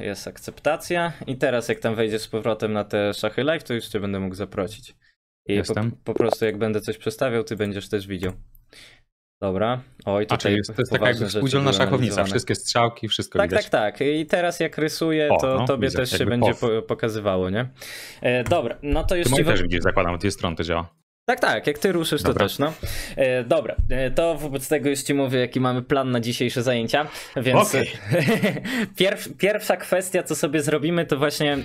jest akceptacja i teraz jak tam wejdziesz z powrotem na te szachy live, to już cię będę mógł zaprosić. I po, po, prostu jak będę coś przestawiał, ty będziesz też widział. Dobra. Oj, tutaj A, jest, to jest taka jakby współdzielna szachownica, wszystkie strzałki, wszystko Tak, widać. tak, tak. I teraz jak rysuję, o, to no, tobie widzę, też się będzie po, pokazywało, nie? E, dobra, no to już... Ty ci... też widzisz, zakładam, od tej strony to działa. Tak, tak, jak ty ruszysz, dobra. to też, no. E, dobra, e, to wobec tego już ci mówię, jaki mamy plan na dzisiejsze zajęcia, więc okay. Pierw, pierwsza kwestia, co sobie zrobimy, to właśnie e,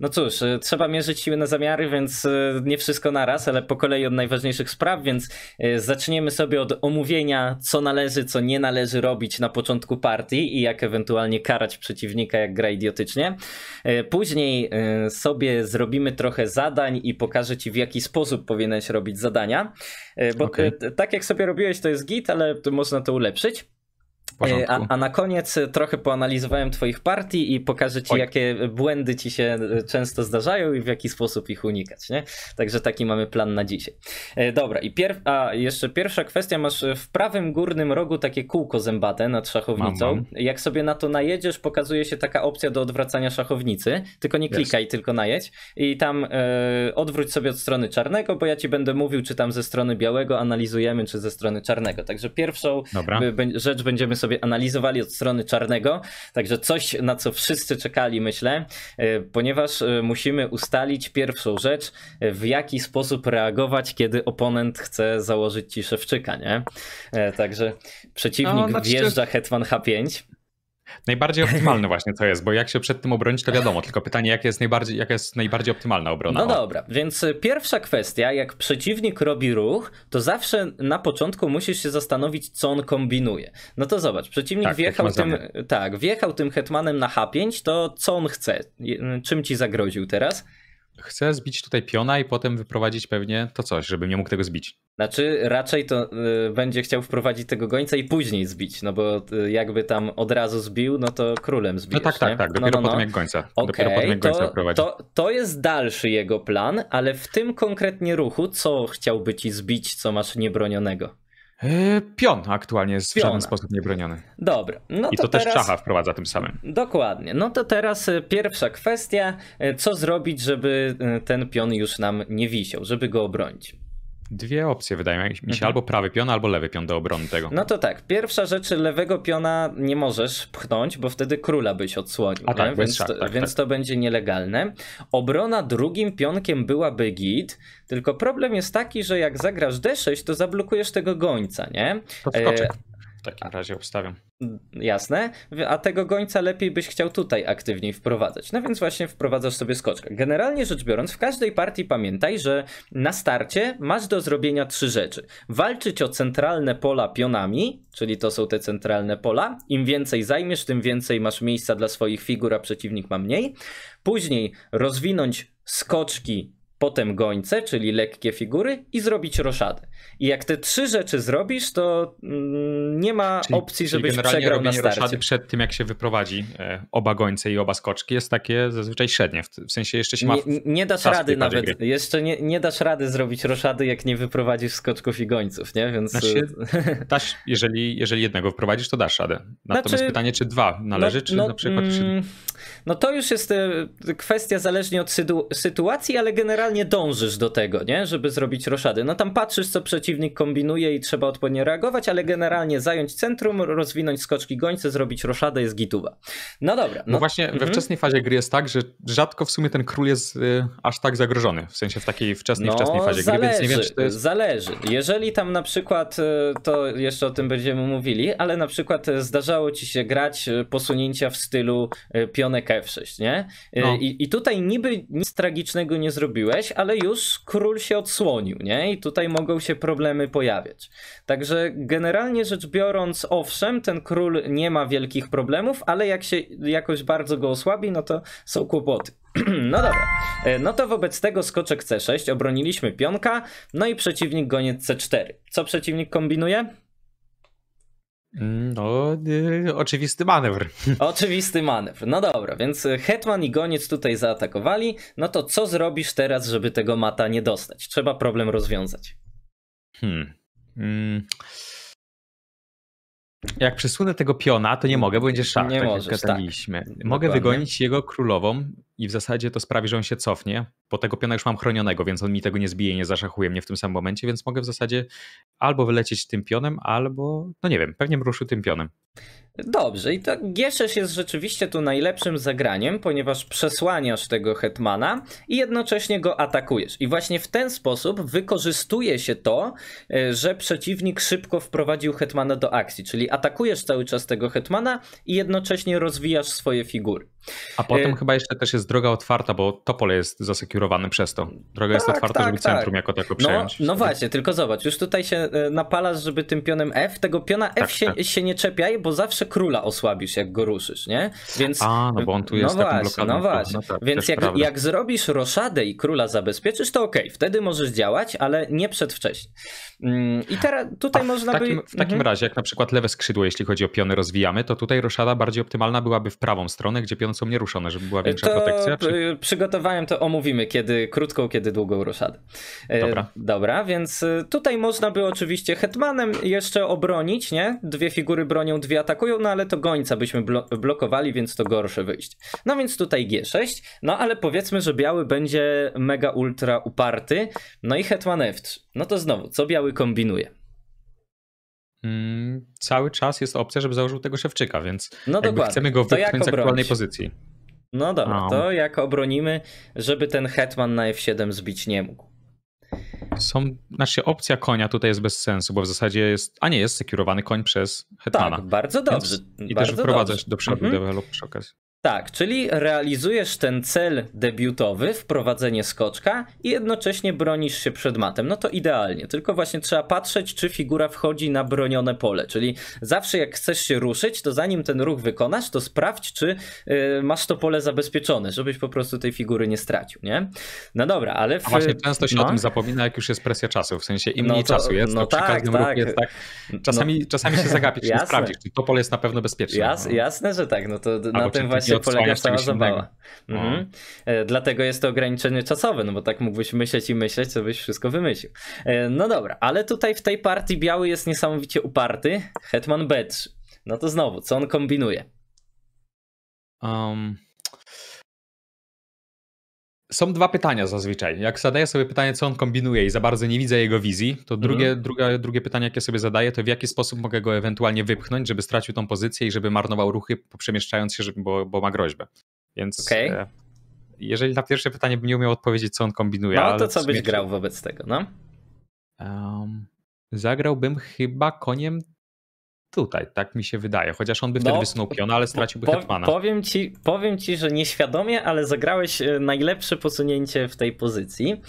no cóż, e, trzeba mierzyć siły na zamiary, więc e, nie wszystko na raz, ale po kolei od najważniejszych spraw, więc e, zaczniemy sobie od omówienia, co należy, co nie należy robić na początku partii i jak ewentualnie karać przeciwnika, jak gra idiotycznie. Później sobie zrobimy trochę zadań i pokażę ci, w jaki sposób powinieneś robić zadania, bo okay. tak jak sobie robiłeś, to jest git, ale można to ulepszyć. E, porządku. A, a, na koniec e, trochę poanalizowałem twoich partii i pokażę ci, Oj. jakie błędy ci się e, często zdarzają i w jaki sposób ich unikać, nie? Także taki mamy plan na dzisiaj. Dobra, i pierw, a jeszcze pierwsza kwestia, masz w prawym górnym rogu takie kółko zębate nad szachownicą. Mam, mam. Jak sobie na to najedziesz, pokazuje się taka opcja do odwracania szachownicy, tylko nie klikaj, yes. tylko najedź i tam e, odwróć sobie od strony czarnego, bo ja ci będę mówił, czy tam ze strony białego analizujemy, czy ze strony czarnego. Także pierwszą Dobra. rzecz będziemy sobie sobie analizowali od strony czarnego. Także coś, na co wszyscy czekali, myślę, e, ponieważ e, musimy ustalić pierwszą rzecz, e, w jaki sposób reagować, kiedy oponent chce założyć ci szewczyka, nie? Także przeciwnik no, znaczy... wjeżdża hetman H5. Najbardziej optymalny właśnie to jest, bo jak się przed tym obronić, to wiadomo, tylko pytanie, jaka jest najbardziej, jaka jest najbardziej optymalna obrona. No dobra, więc y, pierwsza kwestia, jak przeciwnik robi ruch, to zawsze na początku musisz się zastanowić, co on kombinuje. No to zobacz, przeciwnik tak, tak wjechał tym, tak, wjechał tym hetmanem na H5, to co on chce? Y, czym ci zagroził teraz? Chcę zbić tutaj piona i potem wyprowadzić pewnie to coś, żebym nie mógł tego zbić. Znaczy, raczej to y, będzie chciał wprowadzić tego gońca i później zbić, no bo y, jakby tam od razu zbił, no to królem zbił. No tak, tak, nie? tak, no, dopiero no, no, potem no. jak gońca. Okay, dopiero potem jak to, gońca wprowadzi. To, to jest dalszy jego plan, ale w tym konkretnie ruchu, co chciałby ci zbić, co masz niebronionego? E, pion aktualnie jest w żaden sposób niebroniony. Dobra. No I to, to teraz... też Czacha wprowadza tym samym. Dokładnie. No to teraz e, pierwsza kwestia, e, co zrobić, żeby ten pion już nam nie wisiał, żeby go obronić dwie opcje, wydają mi się. Mhm. Albo prawy pion, albo lewy pion do obrony tego. No to tak. Pierwsza rzecz, lewego piona nie możesz pchnąć, bo wtedy króla byś odsłonił. A tak, więc, to, tak, więc tak. to będzie nielegalne. Obrona drugim pionkiem byłaby git, tylko problem jest taki, że jak zagrasz D6, to zablokujesz tego gońca, nie? Podskoczek takim razie obstawiam. Jasne, a tego gońca lepiej byś chciał tutaj aktywniej wprowadzać. No więc właśnie wprowadzasz sobie skoczka. Generalnie rzecz biorąc, w każdej partii pamiętaj, że na starcie masz do zrobienia trzy rzeczy. Walczyć o centralne pola pionami, czyli to są te centralne pola. Im więcej zajmiesz, tym więcej masz miejsca dla swoich figur, a przeciwnik ma mniej. Później rozwinąć skoczki potem gońce, czyli lekkie figury i zrobić roszadę. I jak te trzy rzeczy zrobisz, to mm, nie ma czyli, opcji, czyli żebyś przegrał na starcie. roszady przed tym, jak się wyprowadzi e, oba gońce i oba skoczki jest takie zazwyczaj średnie. W sensie jeszcze się ma... Nie, nie dasz rady nawet. Gry. Jeszcze nie, nie dasz rady zrobić roszady, jak nie wyprowadzisz skoczków i gońców, nie? Więc... Znaczy, e, dasz, jeżeli, jeżeli jednego wyprowadzisz, to dasz radę. Natomiast znaczy, pytanie, czy dwa no, należy, no, czy no, na przykład... Mm... Czy no to już jest e, kwestia zależnie od sytuacji, ale generalnie dążysz do tego, nie? Żeby zrobić roszady. No tam patrzysz, co przeciwnik kombinuje i trzeba odpowiednio reagować, ale generalnie zająć centrum, rozwinąć skoczki gońce, zrobić roszadę jest gituba. No dobra. No, no właśnie mhm. we wczesnej fazie gry jest tak, że rzadko w sumie ten król jest y, aż tak zagrożony, w sensie w takiej wczesnej, no, wczesnej fazie zależy, gry, więc nie wiem, czy to jest... Zależy. Jeżeli tam na przykład, y, to jeszcze o tym będziemy mówili, ale na przykład y, zdarzało ci się grać y, posunięcia w stylu pionek ładunek F6, nie? Y, no. I, I tutaj niby nic tragicznego nie zrobiłeś, ale już król się odsłonił, nie? I tutaj mogą się problemy pojawiać. Także generalnie rzecz biorąc, owszem, ten król nie ma wielkich problemów, ale jak się jakoś bardzo go osłabi, no to są kłopoty. No dobra, e, no to wobec tego skoczek C6, obroniliśmy pionka, no i przeciwnik goniec C4. Co przeciwnik kombinuje? Mm, no, y, oczywisty manewr. Oczywisty manewr. No dobra, więc y, Hetman i Goniec tutaj zaatakowali. No to co zrobisz teraz, żeby tego mata nie dostać? Trzeba problem rozwiązać. Hmm. Mm. Jak przesunę tego piona, to nie mm, mogę, bo będzie szach. Nie tak możesz, tak. Mogę Dokładnie. wygonić jego królową i w zasadzie to sprawi, że on się cofnie, bo tego piona już mam chronionego, więc on mi tego nie zbije, nie zaszachuje mnie w tym samym momencie, więc mogę w zasadzie albo wylecieć tym pionem, albo, no nie wiem, pewnie ruszy tym pionem. Dobrze, i to g jest rzeczywiście tu najlepszym zagraniem, ponieważ przesłaniasz tego hetmana i jednocześnie go atakujesz. I właśnie w ten sposób wykorzystuje się to, e, że przeciwnik szybko wprowadził hetmana do akcji, czyli atakujesz cały czas tego hetmana i jednocześnie rozwijasz swoje figury. A potem e... chyba jeszcze też jest droga otwarta, bo pole jest zasekurowane przez to. Droga tak, jest otwarta, tak, żeby tak. centrum jako tako no, przejąć. No, no właśnie, tylko zobacz, już tutaj się e, napalasz, żeby tym pionem F, tego piona F tak, się, tak. się, nie czepiaj, bo zawsze króla osłabisz, jak go ruszysz, nie? Więc... A, no bo on tu no jest no takim właśnie, No właśnie, no więc jak, jak zrobisz roszadę i króla zabezpieczysz, to okej, okay, wtedy możesz działać, ale nie przedwcześnie. Mm, I teraz tutaj A można w takim, by... W takim mhm. razie, jak na przykład lewe skrzydło, jeśli chodzi o piony rozwijamy, to tutaj roszada bardziej optymalna byłaby w prawą stronę, gdzie pion są nieruszone, żeby była większa to protekcja? Czy... Y, przygotowałem to, omówimy kiedy krótką, kiedy długą ruszadę. Y, dobra. Dobra, więc y, tutaj można by oczywiście hetmanem jeszcze obronić, nie? Dwie figury bronią, dwie atakują, no ale to gońca byśmy blo blokowali, więc to gorsze wyjść. No więc tutaj G6, no ale powiedzmy, że biały będzie mega ultra uparty, no i hetman F3. No to znowu, co biały kombinuje? Mm, cały czas jest opcja, żeby założył tego szewczyka, więc no chcemy go wypchnąć z aktualnej pozycji. No dobra, no. to jak obronimy, żeby ten hetman na F7 zbić nie mógł. Są, znaczy opcja konia tutaj jest bez sensu, bo w zasadzie jest, a nie, jest sekurowany koń przez hetmana. Tak, bardzo dobrze. Więc, I bardzo też wprowadzasz dobrze. do przodu mhm. develop przy okazji. Tak, czyli realizujesz ten cel debiutowy, wprowadzenie skoczka i jednocześnie bronisz się przed matem. No to idealnie, tylko właśnie trzeba patrzeć, czy figura wchodzi na bronione pole. Czyli zawsze jak chcesz się ruszyć, to zanim ten ruch wykonasz, to sprawdź, czy y, masz to pole zabezpieczone, żebyś po prostu tej figury nie stracił, nie? No dobra, ale... W... A właśnie często się no. o tym zapomina, jak już jest presja czasu, w sensie im no mniej to, czasu jest, no to przy tak, każdym tak. ruchu jest tak... Czasami, no, czasami się zagapisz, nie sprawdzisz, czy to pole jest na pewno bezpieczne. Jas, no. jasne, że tak, no to Albo na tym właśnie czym polega cała no. Mhm. E, dlatego jest to ograniczenie czasowe, no bo tak mógłbyś myśleć i myśleć, co byś wszystko wymyślił. E, no dobra, ale tutaj w tej partii biały jest niesamowicie uparty. Hetman B3. No to znowu, co on kombinuje? Um, są dwa pytania zazwyczaj. Jak zadaję sobie pytanie, co on kombinuje i za bardzo nie widzę jego wizji, to mhm. drugie, mhm. druga, drugie pytanie, jakie sobie zadaję, to w jaki sposób mogę go ewentualnie wypchnąć, żeby stracił tą pozycję i żeby marnował ruchy przemieszczając się, żeby, bo, bo ma groźbę. Więc okay. E, jeżeli na pierwsze pytanie bym nie umiał odpowiedzieć, co on kombinuje. No to co byś grał wobec tego, no? Um, zagrałbym chyba koniem tutaj, tak mi się wydaje. Chociaż on by wtedy no, wysunął piona, ale straciłby po, hetmana. Powiem ci, powiem ci, że nieświadomie, ale zagrałeś e, najlepsze posunięcie w tej pozycji.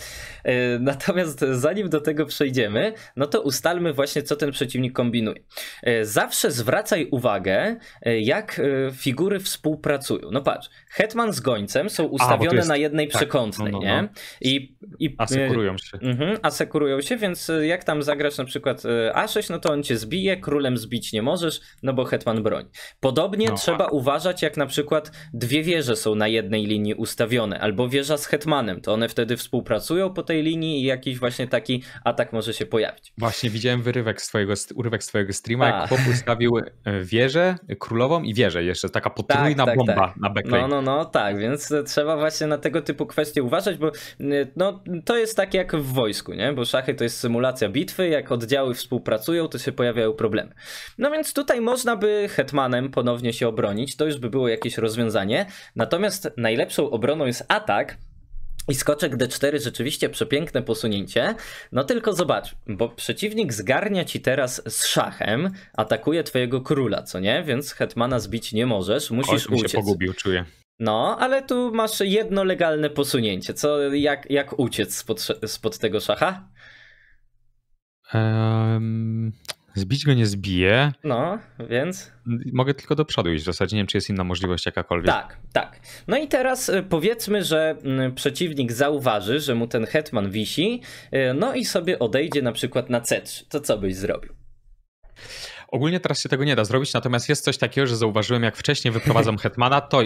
E, natomiast zanim do tego przejdziemy, no to ustalmy właśnie, co ten przeciwnik kombinuje. E, zawsze zwracaj uwagę, jak figury współpracują. No patrz, hetman z gońcem są ustawione A, jest... na jednej tak, przekątnej, no, no, nie? No. I, i asekurują się. Mhm, asekurują się, więc jak tam zagrasz na przykład A6, no to on cię zbije, królem zbić nie nie możesz, no bo hetman broń. Podobnie no, trzeba uważać, jak na przykład dwie wieże są na jednej linii ustawione, albo wieża z hetmanem, to one wtedy współpracują po tej linii i jakiś właśnie taki atak może się pojawić. Właśnie widziałem wyrywek z twojego, urywek z twojego streama, a. jak chłop ustawił e, wieżę królową i wieżę jeszcze, taka potrójna tak, tak, bomba tak. na backlane. No, no, no, tak, więc e, trzeba właśnie na tego typu kwestie uważać, bo no, to jest tak jak w wojsku, nie? bo szachy to jest symulacja bitwy, jak oddziały współpracują, to się pojawiają problemy. No no więc tutaj można by hetmanem ponownie się obronić, to już by było jakieś rozwiązanie. Natomiast najlepszą obroną jest atak, i skoczek D4 rzeczywiście przepiękne posunięcie. No tylko zobacz, bo przeciwnik zgarnia ci teraz z szachem, atakuje twojego króla, co nie? Więc hetmana zbić nie możesz, musisz Oj, uciec. się pogubił, czuję. No, ale tu masz jedno legalne posunięcie. Co, jak, jak uciec spod, spod tego szacha? Um, Zbić go nie zbiję. No, więc. Mogę tylko do przodu iść. W zasadzie nie wiem, czy jest inna możliwość jakakolwiek. Tak, tak. No i teraz y, powiedzmy, że mm, przeciwnik zauważy, że mu ten hetman wisi, y, no i sobie odejdzie na przykład na C3. To co byś zrobił? Ogólnie teraz się tego nie da zrobić, natomiast jest coś takiego, że zauważyłem, jak wcześniej wyprowadzam hetmana, to.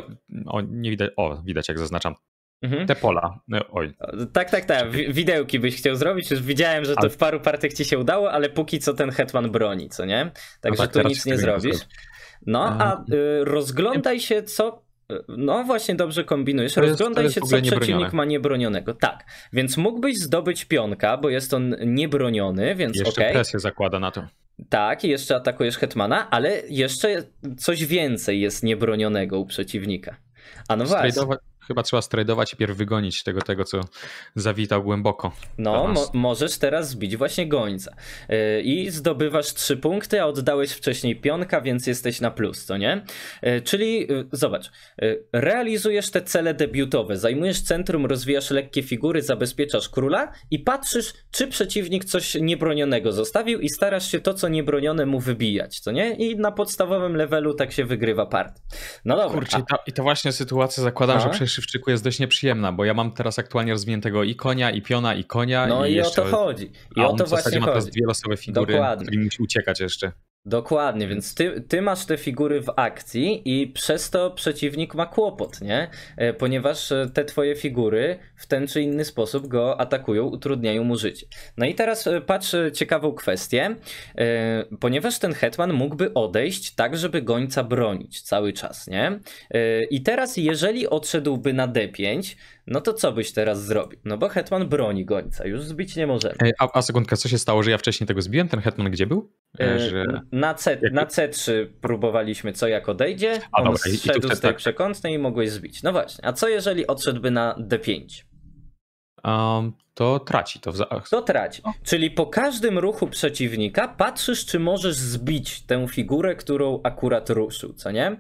O, nie widać. O, widać, jak zaznaczam. Mhm. Te pola. No, oj. Tak, tak, tak. Widełki byś chciał zrobić. Już widziałem, że to w paru partiach ci się udało, ale póki co ten hetman broni, co nie? Także no tak, tu nic nie zrobisz. No, a y, rozglądaj się, co y, no właśnie, dobrze kombinujesz. To Rozglądaj jest, się, co przeciwnik ma niebronionego. Tak, więc mógłbyś zdobyć pionka, bo jest on niebroniony, więc okej. Jeszcze okay. presję zakłada na to. Tak, i jeszcze atakujesz Hetmana, ale jeszcze coś więcej jest niebronionego u przeciwnika. A no właśnie chyba trzeba strajdować i pierw wygonić tego, tego co zawitał głęboko. No, mo możesz teraz zbić właśnie gońca. Yy, I zdobywasz trzy punkty, a oddałeś wcześniej pionka, więc jesteś na plus, co nie? Yy, czyli yy, zobacz, y, realizujesz te cele debiutowe, zajmujesz centrum, rozwijasz lekkie figury, zabezpieczasz króla i patrzysz, czy przeciwnik coś niebronionego zostawił i starasz się to, co niebronione mu wybijać, co nie? I na podstawowym levelu tak się wygrywa part. No dobra. Kurczę, a... i, to, i to właśnie sytuacja zakładam, a? że no. przecież szywczyku jest dość nieprzyjemna, bo ja mam teraz aktualnie rozwiniętego i konia, i piona, i konia. No i, i o to chodzi. I a on o to w zasadzie ma teraz dwie losowe figury, Dokładnie. którymi musi uciekać jeszcze. Dokładnie, więc ty, ty masz te figury w akcji i przez to przeciwnik ma kłopot, nie? E, ponieważ e, te twoje figury w ten czy inny sposób go atakują, utrudniają mu życie. No i teraz e, patrz ciekawą kwestię, ponieważ ten hetman mógłby odejść tak, żeby gońca bronić cały czas, nie? I teraz jeżeli odszedłby na D5, no to co byś teraz zrobił? No bo Hetman broni gońca, już zbić nie możemy. A, a sekundka, co się stało, że ja wcześniej tego zbiłem? Ten Hetman gdzie był? E, e, że... Na, C, na C3 próbowaliśmy, co jak odejdzie, a, on dobra, szedł z tej tak. przekątnej i mogłeś zbić. No właśnie, a co jeżeli odszedłby na D5? Um, to traci to w To traci. Czyli po każdym ruchu przeciwnika patrzysz, czy możesz zbić tę figurę, którą akurat ruszył, co nie?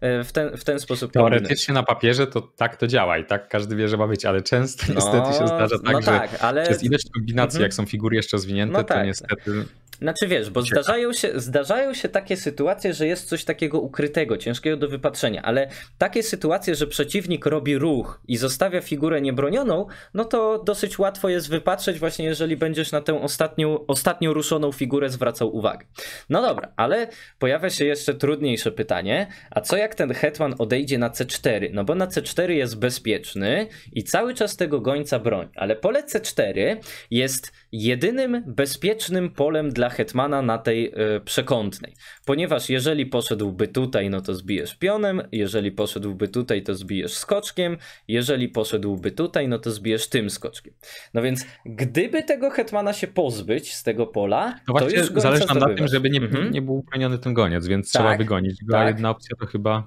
E, w ten, w ten sposób. Teoretycznie na papierze to tak to działa i tak każdy wie, że ma być, ale często no, niestety się no, zdarza tak, no tak że ale... jest ileś kombinacji, mhm. jak są figury jeszcze zwinięte, no to tak. niestety znaczy wiesz, bo tak. zdarzają się, zdarzają się takie sytuacje, że jest coś takiego ukrytego, ciężkiego do wypatrzenia, ale takie sytuacje, że przeciwnik robi ruch i zostawia figurę niebronioną, no to dosyć łatwo jest wypatrzeć właśnie, jeżeli będziesz na tę ostatnią, ostatnio ruszoną figurę zwracał uwagę. No dobra, ale pojawia się jeszcze trudniejsze pytanie, a co jak ten hetman odejdzie na C4? No bo na C4 jest bezpieczny i cały czas tego gońca broń, ale pole C4 jest jedynym bezpiecznym polem dla Hetmana na tej y, przekątnej. Ponieważ jeżeli poszedłby tutaj, no to zbijesz pionem, jeżeli poszedłby tutaj, to zbijesz skoczkiem, jeżeli poszedłby tutaj, no to zbijesz tym skoczkiem. No więc gdyby tego Hetmana się pozbyć z tego pola, to już zależy nam na tym, żeby nie, mhm. nie był upełniony ten goniec, więc tak, trzeba wygonić go, tak. a jedna opcja to chyba...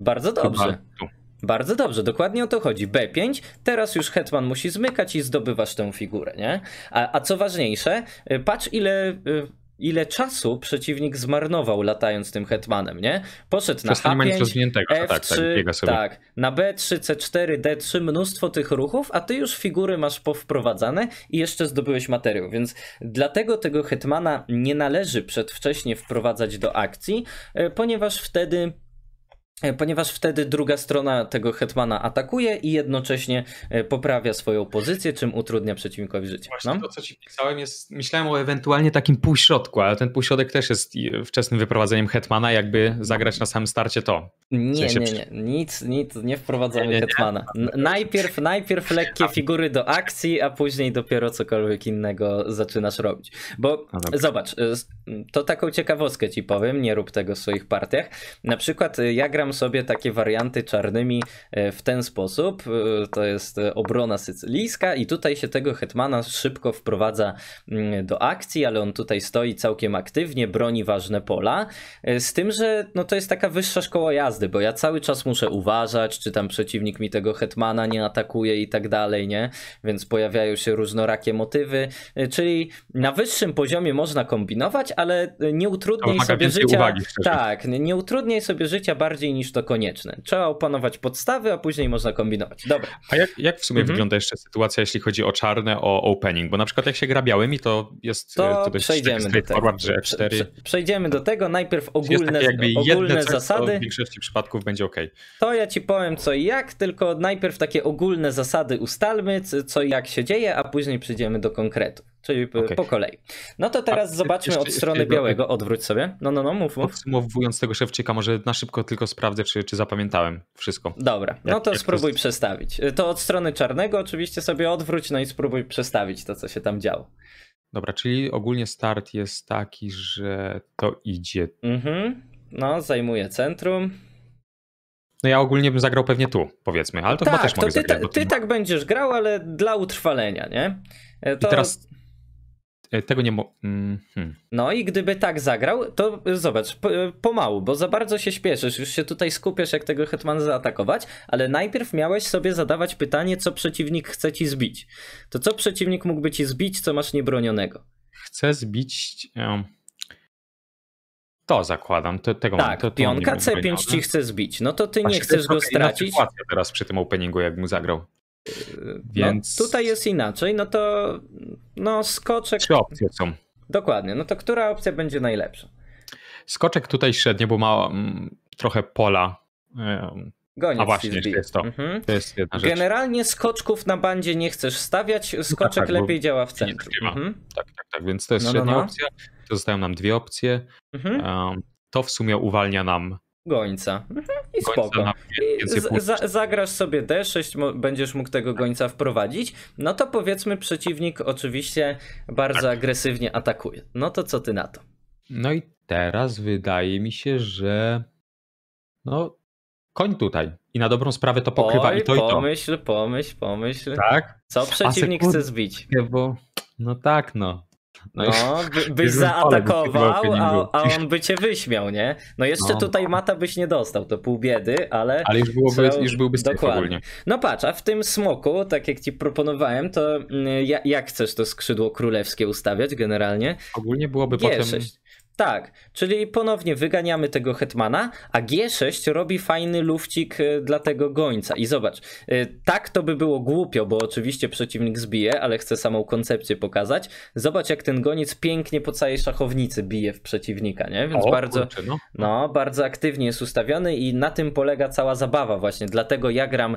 Bardzo dobrze. Chyba bardzo dobrze, dokładnie o to chodzi. B5, teraz już Hetman musi zmykać i zdobywasz tę figurę, nie? A, a co ważniejsze, y, patrz ile y, ile czasu przeciwnik zmarnował latając tym hetmanem, nie? Poszedł na H5, F3, tak, tak, tak, na B3, C4, D3, mnóstwo tych ruchów, a ty już figury masz powprowadzane i jeszcze zdobyłeś materiał, więc dlatego tego hetmana nie należy przedwcześnie wprowadzać do akcji, y, ponieważ wtedy E, ponieważ wtedy druga strona tego hetmana atakuje i jednocześnie e, poprawia swoją pozycję, czym utrudnia przeciwnikowi życie. Właśnie no? to, co ci pisałem, jest, myślałem o ewentualnie takim półśrodku, ale ten półśrodek też jest wczesnym wyprowadzeniem hetmana, jakby zagrać na samym starcie to. Nie, nie, nie, nic, nic, nie wprowadzamy nie, nie, hetmana. Najpierw, najpierw lekkie figury do akcji, a później dopiero cokolwiek innego zaczynasz robić. Bo no zobacz, y, to taką ciekawostkę ci powiem, nie rób tego w swoich partiach. Na przykład y, ja gram sobie takie warianty czarnymi e, w ten sposób. E, to jest e, obrona sycylijska i tutaj się tego hetmana szybko wprowadza mm, do akcji, ale on tutaj stoi całkiem aktywnie, broni ważne pola. Z tym, że no to jest taka wyższa szkoła jazdy, bo ja cały czas muszę uważać, czy tam przeciwnik mi tego hetmana nie atakuje i tak dalej, nie? Więc pojawiają się różnorakie motywy, czyli na wyższym poziomie można kombinować, ale nie utrudniej sobie życia. Uwagi, tak, nie utrudniej sobie życia bardziej niż to konieczne. Trzeba opanować podstawy, a później można kombinować. Dobra. A jak, jak w sumie mhm. wygląda jeszcze sytuacja, jeśli chodzi o czarne, o opening? Bo na przykład jak się gra białymi, to jest to, e, to dość przejdziemy do tego. że F4. Przejdziemy do tego. Najpierw ogólne, ogólne zasady. w większości przypadków będzie ok. To ja ci powiem co i jak, tylko najpierw takie ogólne zasady ustalmy, co i jak się dzieje, a później przejdziemy do konkretów. Czyli okay. po kolei. No to teraz A, zobaczmy jeszcze, od strony jeszcze, białego. Odwróć sobie. No, no, no, mów, mów. Podsumowując tego Szewczyka, może na szybko tylko sprawdzę, czy, czy zapamiętałem wszystko. Dobra, no to spróbuj to... przestawić. To od strony czarnego oczywiście sobie odwróć, no i spróbuj przestawić to, co się tam działo. Dobra, czyli ogólnie start jest taki, że to idzie. Mhm. No, zajmuje centrum. No ja ogólnie bym zagrał pewnie tu, powiedzmy, ale to tak, chyba też to mogę ty, zagrać. Ty, ty tak będziesz grał, ale dla utrwalenia, nie? To... I teraz E, tego nie mo. Mm, hmm. No i gdyby tak zagrał, to zobacz, e, pomału, bo za bardzo się śpieszysz, już się tutaj skupiasz, jak tego Hetmana zaatakować, ale najpierw miałeś sobie zadawać pytanie, co przeciwnik chce ci zbić. To co przeciwnik mógłby ci zbić, co masz niebronionego? Chce zbić. Um... To zakładam, to, tego Tak, to, to pionka C5 ci chce zbić, no to ty Właśnie nie chcesz go stracić. teraz przy tym openingu, jak mu zagrał. Yy, no, więc... No, tutaj jest inaczej, no to no skoczek... Trzy opcje są. Dokładnie, no to która opcja będzie najlepsza? Skoczek tutaj średnio, bo ma mm, trochę pola. Um, Goniec a właśnie, jest to. Mhm. to jest jedna rzecz. Generalnie skoczków na bandzie nie chcesz stawiać, no skoczek no tak, lepiej działa w centrum. Mhm. Tak, tak, tak, więc to jest no, no średnia no, opcja. To zostają nam dwie opcje. Mhm. Um, to w sumie uwalnia nam Gońca. Mhm, I spoko. I za, zagrasz sobie D6, będziesz mógł tego gońca wprowadzić. No to powiedzmy, przeciwnik oczywiście bardzo tak. agresywnie atakuje. No to co ty na to? No i teraz wydaje mi się, że. No, koń tutaj. I na dobrą sprawę to pokrywa Oj, i to pomyśl, i to. Pomyśl, pomyśl, pomyśl. Tak? Co przeciwnik sekund... chce zbić? Bo... No tak, no. No, no by, byś zaatakował, a, a, on by cię wyśmiał, nie? No jeszcze no. tutaj mata byś nie dostał, to pół biedy, ale... Ale już, byłoby, co... już byłby Dokładnie. ogólnie. No patrz, a w tym smoku, tak jak ci proponowałem, to mm, jak chcesz to skrzydło królewskie ustawiać generalnie? Ogólnie byłoby G6. potem tak, czyli ponownie wyganiamy tego hetmana, a G6 robi fajny lufcik e, dla tego gońca. I zobacz, e, tak to by było głupio, bo oczywiście przeciwnik zbije, ale chcę samą koncepcję pokazać. Zobacz, jak ten goniec pięknie po całej szachownicy bije w przeciwnika, nie? Więc o, bardzo, kurczę, no. no. bardzo aktywnie jest ustawiony i na tym polega cała zabawa właśnie. Dlatego ja gram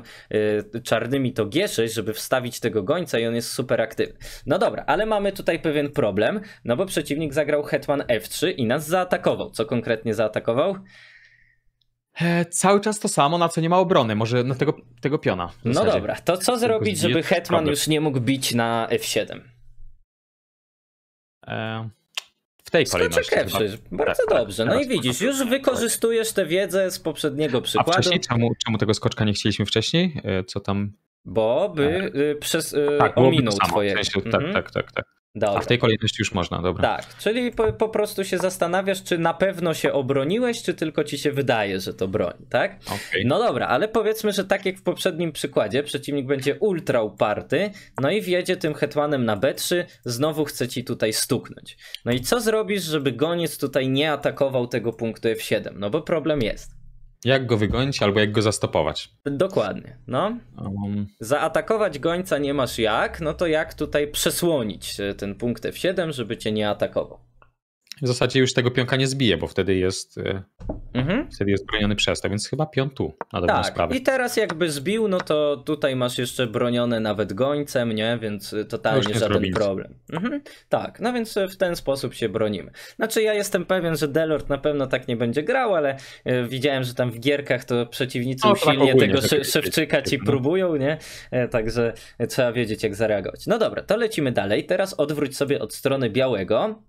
y, czarnymi to G6, żeby wstawić tego gońca i on jest super aktywny. No dobra, ale mamy tutaj pewien problem, no bo przeciwnik zagrał hetman F3 i nas zaatakował. Co konkretnie zaatakował? E, cały czas to samo, na co nie ma obrony, może na tego, tego piona. No dobra, to co zrobić, żeby Hetman problem. już nie mógł bić na F7? E, w tej Skoczek kolejności. F6, bardzo tak, tak, dobrze. no i widzisz, już wykorzystujesz tę wiedzę z poprzedniego przykładu. A wcześniej czemu, czemu tego skoczka nie chcieliśmy wcześniej? E, co tam bo by e, przez e, tak, ominął twoje. W sensie, mhm. Tak, tak, tak, tak. Dobra. A w tej kolejności już można, dobra. Tak, czyli po, po, prostu się zastanawiasz, czy na pewno się obroniłeś, czy tylko ci się wydaje, że to broń, tak? Okay. No dobra, ale powiedzmy, że tak jak w poprzednim przykładzie, przeciwnik będzie ultra uparty, no i wjedzie tym hetmanem na B3, znowu chce ci tutaj stuknąć. No i co zrobisz, żeby goniec tutaj nie atakował tego punktu F7? No bo problem jest. Jak go wygonić albo jak go zastopować. Dokładnie, no. Um. Zaatakować gońca nie masz jak, no to jak tutaj przesłonić e, ten punkt F7, żeby cię nie atakował w zasadzie już tego pionka nie zbije, bo wtedy jest e, mhm. wtedy jest broniony przestaw, więc chyba pion tu na dobrą tak. sprawę. I teraz jakby zbił, no to tutaj masz jeszcze bronione nawet gońcem, nie? Więc totalnie no żaden problem. Mhm. Tak, no więc w ten sposób się bronimy. Znaczy ja jestem pewien, że Delord na pewno tak nie będzie grał, ale e, widziałem, że tam w gierkach to przeciwnicy no, tak usilnie tak tego szewczyka ci no. próbują, nie? E, także trzeba wiedzieć jak zareagować. No dobra, to lecimy dalej. Teraz odwróć sobie od strony białego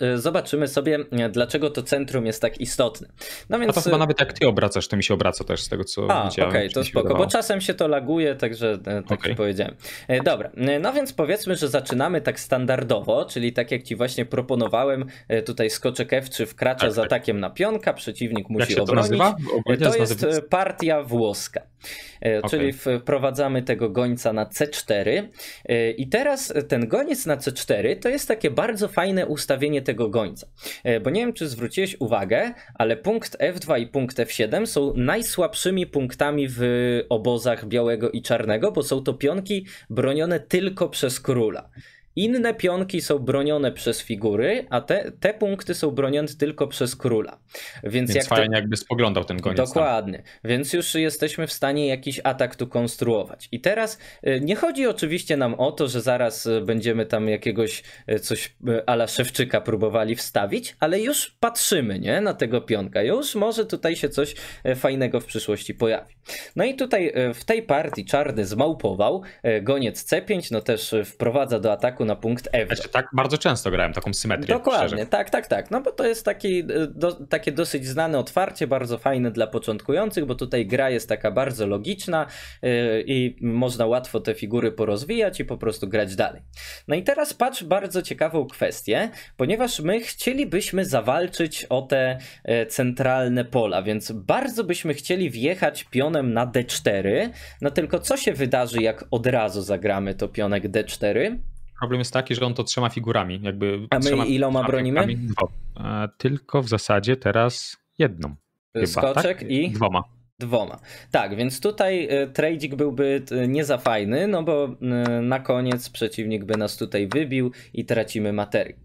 E, zobaczymy sobie, e, dlaczego to centrum jest tak istotne. No więc... A to chyba e, nawet jak ty obracasz, to mi się obraca też z tego, co A, widziałem. okej, okay, to spoko, bo czasem się to laguje, także tak okay. powiedziałem. Dobra, no więc powiedzmy, że zaczynamy tak standardowo, czyli tak jak ci właśnie proponowałem, tutaj skoczek F wkracza tak, z tak. atakiem na pionka, przeciwnik musi jak obronić. To, to jest partia włoska. Czyli okay. wprowadzamy tego gońca na C4 i teraz ten goniec na C4 to jest takie bardzo fajne ustawienie ustawienie tego gońca. E, bo nie wiem, czy zwróciłeś uwagę, ale punkt F2 i punkt F7 są najsłabszymi punktami w obozach białego i czarnego, bo są to pionki bronione tylko przez króla. Inne pionki są bronione przez figury, a te, te punkty są bronione tylko przez króla. Więc, Więc jak fajnie to... jakby spoglądał ten koniec. Dokładnie. Tam. Więc już jesteśmy w stanie jakiś atak tu konstruować. I teraz y, nie chodzi oczywiście nam o to, że zaraz y, będziemy tam jakiegoś y, coś ala Szewczyka próbowali wstawić, ale już patrzymy, nie? Na tego pionka. Już może tutaj się coś fajnego w przyszłości pojawi. No i tutaj w tej partii czarny zmałpował goniec C5, no też wprowadza do ataku ataku na punkt F. Znaczy, tak bardzo często grałem taką symetrię. Dokładnie, szczerze. tak, tak, tak. No bo to jest taki, e, do, takie dosyć znane otwarcie, bardzo fajne dla początkujących, bo tutaj gra jest taka bardzo logiczna yy, i można łatwo te figury porozwijać i po prostu grać dalej. No i teraz patrz bardzo ciekawą kwestię, ponieważ my chcielibyśmy zawalczyć o te e, centralne pola, więc bardzo byśmy chcieli wjechać pionem na D4, no tylko co się wydarzy, jak od razu zagramy to pionek D4? problem jest taki, że on to trzema figurami. Jakby A my iloma bronimy? E, tylko w zasadzie teraz jedną. Skoczek chyba, tak? i? Dwoma. Dwoma. Tak, więc tutaj e, tradzik byłby e, nie za fajny, no bo na koniec przeciwnik by nas tutaj wybił i tracimy materii.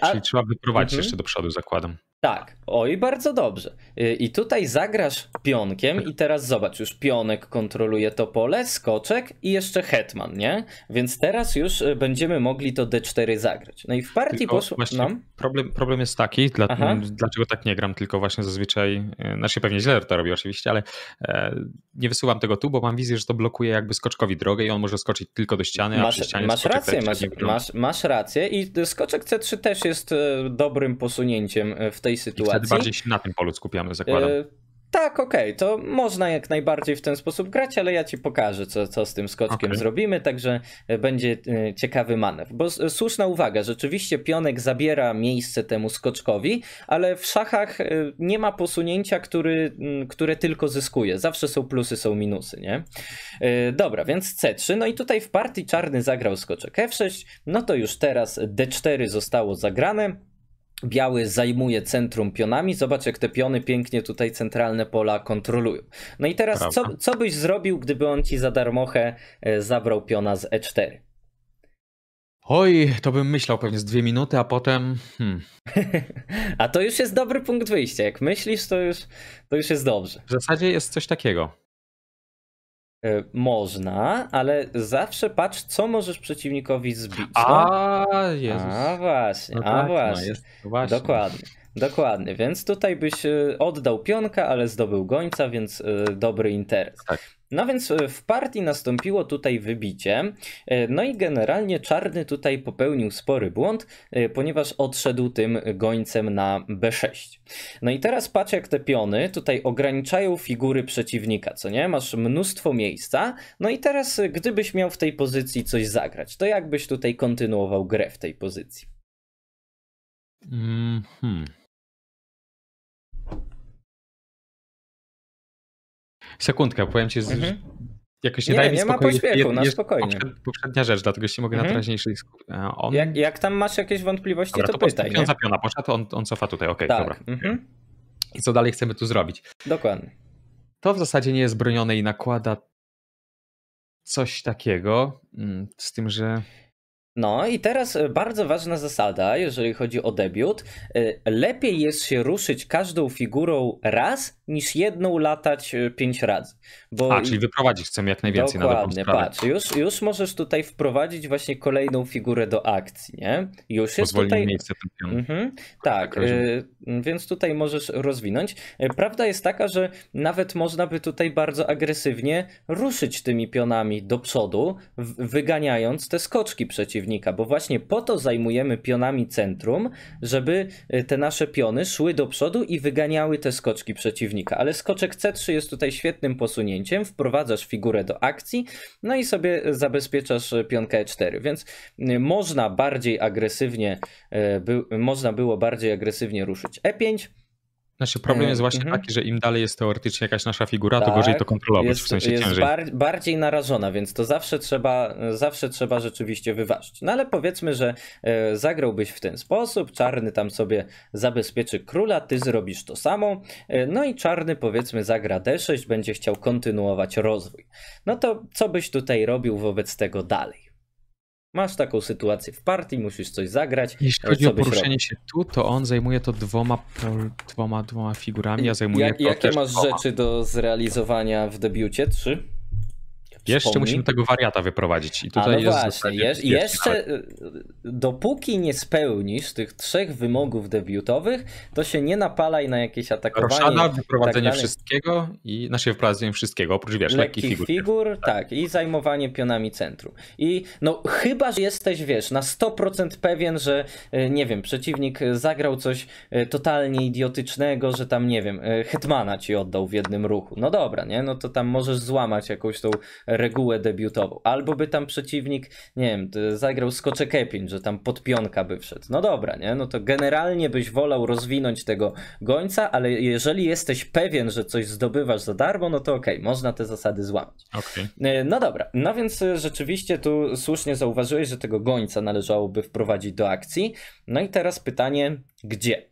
A... Czyli trzeba wyprowadzić mhm. jeszcze do przodu, zakładam. Tak, oj, bardzo dobrze. Y, I tutaj zagrasz pionkiem i teraz zobacz, już pionek kontroluje to pole, skoczek i jeszcze hetman, nie? Więc teraz już y, będziemy mogli to d4 zagrać. No i w partii poszło nam... No. Problem, problem jest taki, dla, dlaczego tak nie gram, tylko właśnie zazwyczaj, y, znaczy pewnie źle to robi oczywiście, ale e, nie wysyłam tego tu, bo mam wizję, że to blokuje jakby skoczkowi drogę i on może skoczyć tylko do ściany, masz, a przy ścianie Masz rację, masz, masz, masz rację i skoczek C3 też jest e, dobrym posunięciem e, w tej tej sytuacji. I wtedy bardziej się na tym polu skupiamy, zakładam. Yy, tak, okej, okay, to można jak najbardziej w ten sposób grać, ale ja ci pokażę, co, co z tym skoczkiem okay. zrobimy, także e, będzie e, ciekawy manewr. Bo słuszna uwaga, rzeczywiście pionek zabiera miejsce temu skoczkowi, ale w szachach nie ma posunięcia, który, które tylko zyskuje. Zawsze są plusy, są minusy, nie? Dobra, więc C3, no i tutaj w partii czarny zagrał skoczek F6, no to już teraz D4 zostało zagrane biały zajmuje centrum pionami. Zobacz, jak te piony pięknie tutaj centralne pola kontrolują. No i teraz, co, co byś zrobił, gdyby on ci za darmochę e, zabrał piona z E4? Oj, to bym myślał pewnie z dwie minuty, a potem. Hmm. a to już jest dobry punkt wyjścia. Jak myślisz, to już, to już jest dobrze. W zasadzie jest coś takiego. E, można, ale zawsze patrz, co możesz przeciwnikowi zbić. A, no. Jezus. A właśnie, no tak, a no, właśnie. No jest, właśnie. Dokładnie. Dokładnie, więc tutaj byś e, oddał pionka, ale zdobył gońca, więc e, dobry interes. Tak. No więc e, w partii nastąpiło tutaj wybicie, e, no i generalnie Czarny tutaj popełnił spory błąd, e, ponieważ odszedł tym gońcem na B6. No i teraz patrz jak te piony tutaj ograniczają figury przeciwnika, co nie? Masz mnóstwo miejsca, no i teraz gdybyś miał w tej pozycji coś zagrać, to jakbyś tutaj kontynuował grę w tej pozycji? Mhm. Sekundkę, powiem ci, mhm. że jakoś nie, nie daj mi nie spokoju. Nie ma pośpiechu, na spokojnie. Poprzednia rzecz, dlatego się mogę mhm. na teraźniejszej e, on... jak, jak tam masz jakieś wątpliwości, dobra, to, to pytaj. Piąta piona poszła, to on, on cofa tutaj, okej, okay, tak. dobra. Mhm. I co dalej chcemy tu zrobić? Dokładnie. To w zasadzie nie jest bronione i nakłada coś takiego, mm, z tym, że... No i teraz e, bardzo ważna zasada, jeżeli chodzi o debiut. E, lepiej jest się ruszyć każdą figurą raz niż jedną latać e, pięć razy. Bo... A, czyli wyprowadzić chcemy jak najwięcej Dokładnie, na dobrą sprawę. patrz, już, już możesz tutaj wprowadzić właśnie kolejną figurę do akcji, nie? Już jest Pozwoli tutaj... miejsce mhm, Tak, tak y więc tutaj możesz rozwinąć. E, prawda jest taka, że nawet można by tutaj bardzo agresywnie ruszyć tymi pionami do przodu, wyganiając te skoczki przeciwnika, bo właśnie po to zajmujemy pionami centrum, żeby te nasze piony szły do przodu i wyganiały te skoczki przeciwnika przeciwnika, ale skoczek C3 jest tutaj świetnym posunięciem, wprowadzasz figurę do akcji, no i sobie zabezpieczasz pionkę E4, więc y, można bardziej agresywnie, y, by, można było bardziej agresywnie ruszyć E5, znaczy problem jest e, właśnie mm -hmm. taki, że im dalej jest teoretycznie jakaś nasza figura, tak, to gorzej to kontrolować, jest, w sensie jest ciężej. Bar bardziej narażona, więc to zawsze trzeba, zawsze trzeba rzeczywiście wyważyć. No ale powiedzmy, że e, zagrałbyś w ten sposób, czarny tam sobie zabezpieczy króla, ty zrobisz to samo, e, no i czarny powiedzmy zagra d6, będzie chciał kontynuować rozwój. No to co byś tutaj robił wobec tego dalej? Masz taką sytuację w partii, musisz coś zagrać. Jeśli chodzi o poruszenie się tu, to on zajmuje to dwoma, pol, dwoma, dwoma figurami, a ja zajmuje ja, to Jakie masz dwoma. rzeczy do zrealizowania w debiucie? Trzy? Jeszcze musimy tego wariata wyprowadzić. I tutaj no jest właśnie, jeszcze y, dopóki nie spełnisz tych trzech wymogów debiutowych, to się nie napalaj na jakieś atakowanie. Roszada, tak wyprowadzenie tak wszystkiego i nasze znaczy, wyprowadzenie wszystkiego, oprócz wiesz, lekkich, lekkich figur. figur tak. tak. i zajmowanie pionami centrum. I no chyba, że jesteś, wiesz, na 100% pewien, że y, nie wiem, przeciwnik y, zagrał coś totalnie idiotycznego, że tam, nie wiem, Hetmana ci oddał w jednym ruchu. No dobra, nie? No to tam możesz złamać jakąś tą regułę debiutową. Albo by tam przeciwnik, nie wiem, zagrał skocze kepin, że tam podpionka by wszedł. No dobra, nie? No to generalnie byś wolał rozwinąć tego gońca, ale jeżeli jesteś pewien, że coś zdobywasz za darmo, no to okej, okay, można te zasady złamać. Okay. E, no dobra, no więc e, rzeczywiście tu słusznie zauważyłeś, że tego gońca należałoby wprowadzić do akcji. No i teraz pytanie, gdzie?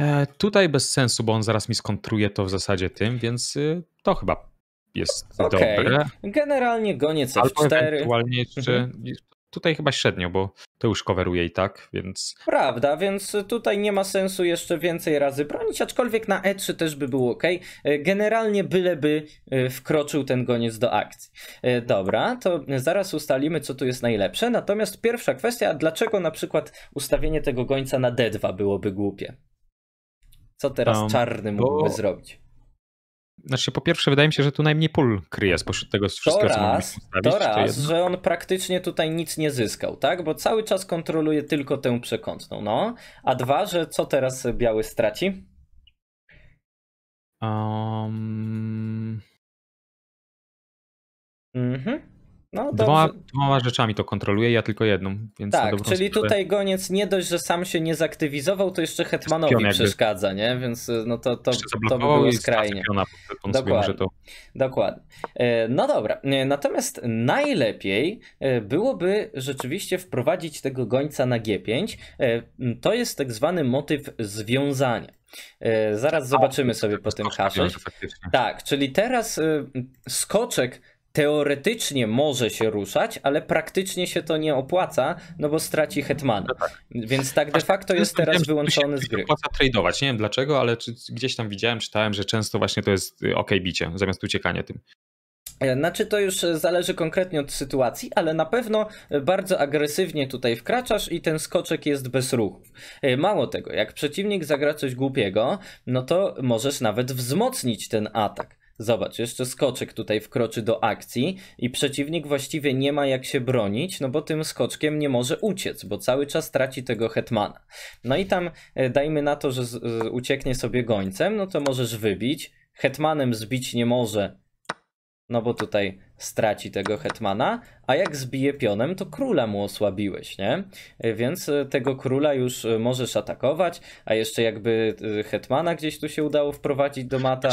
E, tutaj bez sensu, bo on zaraz mi skontruje to w zasadzie tym, więc to chyba jest okay. dobre. Generalnie goniec F4. Albo ewentualnie jeszcze, mhm. tutaj chyba średnio, bo to już coveruje i tak, więc... Prawda, więc tutaj nie ma sensu jeszcze więcej razy bronić, aczkolwiek na E3 też by było ok. Generalnie byleby e, wkroczył ten goniec do akcji. E, dobra, to zaraz ustalimy, co tu jest najlepsze. Natomiast pierwsza kwestia, dlaczego na przykład ustawienie tego gońca na D2 byłoby głupie? Co teraz um, czarny mógłby bo... zrobić? Znaczy, po pierwsze, wydaje mi się, że tu najmniej pól kryje spośród tego wszystkiego, to co raz, ustawić, to raz, to że on praktycznie tutaj nic nie zyskał, tak? Bo cały czas kontroluje tylko tę przekątną, no. A dwa, że co teraz biały straci? Um... Mhm. No, Dwoma, dwoma rzeczami to kontroluje, ja tylko jedną. Więc tak, czyli sprawę... tutaj Goniec nie dość, że sam się nie zaktywizował, to jeszcze Hetmanowi przeszkadza, nie? Więc e, no to, to, to by było skrajnie. Dokładnie. To... Dokładnie. E, no dobra, e, natomiast najlepiej byłoby rzeczywiście wprowadzić tego Gońca na G5. To jest tak zwany motyw związania. Zaraz zobaczymy sobie po tym haszyć. Tak, czyli teraz skoczek teoretycznie może się ruszać, ale praktycznie się to nie opłaca, no bo straci hetmana. No tak. Więc tak de tak facto jest teraz wyłączony z gry. Opłaca tradeować, nie wiem dlaczego, ale gdzieś tam widziałem, czytałem, że często właśnie to jest y, ok bicie, zamiast uciekania tym. E, znaczy to już e, zależy konkretnie od sytuacji, ale na pewno e, bardzo agresywnie tutaj wkraczasz i ten skoczek jest bez ruchu. Mało tego, jak przeciwnik zagra coś głupiego, no to możesz nawet wzmocnić ten atak. Zobacz, jeszcze skoczek tutaj wkroczy do akcji i przeciwnik właściwie nie ma jak się bronić, no bo tym skoczkiem nie może uciec, bo cały czas traci tego hetmana. No i tam e, dajmy na to, że e, ucieknie sobie gońcem, no to możesz wybić. Hetmanem zbić nie może, no bo tutaj straci tego hetmana, a jak zbije pionem, to króla mu osłabiłeś, nie? E, więc tego króla już możesz atakować, a jeszcze jakby hetmana gdzieś tu się udało wprowadzić do mata.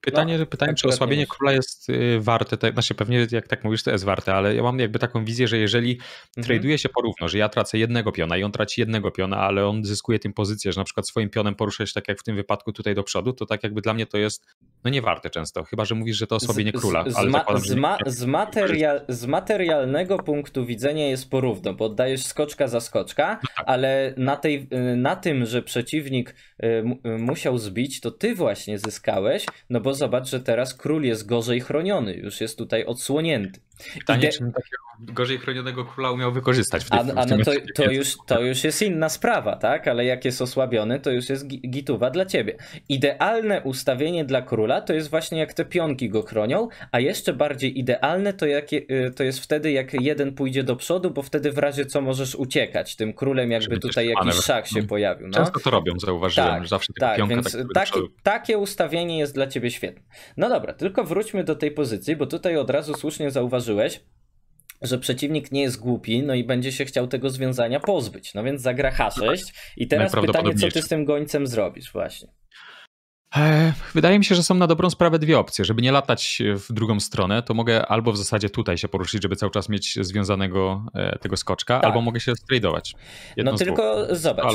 Pytanie, no, pytanie tak czy osłabienie jest. króla jest y, warte, te, znaczy pewnie jak tak mówisz, to jest warte, ale ja mam jakby taką wizję, że jeżeli mhm. traduje się porówno, że ja tracę jednego piona i on traci jednego piona, ale on zyskuje tym pozycję, że na przykład swoim pionem porusza się tak jak w tym wypadku tutaj do przodu, to tak jakby dla mnie to jest no nie warte często, chyba że mówisz, że to o sobie nie króla. Z, ale z, zakładam, z, ma, nie... z, material, z materialnego punktu widzenia jest porówno, bo oddajesz skoczka za skoczka, no tak. ale na, tej, na tym, że przeciwnik y, y, musiał zbić, to ty właśnie zyskałeś, no bo zobacz, że teraz król jest gorzej chroniony, już jest tutaj odsłonięty. Pytanie, czy takiego gorzej chronionego króla umiał wykorzystać w tej A, a no to, to, już, to już jest inna sprawa, tak? Ale jak jest osłabiony, to już jest gituwa dla ciebie. Idealne ustawienie dla króla to jest właśnie jak te pionki go chronią, a jeszcze bardziej idealne to, jak, y, to jest wtedy, jak jeden pójdzie do przodu, bo wtedy w razie co możesz uciekać. Tym królem jakby tutaj jakiś manewr. szach się no, pojawił. No. Często to robią, zauważyłem, tak, że zawsze tak, pionka więc tak, taki, takie ustawienie jest dla ciebie świetne. No dobra, tylko wróćmy do tej pozycji, bo tutaj od razu słusznie zauważyłem, zauważyłeś, że przeciwnik nie jest głupi, no i będzie się chciał tego związania pozbyć. No więc zagra H6 i teraz pytanie, co ty z tym gońcem zrobisz właśnie. E, wydaje mi się, że są na dobrą sprawę dwie opcje. Żeby nie latać w drugą stronę, to mogę albo w zasadzie tutaj się poruszyć, żeby cały czas mieć związanego e, tego skoczka, tak. albo mogę się stradować. No tylko zobacz,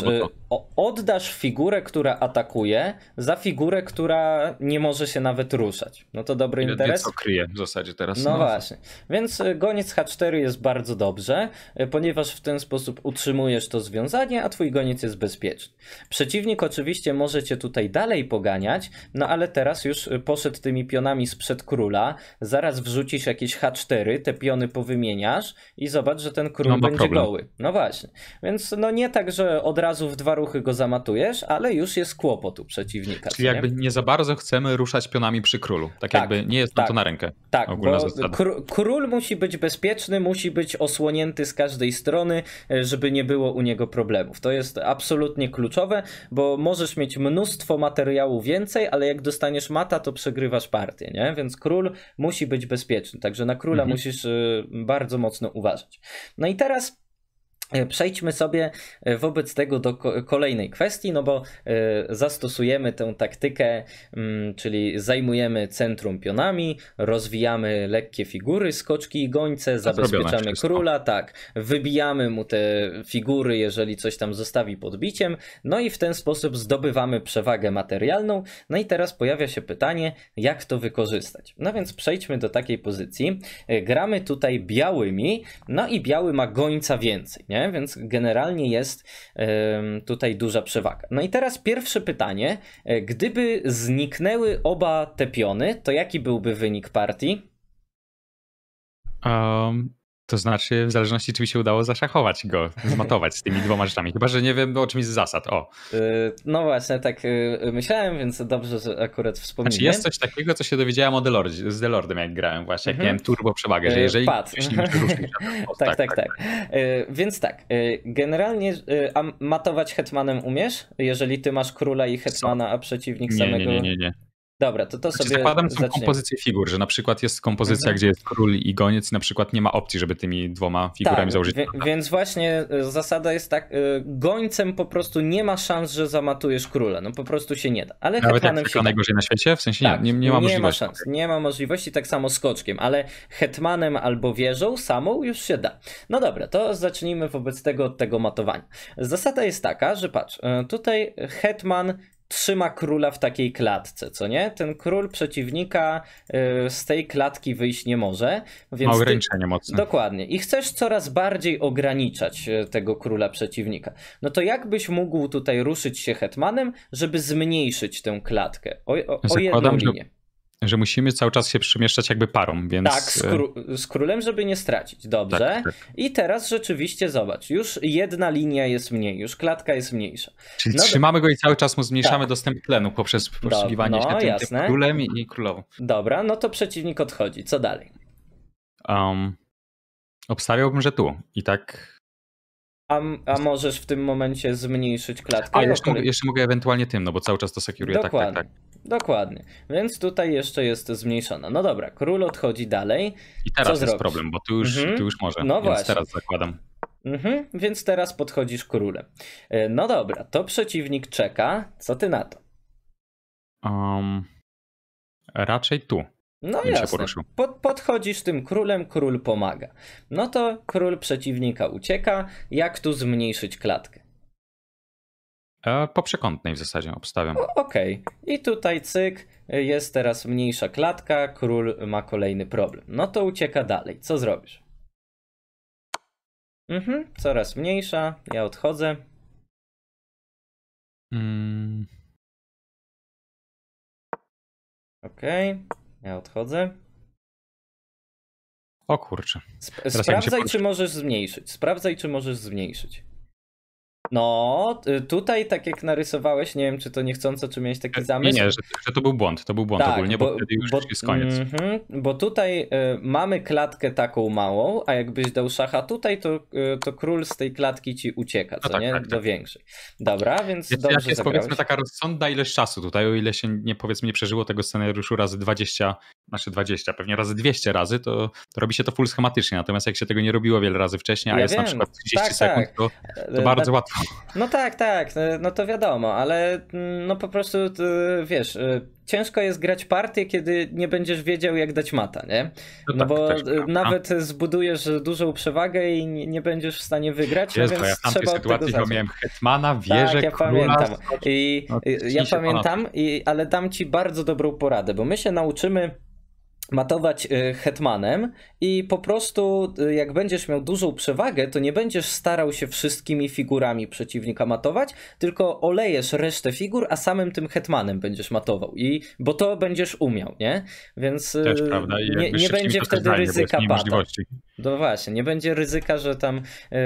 oddasz figurę, która atakuje, za figurę, która nie może się nawet ruszać. No to dobry Ile, interes. Co kryje w zasadzie teraz. No, no właśnie. Więc e, goniec H4 jest bardzo dobrze, ponieważ w ten sposób utrzymujesz to związanie, a twój goniec jest bezpieczny. Przeciwnik oczywiście może cię tutaj dalej poganiać, zmieniać, no ale teraz już poszedł tymi pionami sprzed króla, zaraz wrzucisz jakieś H4, te piony powymieniasz i zobacz, że ten król no, będzie problem. goły. No właśnie. Więc no nie tak, że od razu w dwa ruchy go zamatujesz, ale już jest kłopot u przeciwnika. Czyli nie? jakby nie za bardzo chcemy ruszać pionami przy królu. Tak, tak jakby nie jest tak, to na rękę. Tak, ogólna Kr król musi być bezpieczny, musi być osłonięty z każdej strony, e, żeby nie było u niego problemów. To jest absolutnie kluczowe, bo możesz mieć mnóstwo materiału więcej, ale jak dostaniesz mata, to przegrywasz partię, nie? Więc król musi być bezpieczny, także na króla mhm. musisz y, bardzo mocno uważać. No i teraz E, przejdźmy sobie e, wobec tego do kolejnej kwestii, no bo e, zastosujemy tę taktykę, mm, czyli zajmujemy centrum pionami, rozwijamy lekkie figury, skoczki i gońce, tak zabezpieczamy króla, tak, wybijamy mu te figury, jeżeli coś tam zostawi podbiciem, no i w ten sposób zdobywamy przewagę materialną. No i teraz pojawia się pytanie, jak to wykorzystać. No więc przejdźmy do takiej pozycji. Gramy tutaj białymi, no i biały ma gońca więcej, nie? Więc generalnie jest tutaj duża przewaga. No i teraz pierwsze pytanie. E, gdyby zniknęły oba te piony, to jaki byłby wynik partii? Um, to znaczy, w zależności czy mi się udało zaszachować go, zmatować z tymi dwoma rzeczami. Chyba, że nie wiem o czymś z zasad. O. Y, no właśnie, tak y, myślałem, więc dobrze, że akurat wspomniałem. Znaczy jest coś takiego, co się dowiedziałem o Delordzie, z Delordem, jak grałem właśnie, mhm. jak miałem turbo przewagę, że y, jeżeli... Pad. tak, tak, tak, tak, tak. tak. Więc tak, generalnie matować hetmanem umiesz, jeżeli ty masz króla i hetmana, a przeciwnik samego... Nie, nie, nie, nie. Dobra, to to znaczy, sobie Zakładam są zaczniemy. kompozycje figur, że na przykład jest kompozycja, mhm. gdzie jest król i goniec i na przykład nie ma opcji, żeby tymi dwoma figurami tak, założyć. więc właśnie e, zasada jest tak, e, gońcem po prostu nie ma szans, że zamatujesz króla, no po prostu się nie da. Ale Nawet hetmanem jak się najgorzej na świecie? W sensie tak, nie, nie, ma możliwości. Nie ma szans, nie ma możliwości, tak samo skoczkiem, ale hetmanem albo wieżą samą już się da. No dobra, to zacznijmy wobec tego od tego matowania. Zasada jest taka, że patrz, e, tutaj hetman trzyma króla w takiej klatce, co nie? Ten król przeciwnika y, z tej klatki wyjść nie może. Więc Ma ograniczenie ty... mocne. Dokładnie. I chcesz coraz bardziej ograniczać y, tego króla przeciwnika. No to jakbyś mógł tutaj ruszyć się hetmanem, żeby zmniejszyć tę klatkę o, o, o jedną linię. Że że musimy cały czas się przemieszczać jakby parą, więc... Tak, z, e, kró- z królem, żeby nie stracić, dobrze. Tak, tak. I teraz rzeczywiście zobacz, już jedna linia jest mniej, już klatka jest mniejsza. Czyli no trzymamy do... go i cały czas mu zmniejszamy tak. dostęp tlenu poprzez no, posługiwanie no, się tym, tym królem i, i królową. Dobra, no to przeciwnik odchodzi, co dalej? Um, obstawiałbym, że tu. I tak a, a możesz w tym momencie zmniejszyć klatkę. A jeszcze, jeszcze mogę ewentualnie tym, no bo cały czas to sekuruje tak, tak, tak. Dokładnie. Więc tutaj jeszcze jest zmniejszona. No dobra, król odchodzi dalej. I teraz Co jest problem, bo tu już, mhm. tu już może. No więc właśnie. teraz zakładam. Mhm, więc teraz podchodzisz królem. E, no dobra, to przeciwnik czeka. Co ty na to? Um, raczej tu. No Bym jasne. Pod, podchodzisz tym królem, król pomaga. No to król przeciwnika ucieka. Jak tu zmniejszyć klatkę? E, po przekątnej w zasadzie obstawiam. Okej. Okay. I tutaj cyk, jest teraz mniejsza klatka, król ma kolejny problem. No to ucieka dalej. Co zrobisz? Mhm, coraz mniejsza. Ja odchodzę. Mm. Okej. Okay. Ja odchodzę. O kurczę. Sp- sprawdzaj, czy możesz zmniejszyć. Sprawdzaj, czy możesz zmniejszyć. No, y, tutaj tak jak narysowałeś, nie wiem czy to niechcąco, czy miałeś taki zamysł. Nie, nie, że, że to był błąd, to był błąd tak, ogólnie, bo, bo wtedy już bo, jest koniec. Mm-hmm, bo tutaj y, mamy klatkę taką małą, a jakbyś dał szacha tutaj, to, y, to król z tej klatki ci ucieka, no co no tak, nie? Tak, Do tak. większej. Dobra, więc jest, dobrze jest powiedzmy taka rozsądna ilość czasu tutaj, o ile się nie powiedzmy nie przeżyło tego scenariuszu razy 20 znaczy 20, pewnie razy 200 razy, to, to, robi się to full schematycznie. Natomiast jak się tego nie robiło wiele razy wcześniej, a ja jest wiem. na przykład 30 tak, sekund, tak. To, to, e, bardzo łatwo. No tak, tak, no, no to wiadomo, ale mm, no po prostu e, wiesz, e, ciężko jest grać partię, kiedy nie będziesz wiedział jak dać mata, nie? No, no tak, bo też, nawet zbudujesz dużą przewagę i nie będziesz w stanie wygrać, no Jezu, no więc ja trzeba od tego zacząć. miałem Hetmana, tak, Wieżę, tak, ja króla, pamiętam. No, I, no, ja pamiętam, i, ale dam ci bardzo dobrą poradę, bo my się nauczymy matować y, hetmanem i po prostu y, jak będziesz miał dużą przewagę, to nie będziesz starał się wszystkimi figurami przeciwnika matować, tylko olejesz resztę figur, a samym tym hetmanem będziesz matował. I bo to będziesz umiał, nie? Więc y, nie, nie będzie wtedy zdanie, ryzyka pata. No właśnie, nie będzie ryzyka, że tam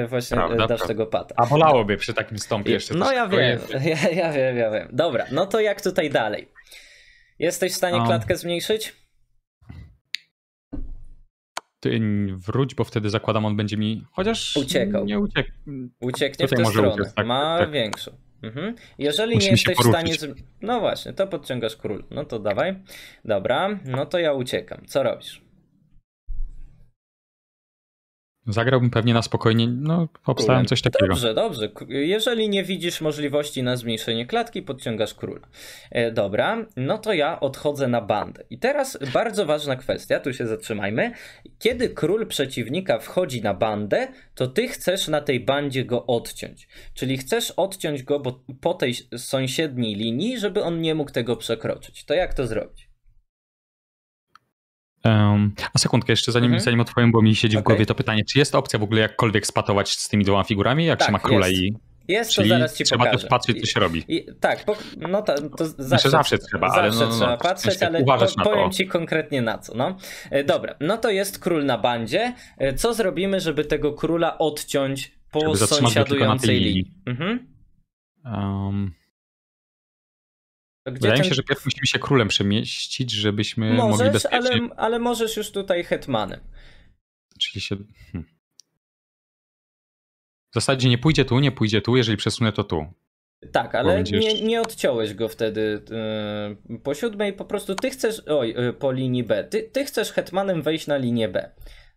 właśnie prawda, dasz prawda. tego pata. A bolałoby przy takim stąpie jeszcze. No ja wiem, ja, ja wiem, ja wiem. Dobra, no to jak tutaj dalej? Jesteś w stanie um. klatkę zmniejszyć? ty wróć, bo wtedy zakładam, on będzie mi. Chociaż. Uciekał. Nie uciek... Ucieknie Tutaj w tę stronę. Uciec, tak, Ma tak. większą. Mhm. Jeżeli Musimy nie jesteś w stanie. No właśnie, to podciągasz król. No to dawaj. Dobra, no to ja uciekam. Co robisz? Zagrałbym pewnie na spokojnie, no powstałem coś takiego. Dobrze, dobrze. Jeżeli nie widzisz możliwości na zmniejszenie klatki, podciągasz króla. E, dobra, no to ja odchodzę na bandę. I teraz bardzo ważna kwestia, tu się zatrzymajmy. Kiedy król przeciwnika wchodzi na bandę, to ty chcesz na tej bandzie go odciąć. Czyli chcesz odciąć go po tej sąsiedniej linii, żeby on nie mógł tego przekroczyć. To jak to zrobić? Um, a sekundkę jeszcze, zanim, mhm. zanim odpowiem, bo mi siedzi okay. w głowie to pytanie, czy jest opcja w ogóle jakkolwiek spatować z tymi dwoma figurami, jak tak, się ma króla jest. i jest, Czyli to zaraz ci trzeba pokażę. też patrzeć, co się robi. I, tak, po, no to, to zawsze, zawsze trzeba, zawsze ale no, no, no, trzeba no, patrzeć, ale po, powiem ci konkretnie na co. No. E, dobra, no to jest król na bandzie. E, co zrobimy, żeby tego króla odciąć po sąsiadującej linii? linii. Mhm. Um. Gdzie Wydaje ten... mi się, że pierwszy musimy się królem przemieścić, żebyśmy możesz, mogli bezpiecznie... Ale, ale możesz już tutaj hetmanem. Czyli się... Hmm. W zasadzie nie pójdzie tu, nie pójdzie tu, jeżeli przesunę to tu. Tak, ale nie, nie odciąłeś go wtedy yy, po siódmej, po prostu ty chcesz, oj, yy, po linii B, ty, ty chcesz hetmanem wejść na linię B.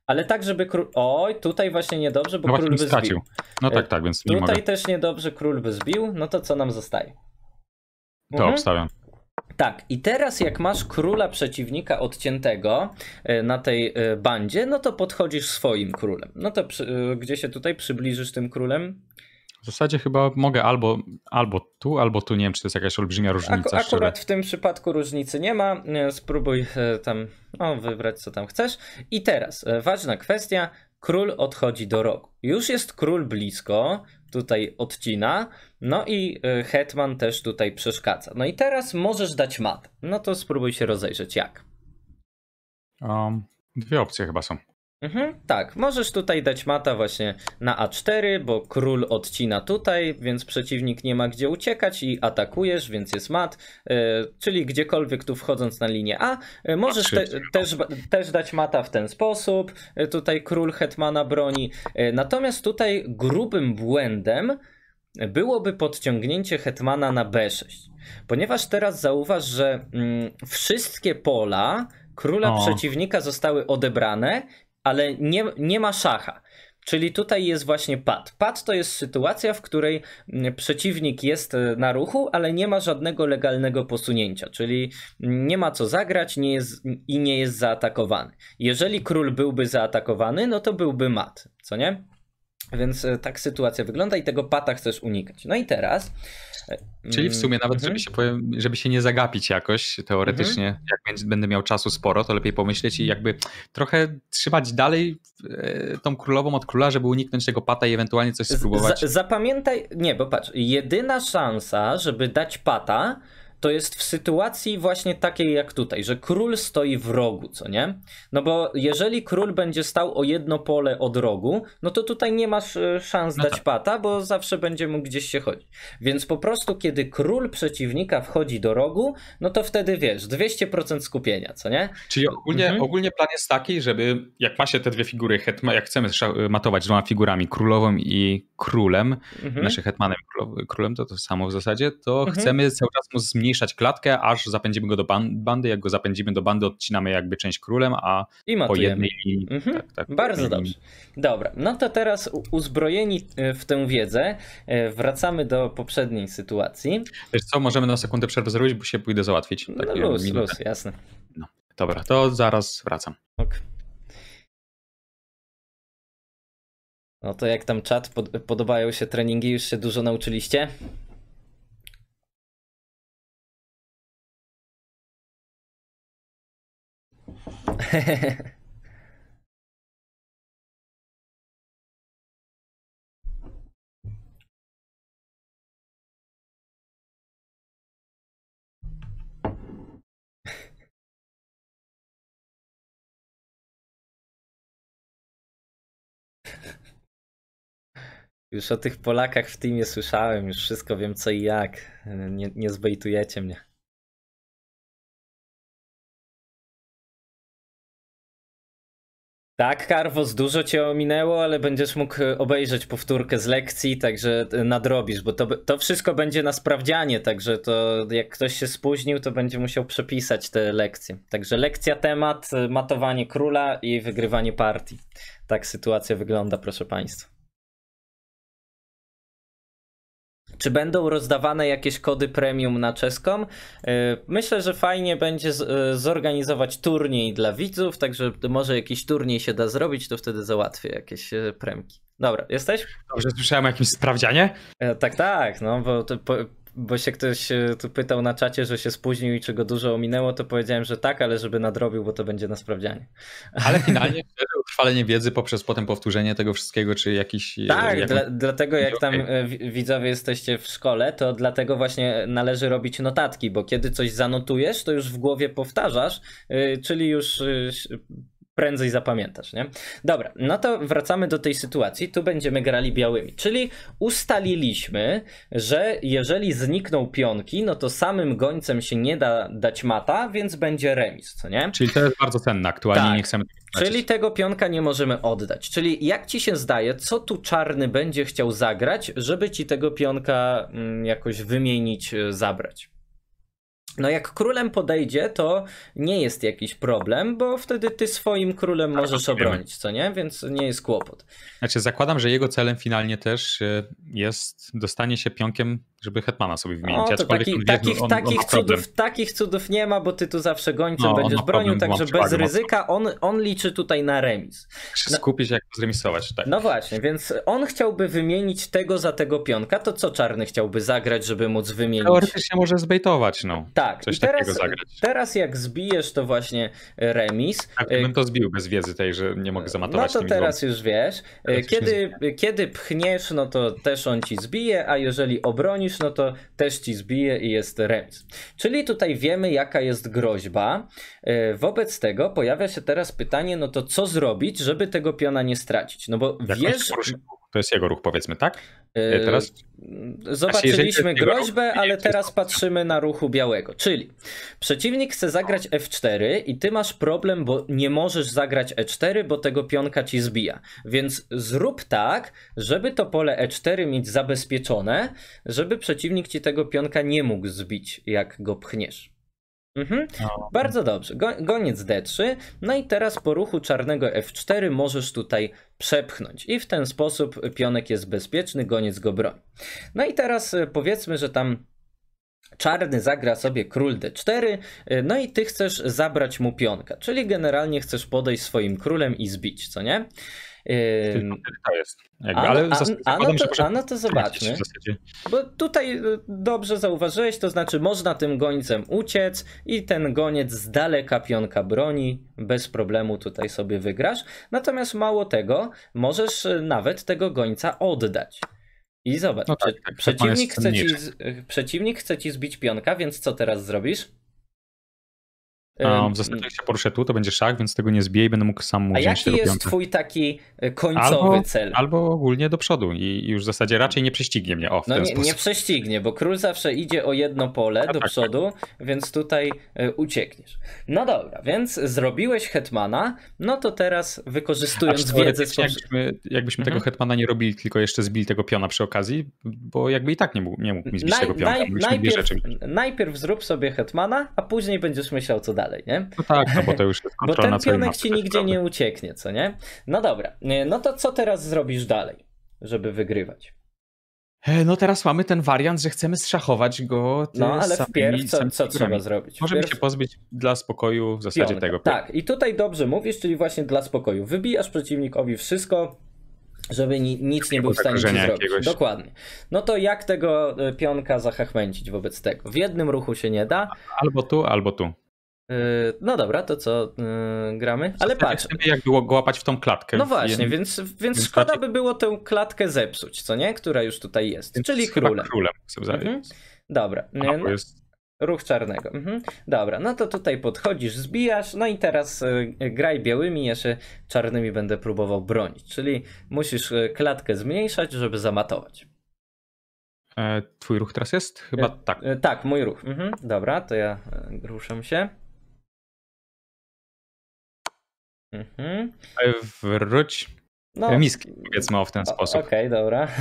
Ale tak, żeby król. Oj, tutaj właśnie niedobrze, bo no król by zbił. No tak, e, tak, więc nie Tutaj mogę. też niedobrze król by zbił, no to co nam zostaje? To mhm. obstawiam. Tak, i teraz jak masz króla przeciwnika odciętego e, na tej e, bandzie, no to podchodzisz swoim królem. No to przy, e, gdzie się tutaj przybliżysz tym królem? W zasadzie chyba mogę albo, albo tu, albo tu. Nie wiem, czy to jest jakaś olbrzymia różnica. Ak- akurat szczerze. w tym przypadku różnicy nie ma. Spróbuj tam no, wybrać, co tam chcesz. I teraz ważna kwestia. Król odchodzi do rogu. Już jest król blisko, tutaj odcina. No i y, Hetman też tutaj przeszkadza. No i teraz możesz dać mat. No to spróbuj się rozejrzeć, jak. Um, dwie opcje chyba są. Mhm, tak, możesz tutaj dać mata właśnie na A4, bo król odcina tutaj, więc przeciwnik nie ma gdzie uciekać i atakujesz, więc jest mat. Yy, czyli gdziekolwiek tu wchodząc na linię A, yy, możesz te, też, też dać mata w ten sposób. Yy, tutaj król hetmana broni. natomiast tutaj grubym błędem byłoby podciągnięcie hetmana na B6. Ponieważ teraz zauważ, że mm, wszystkie pola króla o. przeciwnika zostały odebrane ale nie, nie ma szacha. Czyli tutaj jest właśnie pad. Pad to jest sytuacja, w której mm, przeciwnik jest e, na ruchu, ale nie ma żadnego legalnego posunięcia, czyli nie ma co zagrać nie jest, i nie jest zaatakowany. Jeżeli król byłby zaatakowany, no to byłby mat, co nie? Więc e, tak sytuacja wygląda i tego pata chcesz unikać. No i teraz E, Czyli w sumie nawet, mhm. żeby, się powiem, żeby się nie zagapić jakoś teoretycznie, mhm. jak będę miał czasu sporo, to lepiej pomyśleć i jakby trochę trzymać dalej e, tą królową od króla, żeby uniknąć tego pata i ewentualnie coś spróbować. Z zapamiętaj, nie, bo patrz, jedyna szansa, żeby dać pata, to jest w sytuacji właśnie takiej jak tutaj, że król stoi w rogu, co nie? No bo jeżeli król będzie stał o jedno pole od rogu, no to tutaj nie masz e, szans no dać tak. pata, bo zawsze będzie mógł gdzieś się chodzić. Więc po prostu kiedy król przeciwnika wchodzi do rogu, no to wtedy wiesz, 200% skupienia, co nie? Czyli ogólnie, mhm. ogólnie plan jest taki, żeby jak ma się te dwie figury, hetma, jak chcemy matować dwoma figurami, królową i królem, mhm. naszym hetmanem królem, to to samo w zasadzie, to mhm. chcemy cały czas mu zmniejszyć zmniejszać klatkę, aż zapędzimy go do bandy. Jak go zapędzimy do bandy, odcinamy jakby część królem, a po jednej linii. Mhm. Tak, tak, Bardzo dobrze. Dobra, no to teraz uzbrojeni e, w tę wiedzę, e, wracamy do poprzedniej sytuacji. Wiesz co, możemy na sekundę przerwę zrobić, bo się pójdę załatwić. Tak no luz, luz, jasne. No. Dobra, to zaraz wracam. No to jak tam czat, podobają się treningi, już się dużo nauczyliście? Już o tych Polakach w teamie słyszałem, już wszystko wiem co i jak. Nie, nie zbejtujecie mnie. Tak, Karwos, dużo cię ominęło, ale będziesz mógł e, obejrzeć powtórkę z lekcji, także e, nadrobisz, bo to, to wszystko będzie na sprawdzianie, także to jak ktoś się spóźnił, to będzie musiał przepisać te lekcje. Także lekcja, temat, e, matowanie króla i wygrywanie partii. Tak sytuacja wygląda, proszę Państwa. Czy będą rozdawane jakieś kody premium na czeskom? Y, myślę, że fajnie będzie y, zorganizować turniej dla widzów, także może jakiś turniej się da zrobić, to wtedy załatwię jakieś y, premki. Dobra, jesteś? Dobrze, słyszałem o jakimś sprawdzianie? E, tak, tak, no bo to bo się ktoś e, tu pytał na czacie, że się spóźnił i czego dużo ominęło, to powiedziałem, że tak, ale żeby nadrobił, bo to będzie na sprawdzianie. Ale finalnie utrwalenie wiedzy poprzez potem powtórzenie tego wszystkiego, czy jakiś... E, tak, jak... Dla, dlatego jak tam e, widzowie jesteście w szkole, to dlatego właśnie należy robić notatki, bo kiedy coś zanotujesz, to już w głowie powtarzasz, czyli już prędzej zapamiętasz, nie? Dobra, no to wracamy do tej sytuacji. Tu będziemy grali białymi. Czyli ustaliliśmy, że jeżeli znikną pionki, no to samym gońcem się nie da dać mata, więc będzie remis, co nie? Czyli to jest bardzo cenne aktualnie, tak. nie chcemy Czyli tego pionka nie możemy oddać. Czyli jak ci się zdaje, co tu czarny będzie chciał zagrać, żeby ci tego pionka mm, jakoś wymienić, e, zabrać? No jak królem podejdzie, to nie jest jakiś problem, bo wtedy ty swoim królem możesz obronić, co nie? Więc nie jest kłopot. Znaczy zakładam, że jego celem finalnie też e, jest dostanie się pionkiem żeby Hetmana sobie wymienić. O, to taki, on takich, on, takich, on cudów, takich cudów nie ma, bo ty tu zawsze gońcem no, będziesz bronił, także bez ryzyka on, on liczy tutaj na remis. Się no, skupić, jak zremisować. Tak. No właśnie, więc on chciałby wymienić tego za tego pionka, to co Czarny chciałby zagrać, żeby móc wymienić? Teoretycznie może zbejtować, no. Tak. Coś teraz, takiego zagrać. Teraz jak zbijesz, to właśnie e, remis. Tak, e, bym to zbił bez wiedzy tej, że nie mogę e, zamatować. No to teraz już wiesz. Kiedy, kiedy pchniesz, no to też on ci zbije, a jeżeli obronisz, no to też ci zbije i jest remis. Czyli tutaj wiemy, jaka jest groźba. E, wobec tego pojawia się teraz pytanie, no to co zrobić, żeby tego piona nie stracić? No bo Jakoś wiesz... To jest jego ruch, powiedzmy, tak? E, yy, teraz... Zobaczyliśmy groźbę, ale teraz patrzymy na ruchu białego. Czyli przeciwnik chce zagrać F4 i ty masz problem, bo nie możesz zagrać E4, bo tego pionka ci zbija. Więc zrób tak, żeby to pole E4 mieć zabezpieczone, żeby przeciwnik ci tego pionka nie mógł zbić, jak go pchniesz. Mhm. No. Bardzo dobrze. Go, goniec D3. No i teraz po ruchu czarnego F4 możesz tutaj przepchnąć. I w ten sposób pionek jest bezpieczny, goniec go broni. No i teraz e, powiedzmy, że tam Czarny zagra sobie król d4, e, no i ty chcesz zabrać mu pionka, czyli generalnie chcesz podejść swoim królem i zbić, co nie? Tylko to jest. Jakby, a, ale a, no a, no to, a no to zobaczmy. Bo tutaj y, dobrze zauważyłeś, to znaczy można tym gońcem uciec i ten goniec z daleka pionka broni, bez problemu tutaj sobie wygrasz. Natomiast mało tego, możesz y, nawet tego gońca oddać. I zobacz, no tak, tak, tak przeciwnik, chce ci, y, przeciwnik chce ci zbić pionka, więc co teraz zrobisz? w zasadzie jak się poruszę tu, to będzie szach, więc tego nie zbiję i będę mógł sam mówić. A jaki jest twój taki końcowy albo, cel? Albo ogólnie do przodu i już w zasadzie raczej nie prześcignie mnie. O, w no ten nie, nie prześcignie, bo król zawsze idzie o jedno pole A do tak, przodu, tak. więc tutaj e, uciekniesz. No dobra, więc zrobiłeś Hetmana, no to teraz wykorzystując wiedzę... Sporzy... Jakbyśmy, jakbyśmy mhm. tego Hetmana nie robili, tylko jeszcze zbili tego piona przy okazji, bo jakby i tak nie mógł, nie mógł mi zbić naj, tego piona. Naj, najpierw, najpierw zrób sobie Hetmana, a później będziesz myślał co dalej dalej, nie? No tak, no bo to już jest Bo ten pionek ci nigdzie nie ucieknie, co nie? No dobra, e, no to co teraz zrobisz dalej, żeby wygrywać? E, no teraz mamy ten wariant, że chcemy zszachować go. No ale sami, wpierw co, co trzeba zrobić? Możemy wpierw... się pozbyć dla spokoju w zasadzie Pionka. tego. Tak, i tutaj dobrze mówisz, czyli właśnie dla spokoju. Wybijasz przeciwnikowi wszystko, żeby ni nic nie był w stanie ci zrobić. Jakiegoś. Dokładnie. No to jak tego e, pionka zachachmęcić wobec tego? W jednym ruchu się nie da. Albo tu, albo tu. E, no dobra, to co yy, gramy? Ale patrz. Jak było go łapać w tą klatkę. No właśnie, więc, więc, szkoda by było tę klatkę zepsuć, co nie? Która już tutaj jest. Więc czyli królem. królem chcę mhm. Dobra. no, jest... Ruch czarnego. Mhm. Dobra, no to tutaj podchodzisz, zbijasz, no i teraz yy, graj białymi, jeszcze czarnymi będę próbował bronić. Czyli musisz klatkę zmniejszać, żeby zamatować. twój ruch teraz jest? Chyba tak. tak, mój ruch. Mhm. Dobra, to ja ruszam się. Mhm. E, wróć no, miski, powiedzmy o w ten sposób. Okej, okay, dobra.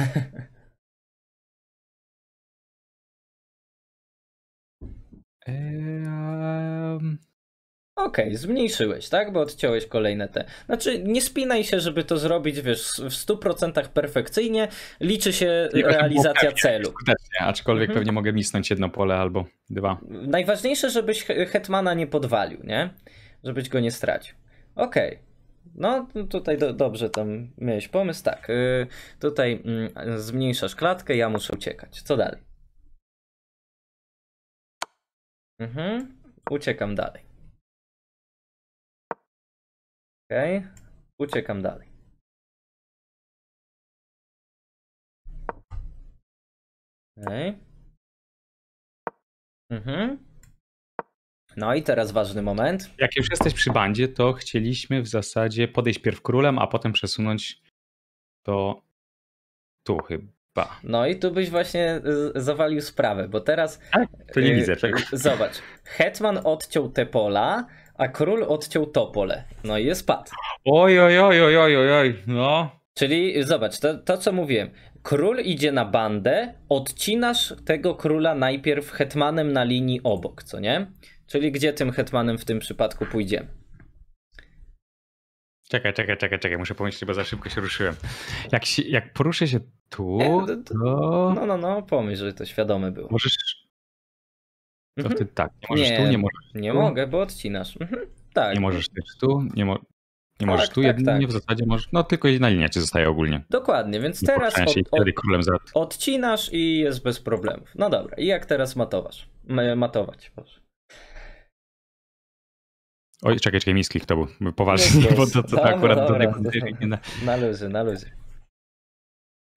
Okej, okay, zmniejszyłeś, tak? Bo odciąłeś kolejne te. Znaczy, nie spinaj się, żeby to zrobić, wiesz, w 100% perfekcyjnie. Liczy się nie realizacja celu. Skutecznie, aczkolwiek mhm. pewnie mogę misnąć jedno pole albo dwa. Najważniejsze, żebyś Hetmana nie podwalił, nie? Żebyś go nie stracił. Okej. Okay. No, tutaj do, dobrze tam miałeś pomysł. Tak, yy, tutaj yy, zmniejszasz klatkę, ja muszę uciekać. Co dalej? Mhm, uciekam dalej. Okej, uciekam dalej. Okej. Mhm. No i teraz ważny moment. Jak już jesteś przy bandzie, to chcieliśmy w zasadzie podejść pierw królem, a potem przesunąć to tu chyba. No i tu byś właśnie zawalił sprawę, bo teraz... A, tak, to nie e, widzę Zobacz, Hetman odciął te pola, a król odciął to pole. No i jest pad. Oj, oj, oj, oj, oj, oj, no. Czyli zobacz, to, to co mówiłem. Król idzie na bandę, odcinasz tego króla najpierw hetmanem na linii obok, co nie? Czyli gdzie tym hetmanem w tym przypadku pójdzie? Czekaj, czekaj, czekaj, czekaj, muszę pomyśleć, bo za szybko się ruszyłem. Jak, się, jak poruszę się tu, no to... No, no, no, pomyśl, że to świadome było. Możesz... To mhm. ty wtedy tak, nie możesz nie, tu, nie możesz Nie tu. mogę, bo odcinasz. Mhm, tak. Nie możesz też tu, nie, mo nie tak, możesz tu, tak, jedynie tak. w zasadzie możesz, no tylko jedna linia ci zostaje ogólnie. Dokładnie, więc nie teraz od, od, odcinasz i jest bez problemów. No dobra, i jak teraz matowasz? Matować, proszę. Oj, czekaj, czekaj, miski, to był poważnie, bo to, to, to akurat dobra, do tego nie na... na luzy, na luzie.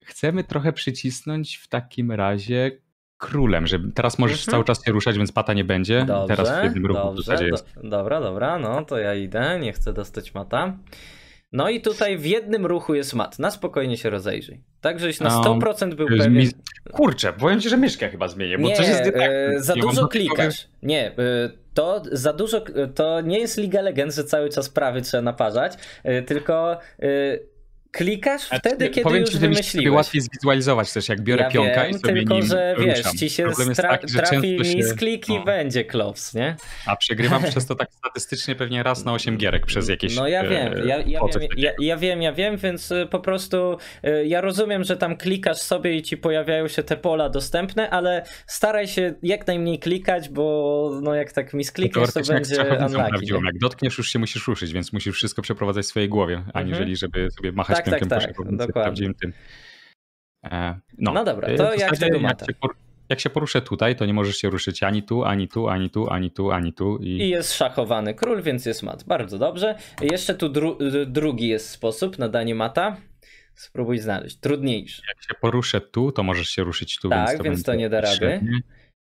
Chcemy trochę przycisnąć w takim razie królem, że teraz możesz mhm. cały czas się ruszać, więc pata nie będzie. Dobrze, teraz w jednym ruchu dobrze, w zasadzie jest. Do, dobra, dobra, no to ja idę, nie chcę dostać mata. No i tutaj w jednym ruchu jest mat. Na spokojnie się rozejrzyj. Tak, żeś na 100% był pewien. Mi... Kurczę, powiem ci, że myszkę chyba zmienię, bo nie, coś jest nie tak. E, za dużo klikasz. Powiem... Nie, e, to za dużo, to nie jest Liga Legend, że cały czas prawie trzeba naparzać, y, tylko y, Klikasz wtedy, ja, kiedy powiem już ci, wymyśliłeś. Powiem łatwiej zwizualizować też, jak biorę ja pionka wiem, i sobie tylko, nim że ruszam. wiesz, ci się Problem jest taki, że trafi misklik klik i no. będzie klops, nie? A przegrywam przez to tak statystycznie pewnie raz na 8 gierek przez jakieś... No ja e, wiem, ja, ja, wiem ja, wiem, ja wiem, więc e, po prostu e, ja rozumiem, że tam klikasz sobie i ci pojawiają się te pola dostępne, ale staraj się jak najmniej klikać, bo no jak tak misklikniesz, to, to będzie unlucky. Jak dotkniesz, już się musisz ruszyć, więc musisz wszystko przeprowadzać w swojej głowie, aniżeli mhm. żeby sobie machać tak, tak, tak, dokładnie. Tym. E, no. no dobra, to e, jak tego Jak się, jak się poruszę tutaj, to nie możesz się ruszyć ani tu, ani tu, ani tu, ani tu, ani tu. I, I jest szachowany król, więc jest mat. Bardzo dobrze. Jeszcze tu dru drugi jest sposób na danie mata. Spróbuj znaleźć. Trudniejszy. Jak się poruszę tu, to możesz się ruszyć tu. Tak, więc to, więc to nie da rady.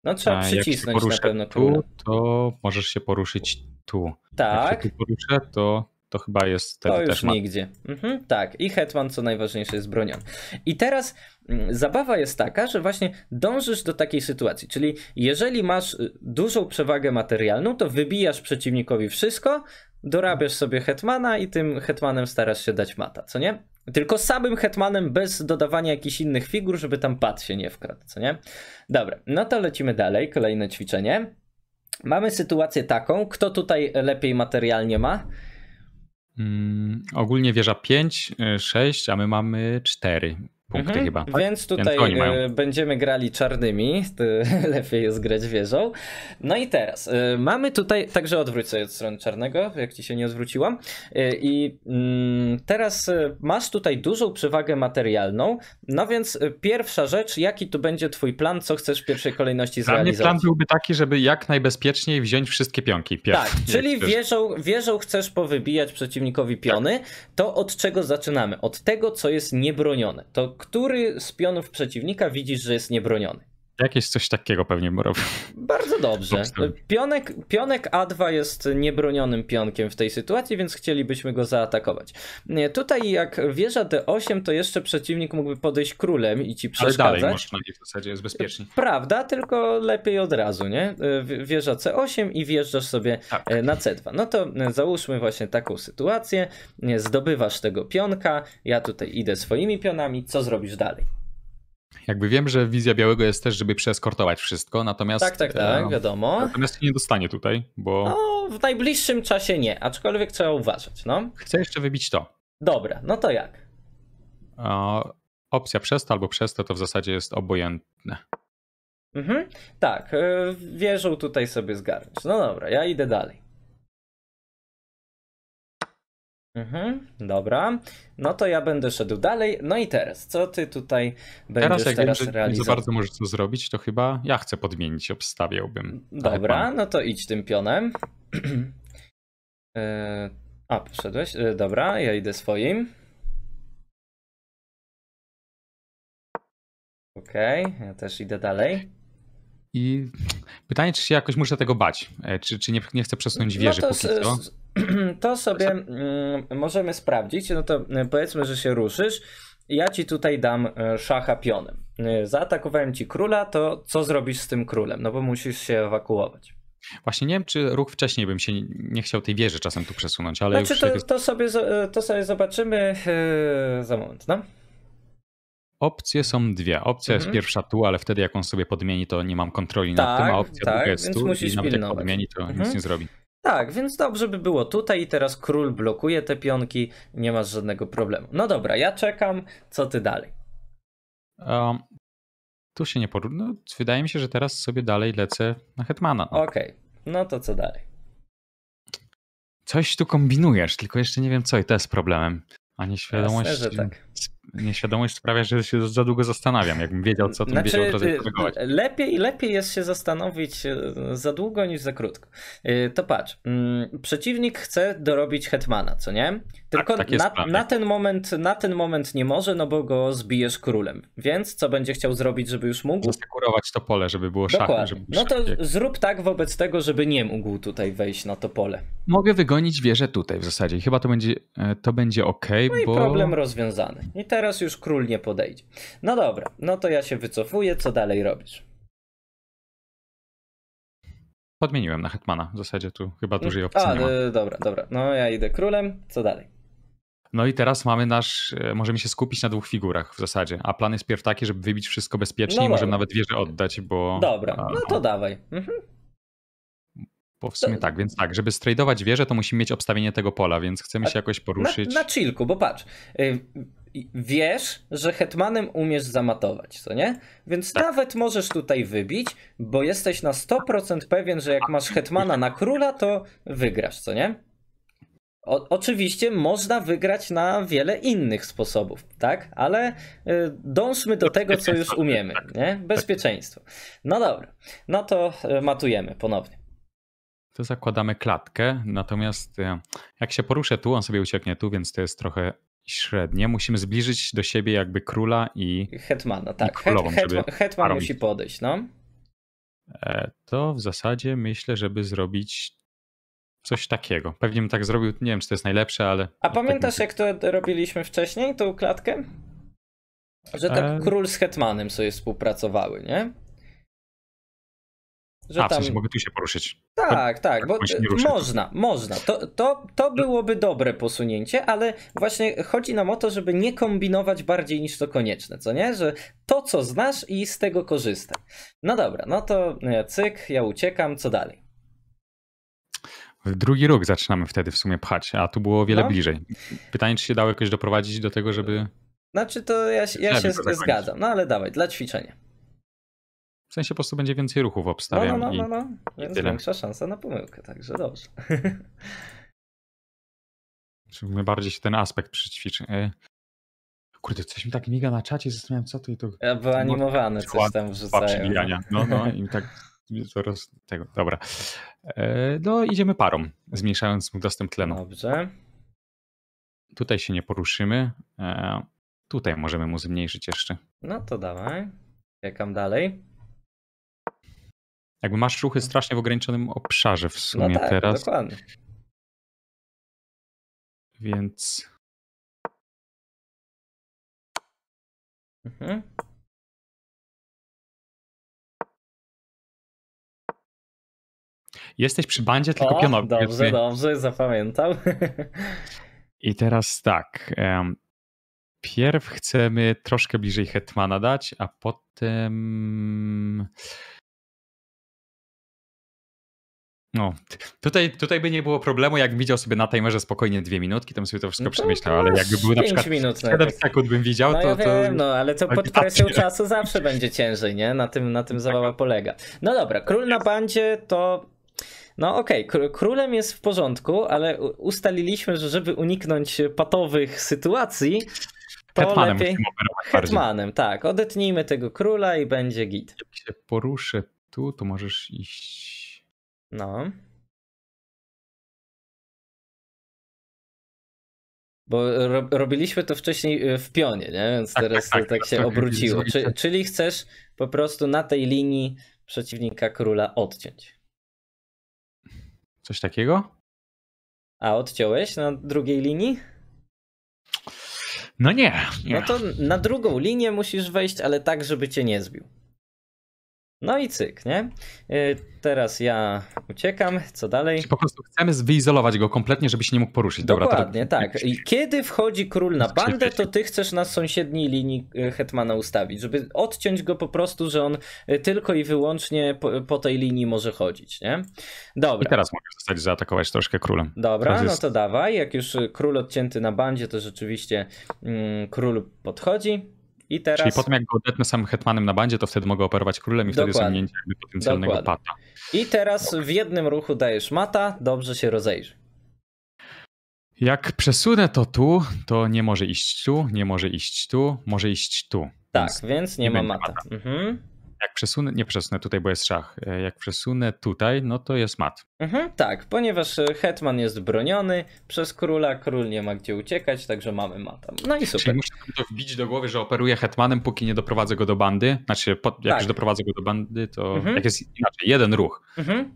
No trzeba e, przycisnąć na pewno króla. tu, to możesz się poruszyć tu. Tak. Jak się tak. tu poruszę, to to chyba jest wtedy to już ma... nigdzie. Mhm, tak, i hetman co najważniejsze jest broniony. I teraz mm, zabawa jest taka, że właśnie dążysz do takiej sytuacji, czyli jeżeli masz y, dużą przewagę materialną, to wybijasz przeciwnikowi wszystko, dorabiasz sobie hetmana i tym hetmanem starasz się dać mata, co nie? Tylko samym hetmanem bez dodawania jakichś innych figur, żeby tam pat się nie wkradł, co nie? Dobra, no to lecimy dalej, kolejne ćwiczenie. Mamy sytuację taką, kto tutaj lepiej materialnie ma? Mm, ogólnie wieża 5, 6, y, a my mamy 4 punkty mhm. chyba. Tak? Więc tutaj więc e, będziemy grali czarnymi, lepiej jest grać wieżą. No i teraz, e, mamy tutaj, także odwróć sobie od strony czarnego, jak ci się nie odwróciłam. E, I mm, teraz masz tutaj dużą przewagę materialną, no więc pierwsza rzecz, jaki tu będzie twój plan, co chcesz w pierwszej kolejności Dla zrealizować? Dla plan byłby taki, żeby jak najbezpieczniej wziąć wszystkie pionki. Pierw, tak, czyli wieżą, wieżą chcesz powybijać przeciwnikowi piony, tak. to od czego zaczynamy? Od tego, co jest niebronione. To który z pionów przeciwnika widzisz, że jest niebroniony. Jakieś coś takiego pewnie robił. Bardzo dobrze. Pionek, pionek A2 jest niebronionym pionkiem w tej sytuacji, więc chcielibyśmy go zaatakować. Tutaj jak wieża D8, to jeszcze przeciwnik mógłby podejść królem i ci przeszkadzać. Ale dalej można w zasadzie, jest bezpiecznie. Prawda, tylko lepiej od razu, nie? Y, wieża C8 i wjeżdżasz sobie tak. Y, na C2. No to y, załóżmy właśnie taką sytuację. Zdobywasz tego pionka, ja tutaj idę swoimi pionami, co zrobisz dalej? jakby wiem, że wizja białego jest też, żeby przeskortować wszystko, natomiast... Tak, tak, tak, wiadomo. Natomiast nie dostanie tutaj, bo... No, w najbliższym czasie nie, aczkolwiek trzeba uważać, no. Chcę jeszcze wybić to. Dobra, no to jak? O, opcja przez to albo przez to, to w zasadzie jest obojętne. Mhm, tak, y, wieżą tutaj sobie zgarnąć. No dobra, ja idę dalej. Mhm, dobra. No to ja będę szedł dalej. No i teraz, co ty tutaj będziesz teraz, jak teraz wiem, realizował? Nie za bardzo możesz to zrobić, to chyba ja chcę podmienić, obstawiałbym. Dobra, no to idź tym pionem. E, a, poszedłeś? E, dobra, ja idę swoim. Okej, okay, ja też idę dalej. I pytanie, czy się jakoś muszę tego bać? E, czy, czy nie, nie chcę przesunąć no wieży no to, póki co? To sobie mm, możemy sprawdzić. No to e, powiedzmy, że się ruszysz. Ja ci tutaj dam e, szacha pionem. Zaatakowałem ci króla, to co zrobisz z tym królem? No bo musisz się ewakuować. Właśnie nie wiem, czy ruch wcześniej bym się nie chciał tej wieży czasem tu przesunąć, ale znaczy, już... To, to, sobie, to sobie zobaczymy za moment, no? Opcje są dwie. Opcja mhm. jest pierwsza tu, ale wtedy jak on sobie podmieni, to nie mam kontroli tak, nad tym, a tak, opcja tak, druga jest więc tu musisz i nawet pilnować. jak podmieni, to mhm. nic nie zrobi. Tak, więc dobrze by było tutaj i teraz król blokuje te pionki, nie masz żadnego problemu. No dobra, ja czekam, co ty dalej? Um, tu się nie porówno. Wydaje mi się, że teraz sobie dalej lecę na Hetmana. No. Okej, okay. no to co dalej? Coś tu kombinujesz, tylko jeszcze nie wiem co i to jest problemem. A nieświadomość Jasne, tak nieświadomość sprawia, że się za długo zastanawiam. Jakbym wiedział, co o tym znaczy, wiedział, to y, Lepiej, lepiej jest się zastanowić y, za długo niż za krótko. Y, to patrz, mm, przeciwnik chce dorobić Hetmana, co nie? Tylko tak, tak na, na, ten moment, na ten moment nie może, no bo go zbijesz królem. Więc co będzie chciał zrobić, żeby już mógł? Zasekurować to pole, żeby było szachy. Żeby no to zrób tak wobec tego, żeby nie mógł tutaj wejść na to pole. Mogę wygonić wieżę tutaj w zasadzie. Chyba to będzie, e, to będzie ok, no bo... i problem rozwiązany. I teraz teraz już król nie podejdzie. No dobra, no to ja się wycofuję, co dalej robisz? Podmieniłem na Hetmana, w zasadzie tu chyba dużej mm. opcji A, nie ma. Y, dobra, dobra, no ja idę królem, co dalej? No i teraz mamy nasz, e, możemy się skupić na dwóch figurach w zasadzie, a plan jest pierw taki, żeby wybić wszystko bezpiecznie no i możemy nawet wieżę oddać, bo... Dobra, no to dawaj. Mhm. Bo w sumie to... tak, więc tak, żeby strajdować wieżę, to musimy mieć obstawienie tego pola, więc chcemy się jakoś poruszyć. Na, na chillku, bo patrz, y, wiesz, że hetmanem umiesz zamatować, co nie? Więc tak. nawet możesz tutaj wybić, bo jesteś na 100% pewien, że jak masz hetmana na króla, to wygrasz, co nie? O, oczywiście można wygrać na wiele innych sposobów, tak? Ale y, dążmy do tego, co już umiemy, tak. nie? Bezpieczeństwo. No dobra, no to y, matujemy ponownie. To zakładamy klatkę, natomiast y, jak się poruszę tu, on sobie ucieknie tu, więc to jest trochę średnie. Musimy zbliżyć do siebie jakby króla i. Hetmana, tak. I królową, het, hetman musi podejść, no? E, to w zasadzie myślę, żeby zrobić coś takiego. Pewnie bym tak zrobił, nie wiem czy to jest najlepsze, ale. A pamiętasz, tak jak to robiliśmy wcześniej, tą klatkę? Że tak e... król z hetmanem sobie współpracowały, nie? Że A, tam... w sensie mogę tu się poruszyć. Tak, tak, tak, bo można, można. To, to, to byłoby dobre posunięcie, ale właśnie chodzi nam o to, żeby nie kombinować bardziej niż to konieczne, co nie? Że to, co znasz i z tego korzystaj. No dobra, no to e, cyk, ja uciekam, co dalej? Drugi róg zaczynamy wtedy w sumie pchać, a tu było wiele no. bliżej. Pytanie, czy się dało jakoś doprowadzić do tego, żeby... Znaczy to ja, ja się zgadzam, no ale dawaj, dla ćwiczenia sensie po prostu będzie więcej ruchów obstawiam. No, no, no, no, no. więc tyle. większa szansa na pomyłkę, także dobrze. My bardziej się ten aspekt przyćwiczy. E, kurde, coś mi tak miga na czacie, zastanawiam co to i to. Ja był no, animowany, no, coś tam wrzucają. No, no i tak tego, dobra. E, no idziemy parą, zmniejszając mu dostęp tlenu. Dobrze. Tutaj się nie poruszymy. E, tutaj możemy mu zmniejszyć jeszcze. No to dawaj. Czekam dalej. Jakby masz ruchy strasznie w ograniczonym obszarze w sumie no tak, teraz. Dokładnie. Więc. Mhm. Jesteś przy bandzie, tylko o, pionowy. Dobrze, dobrze, zapamiętał. I teraz tak. Um, pierw chcemy troszkę bliżej Hetmana dać, a potem. No, tutaj, tutaj by nie było problemu, jak widział sobie na timerze spokojnie dwie minutki, tam sobie to wszystko no to przemyślał, ale jakby były na przykład minut 7 sekund bym widział, no to, ja wiem, No ale to pod presją czasu zawsze będzie ciężej, nie? Na tym, na tym zabawa tak. polega. No dobra, Król na bandzie to... No okej, okay. królem jest w porządku, ale ustaliliśmy, że żeby uniknąć patowych sytuacji, to Hetmanem lepiej... Hetmanem, tak. Odetnijmy tego króla i będzie git. Jak się poruszę tu, to możesz iść no. Bo ro robiliśmy to wcześniej e, w pionie, nie? więc tak, teraz tak, tak, tak się tak. obróciło. Czy, czyli chcesz po prostu na tej linii przeciwnika króla odciąć. Coś takiego? A odciąłeś na drugiej linii? No nie, nie. No to na drugą linię musisz wejść, ale tak, żeby cię nie zbił. No i cyk, nie? Y, teraz ja uciekam, co dalej? po prostu chcemy wyizolować go kompletnie, żeby się nie mógł poruszyć. Dobra, Dokładnie, tak. I kiedy wchodzi król na bandę, to ty chcesz na sąsiedniej linii y, Hetmana ustawić, żeby odciąć go po prostu, że on y, tylko i wyłącznie po, po tej linii może chodzić, nie? Dobra. I teraz możesz zostać zaatakować troszkę królem. Dobra, no jest... no to dawaj. Jak już król odcięty na bandzie, to rzeczywiście mm, król podchodzi. I teraz... Czyli potem jak go odetnę samym hetmanem na bandzie, to wtedy mogę operować królem i Dokładnie. wtedy zamknięcie potencjalnego Dokładnie. pata. I teraz w jednym ruchu dajesz mata, dobrze się rozejrzy. Jak przesunę to tu, to nie może iść tu, nie może iść tu, może iść tu. Tak, więc, więc nie, nie ma mata. mata. Mhm. Jak przesunę, nie przesunę tutaj, bo jest szach. E, jak przesunę tutaj, no to jest mat. Mhm, tak, ponieważ e, hetman jest broniony przez króla, król nie ma gdzie uciekać, także mamy mata. No i super. Czyli muszę to wbić do głowy, że operuję hetmanem, póki nie doprowadzę go do bandy. Znaczy, jak tak. już doprowadzę go do bandy, to mhm. jak jest inaczej, jeden ruch. Mhm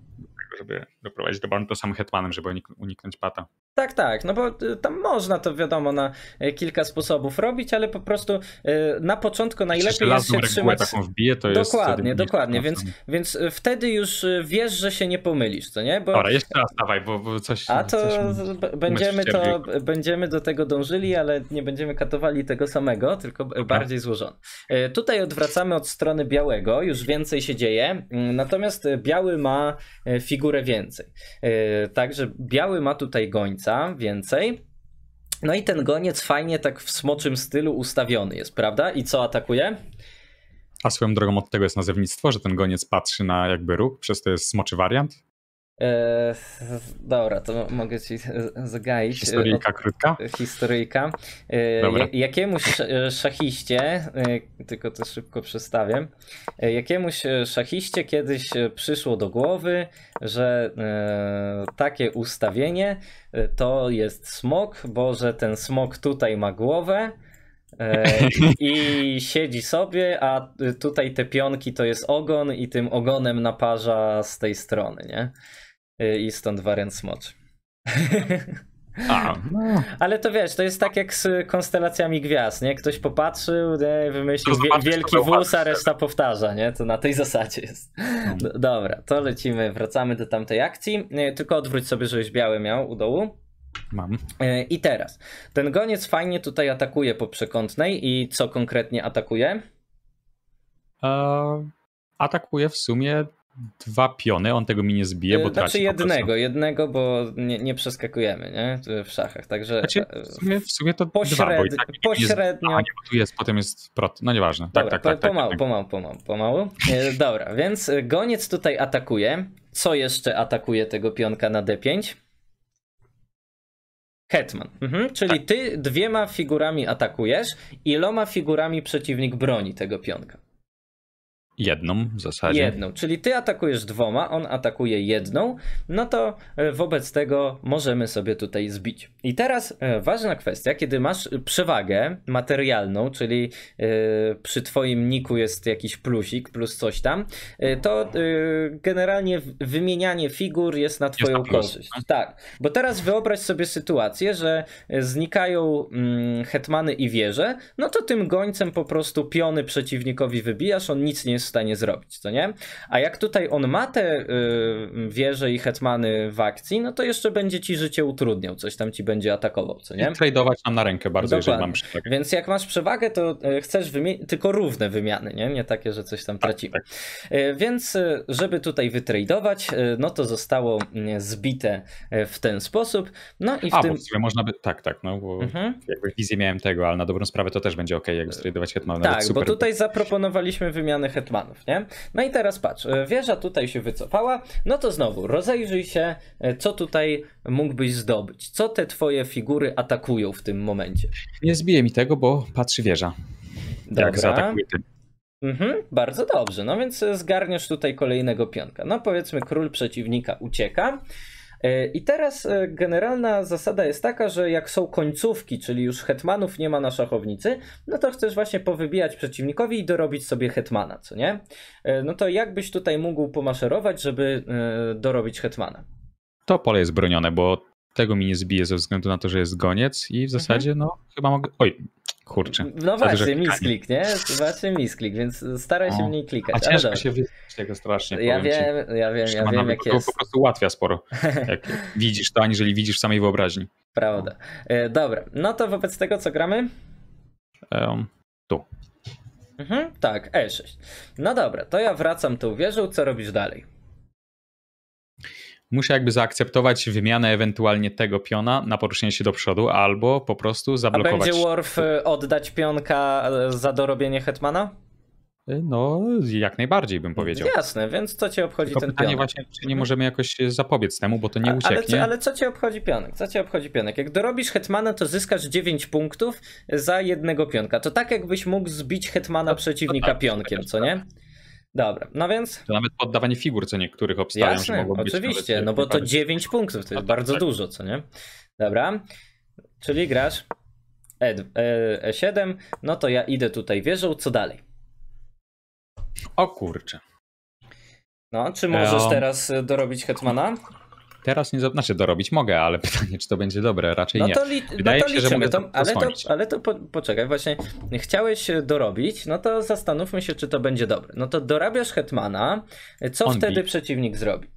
żeby doprowadzić do banu samym hetmanem, żeby uniknąć pata. Tak, tak, no bo y, tam można to wiadomo na y, kilka sposobów robić, ale po prostu y, na początku najlepiej jest się trzymać. taką wbije, to dokładnie, jest dokładnie, dokładnie, no, więc, no. więc wtedy już wiesz, że się nie pomylisz, co nie? Bo... Dobra, jeszcze raz dawaj, bo, bo coś... A to coś będziemy, to będziemy do tego dążyli, ale nie będziemy katowali tego samego, tylko bardziej złożone. Tutaj odwracamy od strony białego, już więcej się dzieje, natomiast biały ma figurę figurę więcej. Yy, także biały ma tutaj gońca więcej. No i ten goniec fajnie tak w smoczym stylu ustawiony jest, prawda? I co atakuje? A swoją drogą od tego jest nazewnictwo, że ten goniec patrzy na jakby róg, przez to jest smoczy wariant. E, dobra, to mogę ci zagaić. E, historyjka krótka? E, historyjka. E, jakiemuś szachiście, tylko to szybko przestawiam, jakiemuś szachiście kiedyś przyszło do głowy, że takie ustawienie to jest smok, bo że ten smok tutaj ma głowę, i siedzi sobie, a tutaj te pionki to jest ogon i tym ogonem naparza z tej strony, nie? Y, i stąd Waren Smocz. A, no. Ale to wiesz, to jest tak jak z konstelacjami gwiazd, nie? Ktoś popatrzył, nie? wymyślił wie, wielki wóz, a reszta powtarza, nie? To na tej zasadzie jest. No. dobra, to lecimy, wracamy do tamtej akcji. Nie, y, tylko odwróć sobie, żebyś biały miał u dołu. Mam. Y, I teraz. Ten goniec fajnie tutaj atakuje po przekątnej i co konkretnie atakuje? E, atakuje w sumie dwa piony, on tego mi nie zbije, bo y, znaczy traci Znaczy jednego, jednego, bo nie, nie, przeskakujemy, nie? W szachach, także... Znaczy, e, w, sumie, w sumie to pośred... dwa, bo i tak pośrednio... Jest, a, tu jest, potem jest prot, no nieważne. Tak, tak, tak, tak, pomału, tak, pomału, pomału, pomału. E, dobra, więc e, goniec tutaj atakuje. Co jeszcze atakuje tego pionka na D5? Hetman. Mhm, czyli tak. ty dwiema figurami atakujesz, iloma figurami przeciwnik broni tego pionka. Jedną w zasadzie. Jedną, czyli ty atakujesz dwoma, on atakuje jedną, no to e, wobec tego możemy sobie tutaj zbić. I teraz e, ważna kwestia, kiedy masz przewagę materialną, czyli e, przy twoim niku jest jakiś plusik, plus coś tam, to generalnie wymienianie figur jest na twoją jest na korzyść. Tak, bo teraz wyobraź sobie sytuację, że znikają mm, hetmany i wieże, no to tym gońcem po prostu piony przeciwnikowi wybijasz, on nic nie stanie zrobić, co nie? A jak tutaj on ma te y, wieże i hetmany w akcji, no to jeszcze będzie ci życie utrudniał, coś tam ci będzie atakował, co nie? tradeować nam na rękę bardzo, Dokładnie. jeżeli mam przewagę. Więc jak masz przewagę, to y, chcesz tylko równe wymiany, nie? Nie takie, że coś tam tak, tracimy. Tak, tak. więc żeby tutaj wytradować, no to zostało mm, zbite w ten sposób. No i w A, tym... Bo można by... Tak, tak, no bo mhm. jakby wizję miałem tego, ale na dobrą sprawę to też będzie ok, jak wytradować hetmany. Tak, bo tutaj zaproponowaliśmy wymianę hetmana nie? No i teraz patrz, e, wieża tutaj się wycofała, no to znowu rozejrzyj się, e, co tutaj mógłbyś zdobyć. Co te twoje figury atakują w tym momencie? Nie zbije mi tego, bo patrzy wieża. Dobra. Jak zaatakuje Mhm, bardzo dobrze, no więc e, zgarniesz tutaj kolejnego pionka. No powiedzmy król przeciwnika ucieka. E, I teraz e, generalna zasada jest taka, że jak są końcówki, czyli już hetmanów nie ma na szachownicy, no to chcesz właśnie powybijać przeciwnikowi i dorobić sobie hetmana, co nie? E, no to jak byś tutaj mógł pomaszerować, żeby dorobić hetmana? To pole jest bronione, bo tego mi nie zbije ze względu na to, że jest goniec i w mhm. zasadzie mhm. no chyba mogę... Oj, Kurczę. No właśnie, misklik, nie? Właśnie misklik, więc staraj się mniej klikać. A ciężko się wyzwać tego strasznie. Ja wiem, ci. ja wiem, ja wiem jak jest. To po prostu ułatwia sporo, jak widzisz to, aniżeli widzisz w samej wyobraźni. Prawda. E, dobra, no to wobec tego co gramy? Um, tu. Mhm, tak, E6. No dobra, to ja wracam tu wieżą, co robisz dalej? muszę jakby zaakceptować wymianę ewentualnie tego piona na poruszenie się do przodu, albo po prostu zablokować. A będzie Worf e, oddać pionka e, za dorobienie Hetmana? E, no, jak najbardziej bym powiedział. Jasne, więc co cię obchodzi Tylko ten pytanie pionek? właśnie, czy nie możemy jakoś zapobiec temu, bo to nie ucieknie. Ale co, ale co cię obchodzi pionek? Co cię obchodzi pionek? Jak dorobisz hetmana, to zyskasz 9 punktów za jednego pionka. To tak jakbyś mógł zbić hetmana no, przeciwnika no tak, pionkiem, tak, co nie? Tak. Dobra, no więc. To nawet poddawanie figur, co niektórych obstawiam, Jasne, że mogą oczywiście, nawet... no bo to 9 punktów, to jest bardzo tak. dużo, co nie? Dobra, czyli grasz e, 7 e no to ja idę tutaj wieżą, co dalej? O kurczę. No, czy możesz teraz e, dorobić Hetmana? Teraz nie, znaczy dorobić mogę, ale pytanie, czy to będzie dobre, raczej no to li, nie. No Wydaje no to się, liczymy, że to, ale, to, ale to po, poczekaj, właśnie chciałeś dorobić, no to zastanówmy się, czy to będzie dobre. No to dorabiasz Hetmana, co On wtedy przeciwnik zrobi?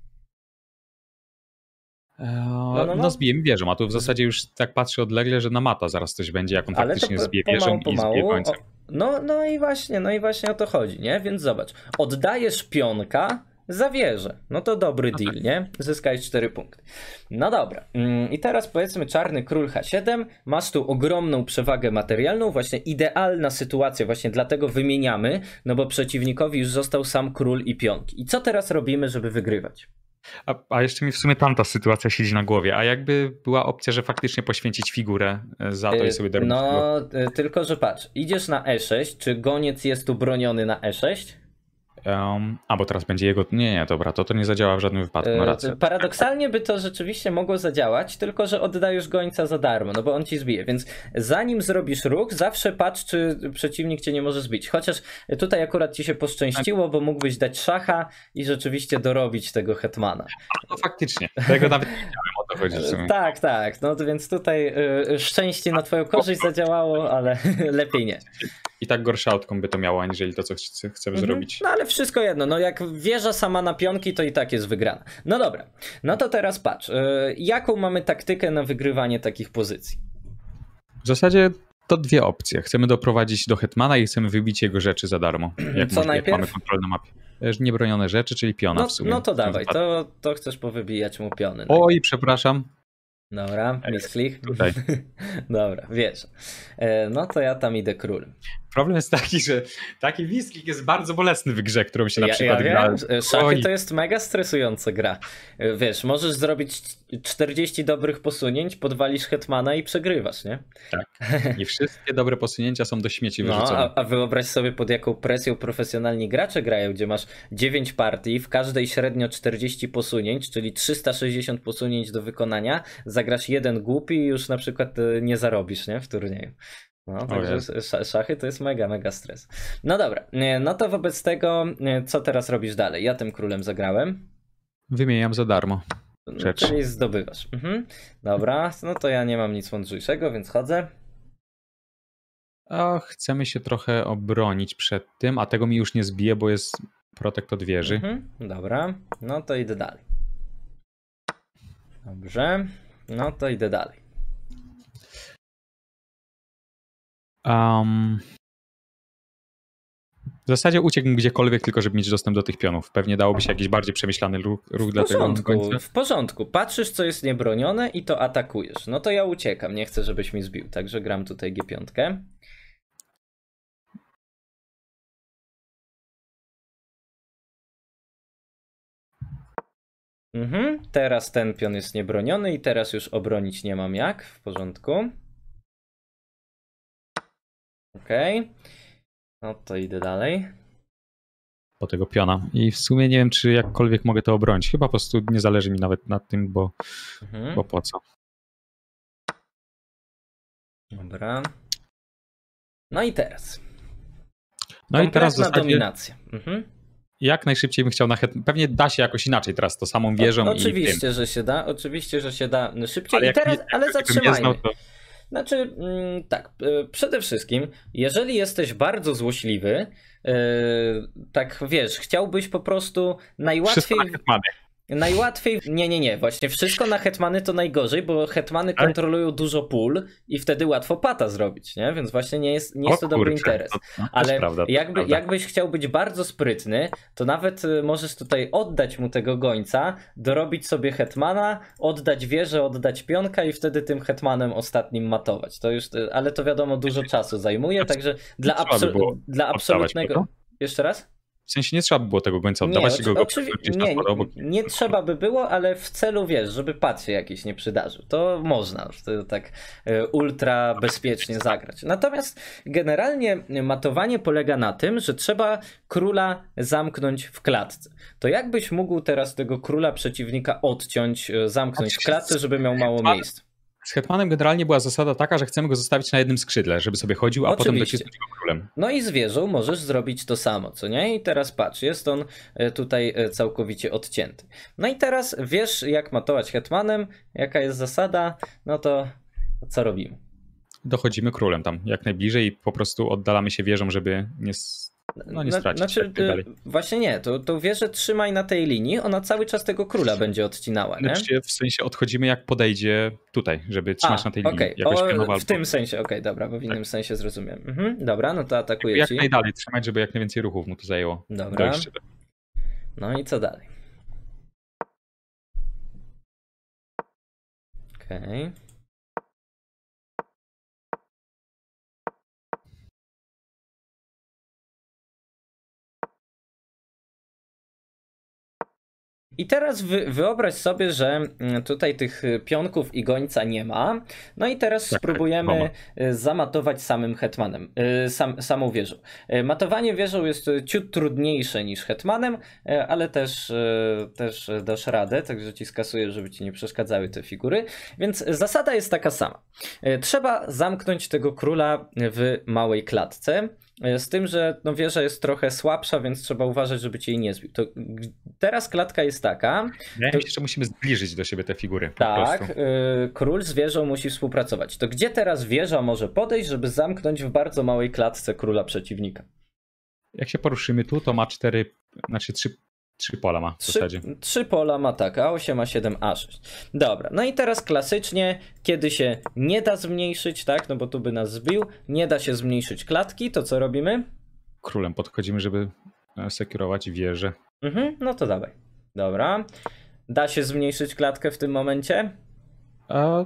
E, no, no, no. no, no wieżą, a tu w zasadzie już tak patrzę odlegle, że na mata zaraz coś będzie, jak on Ale faktycznie po, zbije wieżą pomału, i zbije końcem. O, no, no i właśnie, no i właśnie o to chodzi, nie? Więc zobacz, oddajesz pionka, zawierzę. No to dobry deal, nie? Zyskaj 4 punkty. No dobra. Mm, I teraz powiedzmy czarny król H7. Masz tu ogromną przewagę materialną, właśnie idealna sytuacja, właśnie dlatego wymieniamy, no bo przeciwnikowi już został sam król i pionki. I co teraz robimy, żeby wygrywać? A, a, jeszcze mi w sumie tamta sytuacja siedzi na głowie. A jakby była opcja, że faktycznie poświęcić figurę e, za to i y, sobie dorobić? No, y, tylko że patrz, idziesz na E6, czy goniec jest tu broniony na E6? Um, a bo teraz będzie jego. Nie, nie, dobra, to to nie zadziała w żadnym wypadku. No e, racja. Paradoksalnie by to rzeczywiście mogło zadziałać, tylko że oddajesz gońca za darmo, no bo on ci zbije. Więc zanim zrobisz ruch, zawsze patrz, czy przeciwnik cię nie może zbić. Chociaż tutaj akurat ci się poszczęściło, bo mógłbyś dać szacha i rzeczywiście dorobić tego hetmana. No faktycznie. Tego nawet nie wiedziałem to chodzi. Tak, tak. No więc tutaj y, szczęście na twoją korzyść zadziałało, ale lepiej nie. I tak gorszy outcome by to miało, aniżeli to, co chcemy mhm. zrobić. No ale wszystko jedno, no jak wieża sama na pionki, to i tak jest wygrana. No dobra, no to teraz patrz, y, jaką mamy taktykę na wygrywanie takich pozycji? W zasadzie to dwie opcje. Chcemy doprowadzić do Hetmana i chcemy wybić jego rzeczy za darmo. Jak, co najpierw? jak mamy kontrol na mapie niebronione rzeczy, czyli piona no, w sumie. No to dawaj, to, to chcesz powybijać mu piony. No. Oj, przepraszam. Dobra, misklik. Dobra, wiesz. E, no to ja tam idę królem. Problem jest taki, że taki Wiskik jest bardzo bolesny w grze, którą się na ja, przykład ja gra. Wiem. Szachy to jest mega stresująca gra. Wiesz, możesz zrobić 40 dobrych posunięć, podwalisz Hetmana i przegrywasz, nie? Tak. I wszystkie dobre posunięcia są do śmieci no, wyrzucone. No, a, a wyobraź sobie pod jaką presją profesjonalni gracze grają, gdzie masz 9 partii, w każdej średnio 40 posunięć, czyli 360 posunięć do wykonania, zagrasz jeden głupi i już na przykład e, nie zarobisz, nie? W turnieju. No, także okay. szachy to jest mega, mega stres. No dobra, no to wobec tego, co teraz robisz dalej? Ja tym królem zagrałem. Wymieniam za darmo. No, rzecz. czyli zdobywasz. Mhm. Dobra, no to ja nie mam nic mądrzejszego, więc chodzę. A chcemy się trochę obronić przed tym, a tego mi już nie zbije, bo jest protekt od wieży. Mhm. Dobra, no to idę dalej. Dobrze, no to idę dalej. Um, w zasadzie uciekł gdziekolwiek, tylko żeby mieć dostęp do tych pionów. Pewnie dałoby się jakiś bardziej przemyślany ruch, ruch w dla porządku, tego. W porządku, patrzysz, co jest niebronione i to atakujesz. No to ja uciekam, nie chcę, żebyś mi zbił, także gram tutaj G5. Mhm, teraz ten pion jest niebroniony i teraz już obronić nie mam jak, w porządku. Okej. Okay. No to idę dalej. Po tego piona. I w sumie nie wiem, czy jakkolwiek mogę to obronić. Chyba po prostu nie zależy mi nawet na tym, bo, mhm. bo po co. Dobra. No i teraz. No i teraz zasadzie... dominacja. Mhm. Jak najszybciej bym chciał na het... Pewnie da się jakoś inaczej teraz to samą wieżą. O, oczywiście, i tym. że się da. Oczywiście, że się da no szybciej. Ale, teraz, ale zatrzymajmy. Znał, to... Znaczy, mm, tak, przede wszystkim, jeżeli jesteś bardzo złośliwy, e, tak wiesz, chciałbyś po prostu najłatwiej. Wszystko Najłatwiej. Nie, nie, nie. Właśnie wszystko na hetmany to najgorzej, bo hetmany Ale... kontrolują dużo pól i wtedy łatwo pata zrobić, nie? Więc właśnie nie jest, nie jest to kurczę, dobry interes. To, to Ale prawda, jakby, prawda. jakbyś chciał być bardzo sprytny, to nawet y, możesz tutaj oddać mu tego gońca, dorobić sobie hetmana, oddać wieżę, oddać pionka i wtedy tym hetmanem ostatnim matować. To już, y, ale to wiadomo, dużo czasu zajmuje, znaczy, także dla, abso... dla absolutnego. Jeszcze raz? W sensie nie trzeba by było tego gońca oddawać, nie, go oczywi- gdzieś nie, na obok. Nie, nie trzeba by było, ale w celu wiesz, żeby pat się jakiś nie przydarzył. To można to tak e, ultra tak, bezpiecznie tak. zagrać. Natomiast generalnie matowanie polega na tym, że trzeba króla zamknąć w klatce. To jakbyś mógł teraz tego króla przeciwnika odciąć, e, zamknąć w klatce, żeby miał mało miejsca? Z Hetmanem generalnie była zasada taka, że chcemy go zostawić na jednym skrzydle, żeby sobie chodził, a Oczywiście. potem docisnąć królem. No i z wieżą możesz zrobić to samo, co nie? I teraz patrz, jest on e, tutaj e, całkowicie odcięty. No i teraz wiesz, jak matować Hetmanem, jaka jest zasada, no to co robimy? Dochodzimy królem tam jak najbliżej i po prostu oddalamy się wieżą, żeby nie no nie stracić. Znaczy, tak y, właśnie nie, to, to wieżę trzymaj na tej linii, ona cały czas tego króla będzie odcinała, nie? Znaczy, w sensie odchodzimy jak podejdzie tutaj, żeby trzymać A, na tej okay. linii. O, w tym sensie, okej, okay, dobra, bo w innym tak. sensie zrozumiem. Mhm, dobra, no to atakujecie. jak ci. Jak najdalej trzymać, żeby jak najwięcej ruchów mu to zajęło. Dobra. Dojście. No i co dalej? Okej. Okay. I teraz wyobraź sobie, że mm, tutaj tych y, pionków i gońca nie ma. No i teraz tak, spróbujemy mama. Y, zamatować samym hetmanem, y, sam, samą wieżą. Matowanie wieżą jest ciut trudniejsze niż hetmanem, ale też, też dasz radę, także ci skasuję, żeby ci nie przeszkadzały te figury. Więc zasada jest taka sama. Trzeba zamknąć tego króla w małej klatce. E, z tym, że no, wieża jest trochę słabsza, więc trzeba uważać, żeby cię jej nie zbił. To teraz klatka jest taka. Ja to... jeszcze musimy zbliżyć do siebie te figury. tak, e, król z wieżą musi współpracować. To gdzie teraz wieża może podejść, żeby zamknąć w bardzo małej klatce króla przeciwnika? Jak się poruszymy tu, to ma cztery, znaczy trzy Trzy pola ma w zasadzie. Trzy, trzy pola ma tak, A8, A7, A6. Dobra, no i teraz klasycznie, kiedy się nie da zmniejszyć, tak, no bo tu by nas zbił, nie da się zmniejszyć klatki, to co robimy? Królem podchodzimy, żeby e, sekurować wieżę. Mhm, no to dawaj. Dobra. Da się zmniejszyć klatkę w tym momencie? A...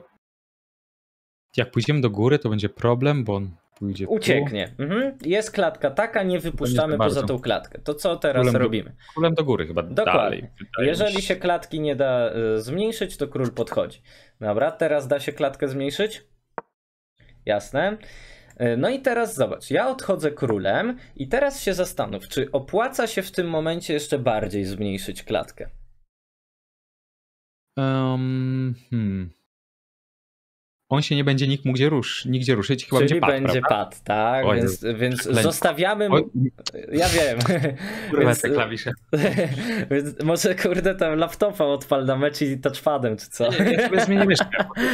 Jak pójdziemy do góry, to będzie problem, bo pójdzie. Ucieknie. Mhm. Jest klatka taka, nie wypuszczamy poza tą klatkę. To co teraz królem robimy? Do, królem do góry chyba Dokładnie. dalej. Jeżeli się klatki nie da y, zmniejszyć, to król podchodzi. Dobra, teraz da się klatkę zmniejszyć? Jasne. Y, no i teraz zobacz, ja odchodzę królem i teraz się zastanów, czy opłaca się w tym momencie jeszcze bardziej zmniejszyć klatkę? Um, hmm on się nie będzie nikt mógł rusz, nigdzie ruszyć, chyba Czyli będzie pad, będzie pad, tak? Oj, więc, no, więc zostawiamy... Mu... Ja wiem. więc, te klawisze. więc może kurde tam laptopa odpal na mecz i touchpadem czy co? Nie, nie, nie zmienimy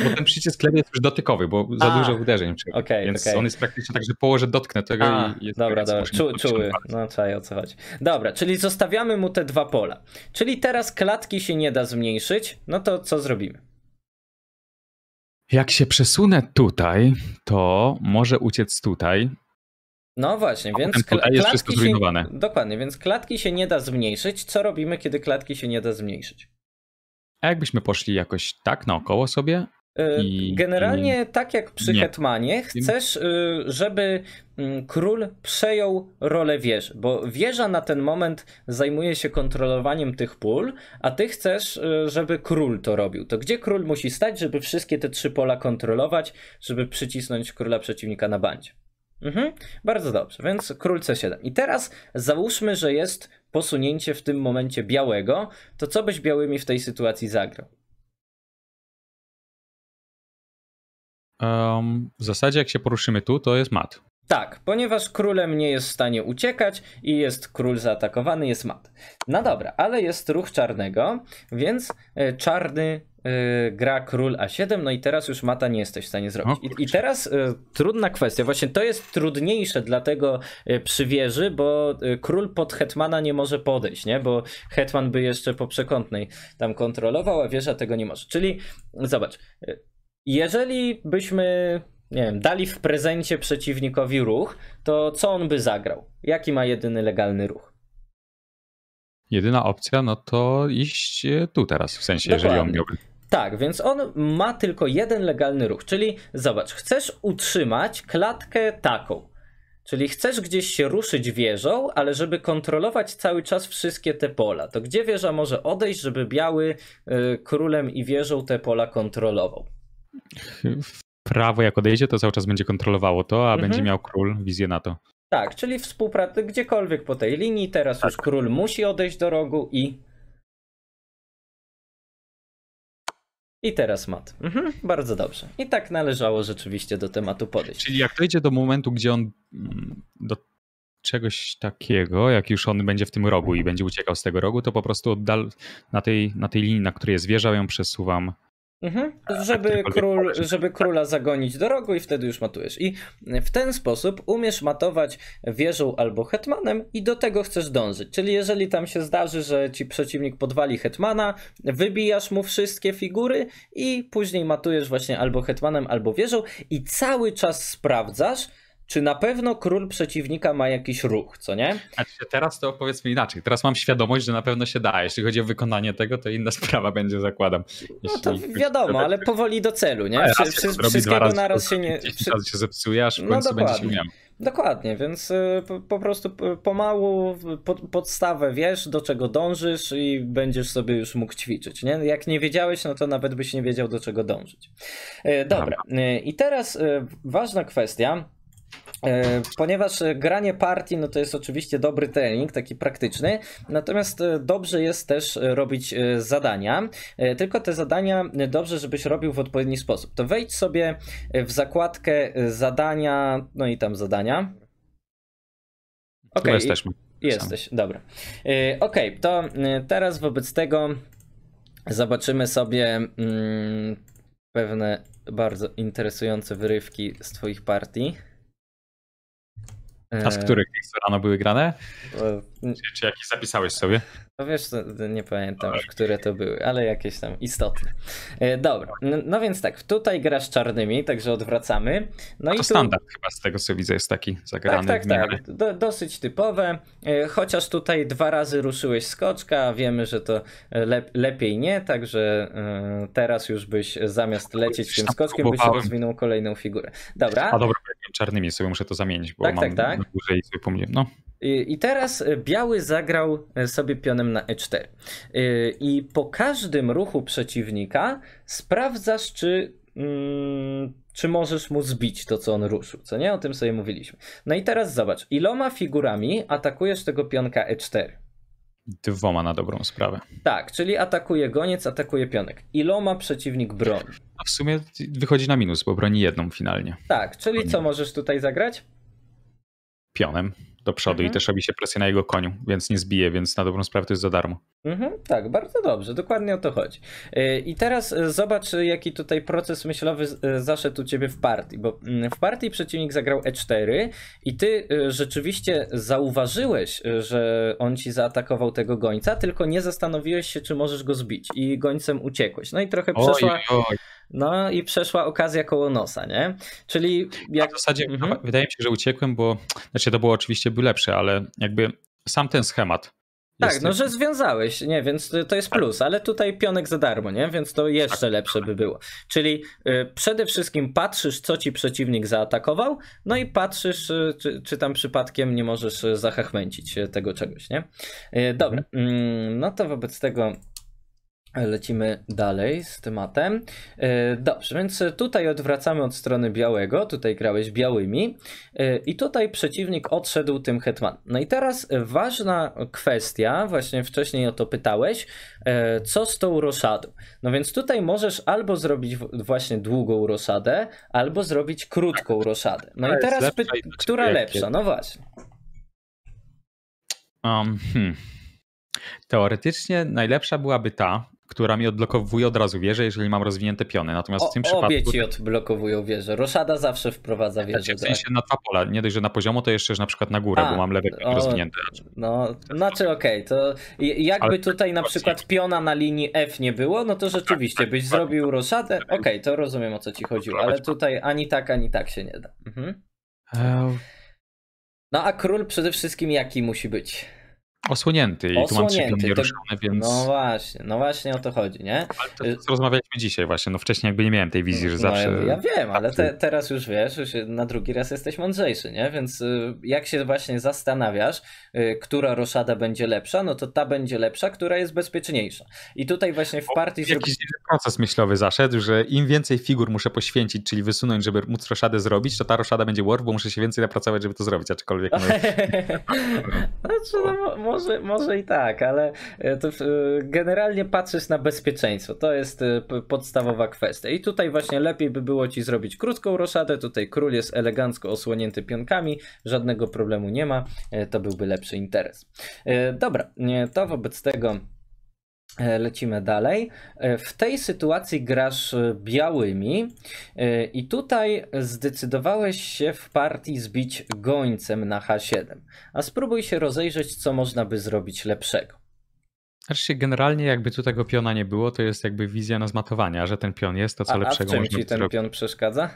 bo ten przycisk lewy jest już dotykowy, bo za A, dużo uderzeń. Okay, więc okay. on jest praktycznie tak, że położę, dotknę tego A, i... Jest dobra, tak, dobra, Czu, czuły. No czaj, o co chodzi. Dobra, czyli zostawiamy mu te dwa pola. Czyli teraz klatki się nie da zmniejszyć, no to co zrobimy? Jak się przesunę tutaj, to może uciec tutaj. No właśnie, więc kla jest wszystko zrujnowane. Się, dokładnie, więc klatki się nie da zmniejszyć. Co robimy, kiedy klatki się nie da zmniejszyć? A jakbyśmy poszli jakoś tak naokoło sobie E, generalnie, i... tak jak przy nie. Hetmanie, chcesz, y, żeby mm, król przejął rolę wieży, bo wieża na ten moment zajmuje się kontrolowaniem tych pól, a ty chcesz, y, żeby król to robił. To gdzie król musi stać, żeby wszystkie te trzy pola kontrolować, żeby przycisnąć króla przeciwnika na bandzie? Mhm, bardzo dobrze, więc król C7. I teraz załóżmy, że jest posunięcie w tym momencie białego, to co byś białymi w tej sytuacji zagrał? um, w zasadzie jak się poruszymy tu, to jest mat. Tak, ponieważ królem nie jest w stanie uciekać i jest król zaatakowany, jest mat. No dobra, ale jest ruch czarnego, więc e, czarny Yy, gra król A7, no i teraz już mata nie jesteś w stanie zrobić. I, i teraz e, trudna kwestia, właśnie to jest trudniejsze dlatego yy, przy wieży, bo król pod hetmana nie może podejść, nie? Bo hetman by jeszcze po przekątnej tam kontrolował, a wieża tego nie może. Czyli zobacz, jeżeli byśmy, nie wiem, dali w prezencie przeciwnikowi ruch, to co on by zagrał? Jaki ma jedyny legalny ruch? Jedyna opcja, no to iść e, tu teraz, w sensie, Dokładnie. jeżeli on miał. Tak, więc on ma tylko jeden legalny ruch, czyli zobacz, chcesz utrzymać klatkę taką. Czyli chcesz gdzieś się ruszyć wieżą, ale żeby kontrolować cały czas wszystkie te pola, to gdzie wieża może odejść, żeby biały y, królem i wieżą te pola kontrolował? prawo jak odejdzie, to cały czas będzie kontrolowało to, a mhm. będzie miał król wizję na to. Tak, czyli współpraca gdziekolwiek po tej linii, teraz tak. już król musi odejść do rogu i... I teraz mat. Mhm. bardzo dobrze. I tak należało rzeczywiście do tematu podejść. Czyli jak dojdzie do momentu, gdzie on mm, do czegoś takiego, jak już on będzie w tym rogu i będzie uciekał z tego rogu, to po prostu oddal na tej, na tej linii, na której jest wieża, ją przesuwam Mhm. Żeby, król, żeby króla zagonić do rogu i wtedy już matujesz. I w ten sposób umiesz matować wieżą albo hetmanem i do tego chcesz dążyć. Czyli jeżeli tam się zdarzy, że ci przeciwnik podwali hetmana, wybijasz mu wszystkie figury i później matujesz właśnie albo hetmanem, albo wieżą i cały czas sprawdzasz, czy na pewno król przeciwnika ma jakiś ruch, co nie? Znaczy, teraz to powiedzmy inaczej. Teraz mam świadomość, że na pewno się da. Jeśli chodzi o wykonanie tego, to inna sprawa będzie, zakładam. No to wiadomo, ale powoli do celu, nie? Wszy, wszy, wszy, wszystkiego naraz się nie... Wszy... się zepsuje, aż w no końcu no będzie się miał. Dokładnie, więc y, po, prostu y, pomału pod, podstawę wiesz, do czego dążysz i będziesz sobie już mógł ćwiczyć. Nie? Jak nie wiedziałeś, no to nawet byś nie wiedział, do czego dążyć. E, dobra, e, i teraz e, ważna kwestia E, ponieważ e, granie partii no to jest oczywiście dobry trening, taki praktyczny, natomiast e, dobrze jest też robić zadania, tylko te zadania dobrze, żebyś robił w odpowiedni sposób. To wejdź sobie w zakładkę zadania, no i tam zadania. Ok, tu jesteśmy. Jesteś, Sam. dobra. Ok, to teraz wobec tego zobaczymy sobie mm, pewne bardzo interesujące wyrywki z Twoich partii. A z e, których tych rano były grane? E, czy, czy jakieś zapisałeś sobie? No wiesz, nie pamiętam już, tak. które to były, ale jakieś tam istotne. E, dobra, no więc tak, tutaj grasz czarnymi, także odwracamy. No to i tu... standard chyba z tego co widzę jest taki zagrany. Tak, tak, tak. Do, dosyć typowe, chociaż tutaj dwa razy ruszyłeś skoczka, wiemy, że to lep lepiej nie, także teraz już byś zamiast lecieć tym skoczkiem, byś rozwinął kolejną figurę. Dobra. A dobra, czarnymi sobie muszę to zamienić, bo tak, tak mam tak, tak. dłużej sobie pomyliłem. No. I teraz e, biały zagrał e, sobie pionem na e4. E, I po każdym ruchu przeciwnika sprawdzasz, czy, mm, czy możesz mu zbić to, co on ruszył. Co nie? O tym sobie mówiliśmy. No i teraz zobacz, iloma figurami atakujesz tego pionka e4? Dwoma na dobrą sprawę. Tak, czyli atakuje goniec, atakuje pionek. Iloma przeciwnik broń. A w sumie wychodzi na minus, bo broni jedną finalnie. Tak, czyli co możesz tutaj zagrać? Pionem do przodu mhm. i też robi się presję na jego koniu, więc nie zbije, więc na dobrą sprawę to jest za darmo. Mhm, tak, bardzo dobrze, dokładnie o to chodzi. Y, I teraz y, zobacz, y, jaki tutaj proces myślowy zaszedł u ciebie w partii, bo mm, w partii przeciwnik zagrał E4 i ty rzeczywiście zauważyłeś, że on ci zaatakował tego gońca, tylko nie zastanowiłeś się, czy możesz go zbić i gońcem uciekłeś. No i trochę przeszła... Oj, oj. No i przeszła okazja koło nosa, nie? Czyli jak... W zasadzie mhm. wydaje mi się, że uciekłem, bo znaczy to było oczywiście by lepsze, ale jakby sam ten schemat. Tak, no że związałeś, nie, więc to jest tak. plus, ale tutaj pionek za darmo, nie, więc to jeszcze tak. lepsze by było. Czyli y, przede wszystkim patrzysz, co ci przeciwnik zaatakował, no i patrzysz, y, czy, czy, tam przypadkiem nie możesz y, zachachmęcić y, tego czegoś, nie? Y, dobra, mhm. mm, no to wobec tego Lecimy dalej z tematem. E, dobrze, więc tutaj odwracamy od strony białego, tutaj grałeś białymi e, i tutaj przeciwnik odszedł tym hetman. No i teraz ważna kwestia, właśnie wcześniej o to pytałeś, e, co z tą roszadą? No więc tutaj możesz albo zrobić właśnie długą roszadę, albo zrobić krótką roszadę. No i teraz lepsza która lepsza? No właśnie. Um, hmm. Teoretycznie najlepsza byłaby ta, która mi odblokowuje od razu wieżę, jeżeli mam rozwinięte piony. Natomiast o, w tym obie przypadku. Obie ci odblokowują wieżę. Roszada zawsze wprowadza wieżę. W sensie tak? tak na dwa pola. Nie dość, że na poziomo, to jeszcze na przykład na górę, A, bo mam lewe pion rozwinięte. No, znaczy okej, okay, to jakby Ale tutaj na przykład piona na linii F nie było, no to rzeczywiście byś zrobił roszadę. Okej, okay, to rozumiem o co ci chodziło, ale tutaj ani tak, ani tak się nie da. Mhm. Ehm. No a król przede wszystkim jaki musi być? Osłonięty i Osłonięty, tu mam trzy nieruszone, więc... No właśnie, no właśnie o to chodzi, nie? Ale to, to y- rozmawialiśmy dzisiaj właśnie, no wcześniej jakby nie miałem tej wizji, że no, zawsze... No, ja wiem, ale te, teraz już wiesz, już na drugi raz jesteś mądrzejszy, nie? Więc y, jak się właśnie zastanawiasz, y, która roszada będzie lepsza, no to ta będzie lepsza, która jest bezpieczniejsza. I tutaj właśnie w partii... Jakiś proces myślowy zaszedł, że im więcej figur muszę poświęcić, czyli wysunąć, żeby móc roszadę zrobić, to ta roszada będzie worth, bo muszę się więcej napracować, żeby to zrobić, aczkolwiek... No, znaczy, no, może, może i tak, ale e, e, generalnie patrzysz na bezpieczeństwo. To jest e, podstawowa kwestia. I tutaj właśnie lepiej by było ci zrobić krótką roszadę. Tutaj król jest elegancko osłonięty pionkami, żadnego problemu nie ma. To byłby lepszy interes. Dobra, to wobec tego. E, lecimy dalej. E, w tej sytuacji grasz e, białymi i tutaj zdecydowałeś się w partii zbić gońcem na H7. A spróbuj się rozejrzeć, co można by zrobić lepszego. Znaczy generalnie jakby tu tego piona nie było, to jest jakby wizja na że ten pion jest, to co a, lepszego a w czym ci ten zrobić. pion przeszkadza?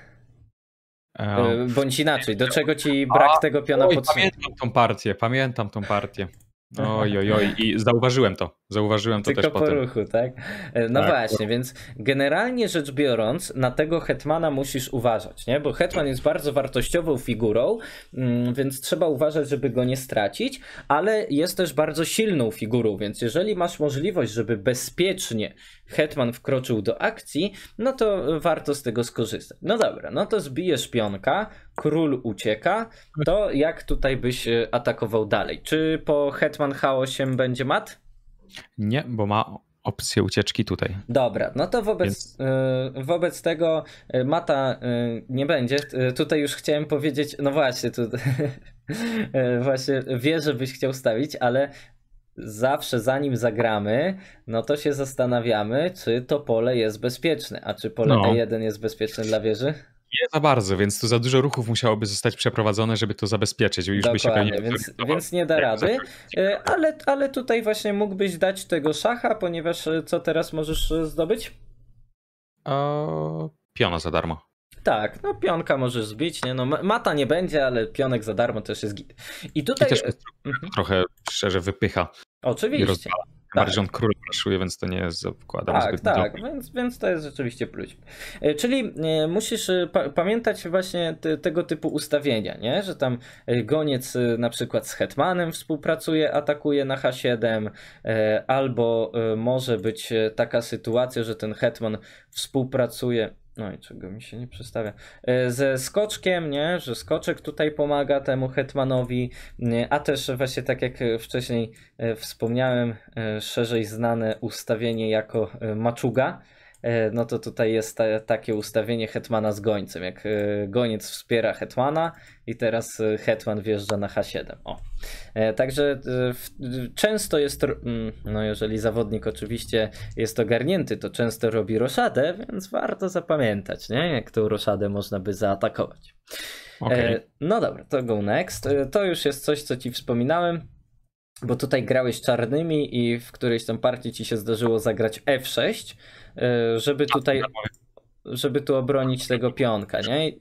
Bądź inaczej, do czego ci brak a, tego piona potrzebuje? Pamiętam tą partię, pamiętam tą partię. Oj, oj, oj, i zauważyłem to. Zauważyłem to Tylko też po potem. ruchu, tak? E, no tak. właśnie, no. więc generalnie rzecz biorąc, na tego hetmana musisz uważać, nie? Bo hetman jest bardzo wartościową figurą, mm, więc trzeba uważać, żeby go nie stracić, ale jest też bardzo silną figurą, więc jeżeli masz możliwość, żeby bezpiecznie hetman wkroczył do akcji, no to warto z tego skorzystać. No dobra, no to zbijesz pionka, król ucieka, to jak tutaj byś e, atakował dalej? Czy po hetman H8 będzie mat? Nie, bo ma opcję ucieczki tutaj. Dobra, no to wobec, Więc... E, wobec tego e, mata nie będzie. Tutaj już chciałem powiedzieć, no właśnie, tu, właśnie wie, że byś chciał stawić, ale zawsze zanim zagramy, no to się zastanawiamy, czy to pole jest bezpieczne. A czy pole no. E1 jest bezpieczne dla wieży? Nie za bardzo, więc tu za dużo ruchów musiałoby zostać przeprowadzone, żeby to zabezpieczyć. Już by się pewnie więc, więc nie da rady, e, ale, ale tutaj właśnie mógłbyś dać tego szacha, ponieważ e, co teraz możesz e, zdobyć? O, piona za darmo tak, no pionka możesz zbić, nie? No, mata nie będzie, ale pionek za darmo też jest git. I tutaj. I też mhm. trochę szczerze wypycha. Oczywiście. Tak. on król raszuje, więc to nie zakłada. Tak, tak, więc, więc to jest rzeczywiście próśba. E, czyli e, musisz e, pa pamiętać właśnie te, tego typu ustawienia, nie? że tam goniec na przykład z hetmanem współpracuje, atakuje na H7, albo może być taka sytuacja, że ten hetman współpracuje no i czego mi się nie przestawia. E, ze skoczkiem, nie? Że skoczek tutaj pomaga temu hetmanowi, a też właśnie tak jak wcześniej e, wspomniałem, e, szerzej znane ustawienie jako maczuga E, no to tutaj jest takie ustawienie hetmana z gońcem, jak e, goniec wspiera hetmana i teraz e, hetman wjeżdża na H7. O. Także często jest, mm, no jeżeli zawodnik oczywiście jest ogarnięty, to często robi roszadę, więc warto zapamiętać, nie? jak tą roszadę można by zaatakować. Okay. No dobra, to go next. To już jest coś, co ci wspominałem bo tutaj grałeś czarnymi i w którejś tam partii ci się zdarzyło zagrać F6, E, żeby tak, tutaj, tak, tak. żeby tu obronić tego pionka, nie?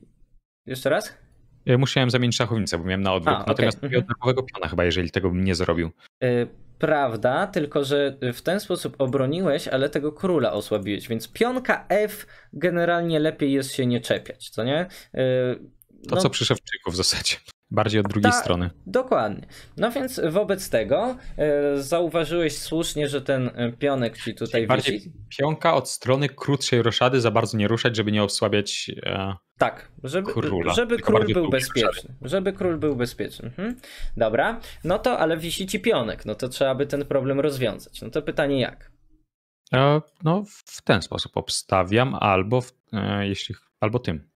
Jeszcze raz? Ja musiałem zamienić szachownicę, bo miałem na odwrót. A, okay. Natomiast okay. Mhm. piona chyba, jeżeli tego bym nie zrobił. E, prawda, tylko że w ten sposób obroniłeś, ale tego króla osłabiłeś, więc pionka F generalnie lepiej jest się nie czepiać, co nie? E, to no co przy Szewczyku w zasadzie. Bardziej od drugiej Ta, strony. Dokładnie. No więc wobec tego e, zauważyłeś słusznie, że ten e, pionek ci tutaj Czyli bardziej wisi. Pionka od strony krótszej roszady za bardzo nie ruszać, żeby nie osłabiać. E, tak, żeby, króla, żeby król był bezpieczny. Roszady. Żeby król był bezpieczny. Mhm. Dobra, no to ale wisi ci pionek, no to trzeba by ten problem rozwiązać. No to pytanie jak? E, no w ten sposób obstawiam, albo, w, e, jeśli, albo tym.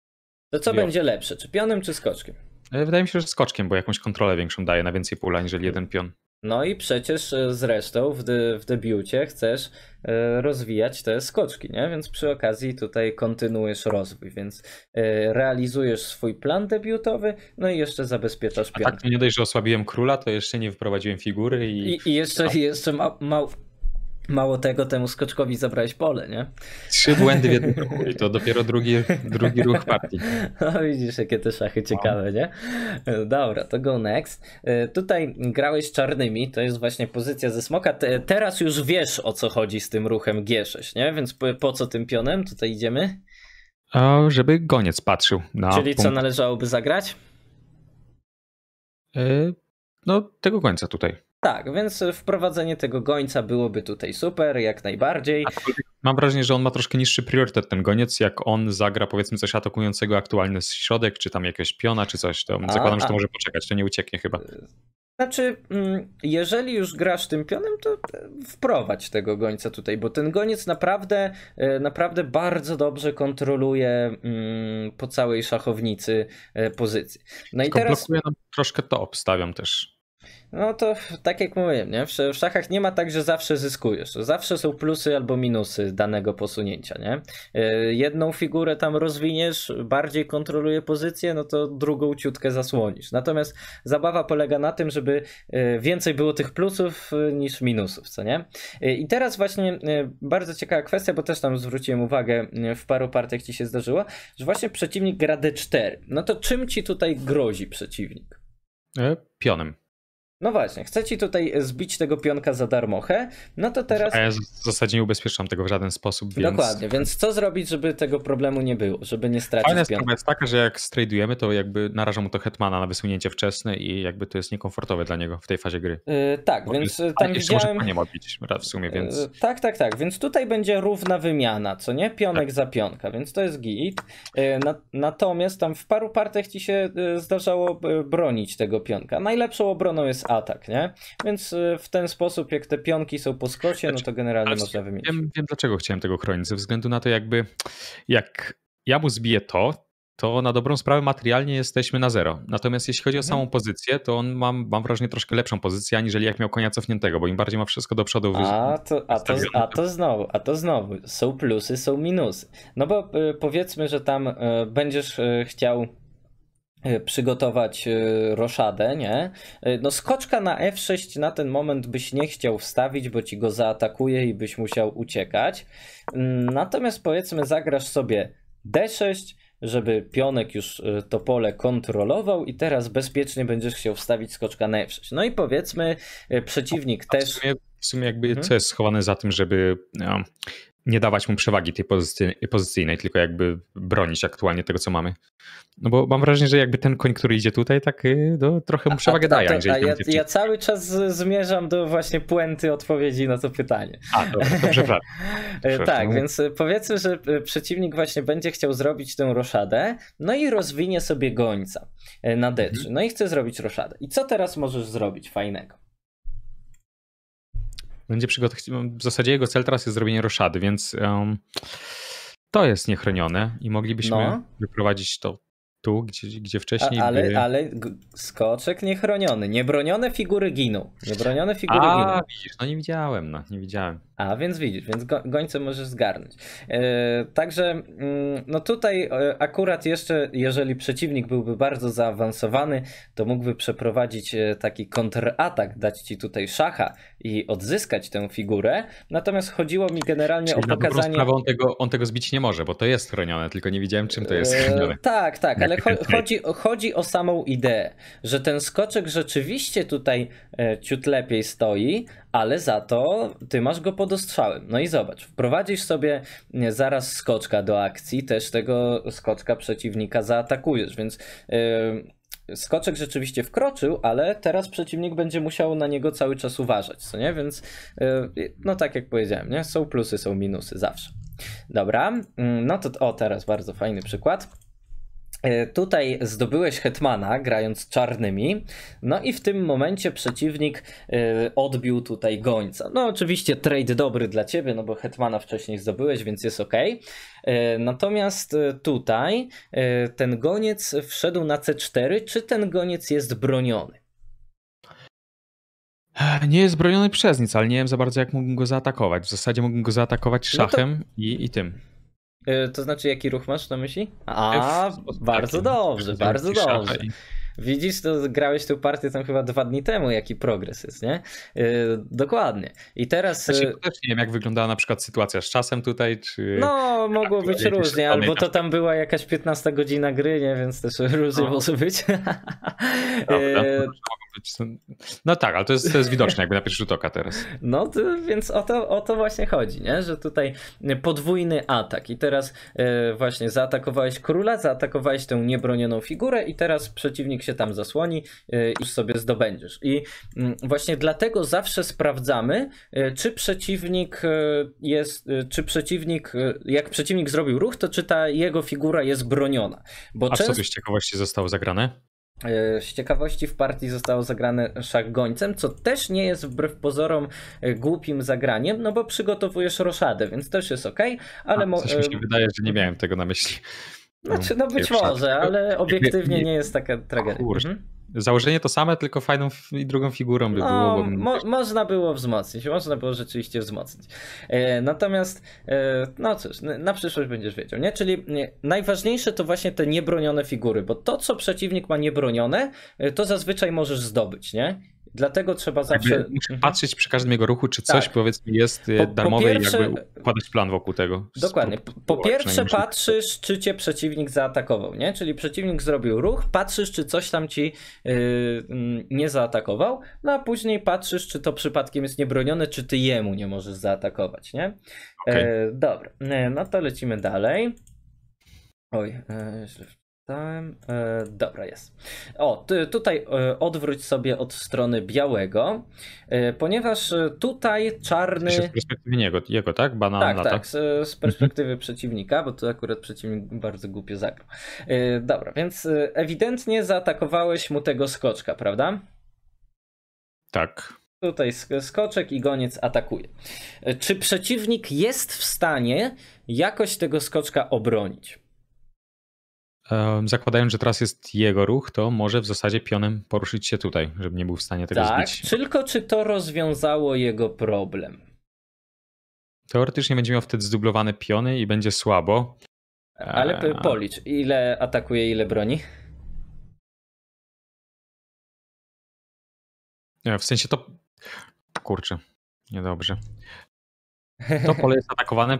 To co będzie lepsze, czy pionem, czy skoczkiem? E, wydaje mi się, że skoczkiem, bo jakąś kontrolę większą daje na więcej pula niż jeden pion. No i przecież e, zresztą w, de, w debiucie chcesz e, rozwijać te skoczki, nie? Więc przy okazji tutaj kontynuujesz rozwój, więc realizujesz swój plan debiutowy, no i jeszcze zabezpieczasz pion. A tak, nie dość, że osłabiłem króla, to jeszcze nie wprowadziłem figury i... I, i jeszcze, i jeszcze ma, ma, Mało tego, temu skoczkowi zabrałeś pole, nie? Trzy błędy w jednym ruchu i to dopiero drugi, drugi ruch partii. No widzisz, jakie te szachy ciekawe, nie? Dobra, to go next. E, tutaj grałeś czarnymi, to jest właśnie pozycja ze smoka. Teraz już wiesz, o co chodzi z tym ruchem G6, nie? Więc po co tym pionem tutaj idziemy? A żeby goniec patrzył na Czyli punkt. co należałoby zagrać? E, no, tego końca tutaj. Tak, więc wprowadzenie tego gońca byłoby tutaj super, jak najbardziej. Tak, mam wrażenie, że on ma troszkę niższy priorytet ten goniec, jak on zagra powiedzmy coś atakującego aktualny środek, czy tam jakieś piona, czy coś, to a, zakładam, że to może poczekać, to nie ucieknie chyba. Znaczy, mm, jeżeli już grasz tym pionem, to wprowadź tego gońca tutaj, bo ten goniec naprawdę, e, naprawdę bardzo dobrze kontroluje mm, po całej szachownicy e, pozycji. No i teraz... nam troszkę to, obstawiam też. No to tak jak mówiłem, nie? w szachach nie ma tak, że zawsze zyskujesz. Zawsze są plusy albo minusy danego posunięcia. Nie? E, jedną figurę tam rozwiniesz, bardziej kontroluje pozycję, no to drugą ciutkę zasłonisz. Natomiast zabawa polega na tym, żeby e, więcej było tych plusów e, niż minusów, co nie? I teraz właśnie bardzo ciekawa kwestia, bo też tam zwróciłem uwagę w paru partiach ci się zdarzyło, że właśnie przeciwnik gra D4. No to czym ci tutaj grozi przeciwnik? Pionem. No właśnie, chce ci tutaj zbić tego pionka za darmochę, no to teraz... A ja w zasadzie nie ubezpieczam tego w żaden sposób, więc... Dokładnie, więc co zrobić, żeby tego problemu nie było, żeby nie stracić Fajna pionka? Fajna jest taka, że jak strajdujemy, to jakby naraża mu to hetmana na wysunięcie wczesne i jakby to jest niekomfortowe dla niego w tej fazie gry. Yy, tak, Bo więc jest... Yy, tam A, widziałem... Może nie odbić w sumie, yy, więc... Yy, tak, tak, tak, więc tutaj będzie równa wymiana, co nie? Pionek tak. za pionka, więc to jest git. Yy, na... Natomiast tam w paru partach ci się yy, zdarzało bronić tego pionka. Najlepszą obroną jest a atak, nie? Więc y, w ten sposób, jak te pionki są po skocie, no to generalnie znaczy, można wymienić. Wiem, wiem, dlaczego chciałem tego chronić, ze względu na to jakby, jak ja mu zbiję to, to na dobrą sprawę materialnie jesteśmy na zero. Natomiast jeśli chodzi o mhm. samą pozycję, to on ma, mam wrażenie, troszkę lepszą pozycję, aniżeli jak miał konia cofniętego, bo im bardziej ma wszystko do przodu. A to, a to, a to znowu, a to znowu. Są plusy, są minusy. No bo y, powiedzmy, że tam y, będziesz chciał E, przygotować e, roszadę, nie? E, no skoczka na F6 na ten moment byś nie chciał wstawić, bo ci go zaatakuje i byś musiał uciekać. Mm, natomiast powiedzmy zagrasz sobie D6, żeby pionek już to pole kontrolował i teraz bezpiecznie będziesz chciał wstawić skoczka na F6. No i powiedzmy przeciwnik też... W sumie, w sumie jakby mhm. co jest schowane za tym, żeby no, nie dawać mu przewagi tej pozycyjnej, tylko jakby bronić aktualnie tego, co mamy. No bo mam wrażenie, że jakby ten koń, który idzie tutaj, tak y, no, trochę mu przewagę a, daje. ja, ja, cały czas zmierzam do właśnie puenty odpowiedzi na to pytanie. A, dobrze, to przepraszam. tak, no. więc powiedzmy, że y, przeciwnik właśnie będzie chciał zrobić tę roszadę, no i rozwinie sobie gońca y, na D3. Mhm. No i chce zrobić roszadę. I co teraz możesz zrobić fajnego? będzie przygotować. W zasadzie jego cel teraz jest zrobienie roszady, więc um, to jest niechronione i moglibyśmy no. wyprowadzić to tu, gdzie, gdzie wcześniej. A, ale, by... ale skoczek niechroniony. Niebronione figury giną. Niebronione figury A, giną. Widzisz, no nie widziałem, no nie widziałem. A, więc widzisz, więc go, gońce możesz zgarnąć. E, także mm, no tutaj e, akurat jeszcze, jeżeli przeciwnik byłby bardzo zaawansowany, to mógłby przeprowadzić e, taki kontratak, dać ci tutaj szacha i odzyskać tę figurę. Natomiast chodziło mi generalnie Czyli o pokazanie... Sprawę on, tego, on tego zbić nie może, bo to jest chronione, tylko nie widziałem czym to jest chronione. tak, tak, ale cho chodzi, chodzi o samą ideę, że ten skoczek rzeczywiście tutaj ciut lepiej stoi, ale za to ty masz go pod ostrzałem. No i zobacz, wprowadzisz sobie zaraz skoczka do akcji, też tego skoczka przeciwnika zaatakujesz, więc yy, skoczek rzeczywiście wkroczył, ale teraz przeciwnik będzie musiał na niego cały czas uważać, co nie? Więc yy, no tak jak powiedziałem, nie? Są plusy, są minusy zawsze. Dobra, mm, no to o teraz bardzo fajny przykład. E, tutaj zdobyłeś Hetmana, grając czarnymi, no i w tym momencie przeciwnik e, odbił tutaj gońca. No oczywiście trade dobry dla ciebie, no bo Hetmana wcześniej zdobyłeś, więc jest ok. E, natomiast tutaj ten goniec wszedł na C4, czy ten goniec jest broniony? Nie jest broniony przez nic, ale nie wiem za bardzo jak mógłbym go zaatakować. W zasadzie mógłbym go zaatakować szachem no to... i, i tym. E, to znaczy, jaki ruch masz na myśli? A, e, bardzo dobrze, bardzo dobrze. Widzisz, to grałeś tę partię tam chyba dwa dni temu, jaki progres jest, nie? Yy, dokładnie. I teraz. Znaczy, też nie wiem, jak wyglądała na przykład sytuacja z czasem tutaj, czy. No, mogło być różnie, albo to tam była jakaś 15 godzina gry, nie? Więc też różnie no. może być. Dobra, yy, być. No, no tak, ale to jest, to jest widoczne jakby na pierwszy rzut oka teraz. No to, więc o to, o to właśnie chodzi, nie? że tutaj podwójny atak i teraz e, właśnie zaatakowałeś króla, zaatakowałeś tę niebronioną figurę i teraz przeciwnik się tam zasłoni e, i już sobie zdobędziesz. I mm, właśnie dlatego zawsze sprawdzamy, e, czy przeciwnik jest, czy przeciwnik, jak przeciwnik zrobił ruch, to czy ta jego figura jest broniona. Bo A często... co byś ciekawości zostało zagrane? E, z ciekawości w partii zostało zagrane szach gońcem, co też nie jest wbrew pozorom e, głupim zagraniem, no bo przygotowujesz roszadę, więc też jest ok, ale... może. coś mi e, się wydaje, że nie miałem tego na myśli. Znaczy, no, no być może, ale obiektywnie nie jest taka tragedia. Kurczę. Mhm. Założenie to same, tylko fajną i drugą figurą by no, było. Bo... Mo można było wzmocnić, można było rzeczywiście wzmocnić. E, natomiast, e, no cóż, na przyszłość będziesz wiedział, nie? Czyli nie, najważniejsze to właśnie te niebronione figury, bo to, co przeciwnik ma niebronione, e, to zazwyczaj możesz zdobyć, nie? Dlatego trzeba zawsze. Muszę mhm. patrzeć przy każdym jego ruchu, czy tak. coś tak. powiedzmy jest e, po, darmowe pierwsze... i jakby układać plan wokół tego. Dokładnie. Po, po pierwsze patrzysz, czy cię przeciwnik zaatakował, nie? Czyli przeciwnik zrobił ruch, patrzysz, czy coś tam ci yy, nie zaatakował, no a później patrzysz, czy to przypadkiem jest niebronione, czy ty jemu nie możesz zaatakować, nie? Okay. E, dobra, e, no to lecimy dalej. Oj, e, źle tam, e, dobra, jest. O, ty, tutaj e, odwróć sobie od strony białego, e, ponieważ e, tutaj czarny. Z perspektywy niego, jego, tak? Banana, tak, tak, tak. Z, z, mhm. perspektywy przeciwnika, bo tu akurat przeciwnik bardzo głupio zagrał. E, dobra, więc e, ewidentnie zaatakowałeś mu tego skoczka, prawda? Tak. Tutaj skoczek i goniec atakuje. Czy przeciwnik jest w stanie jakoś tego skoczka obronić? Zakładając, że teraz jest jego ruch, to może w zasadzie pionem poruszyć się tutaj, żeby nie był w stanie tego tak, zbić. Tylko czy to rozwiązało jego problem? Teoretycznie będzie miał wtedy zdublowane piony i będzie słabo. Ale eee. policz, ile atakuje, ile broni? W sensie to. Kurczę, niedobrze. To pole jest atakowane.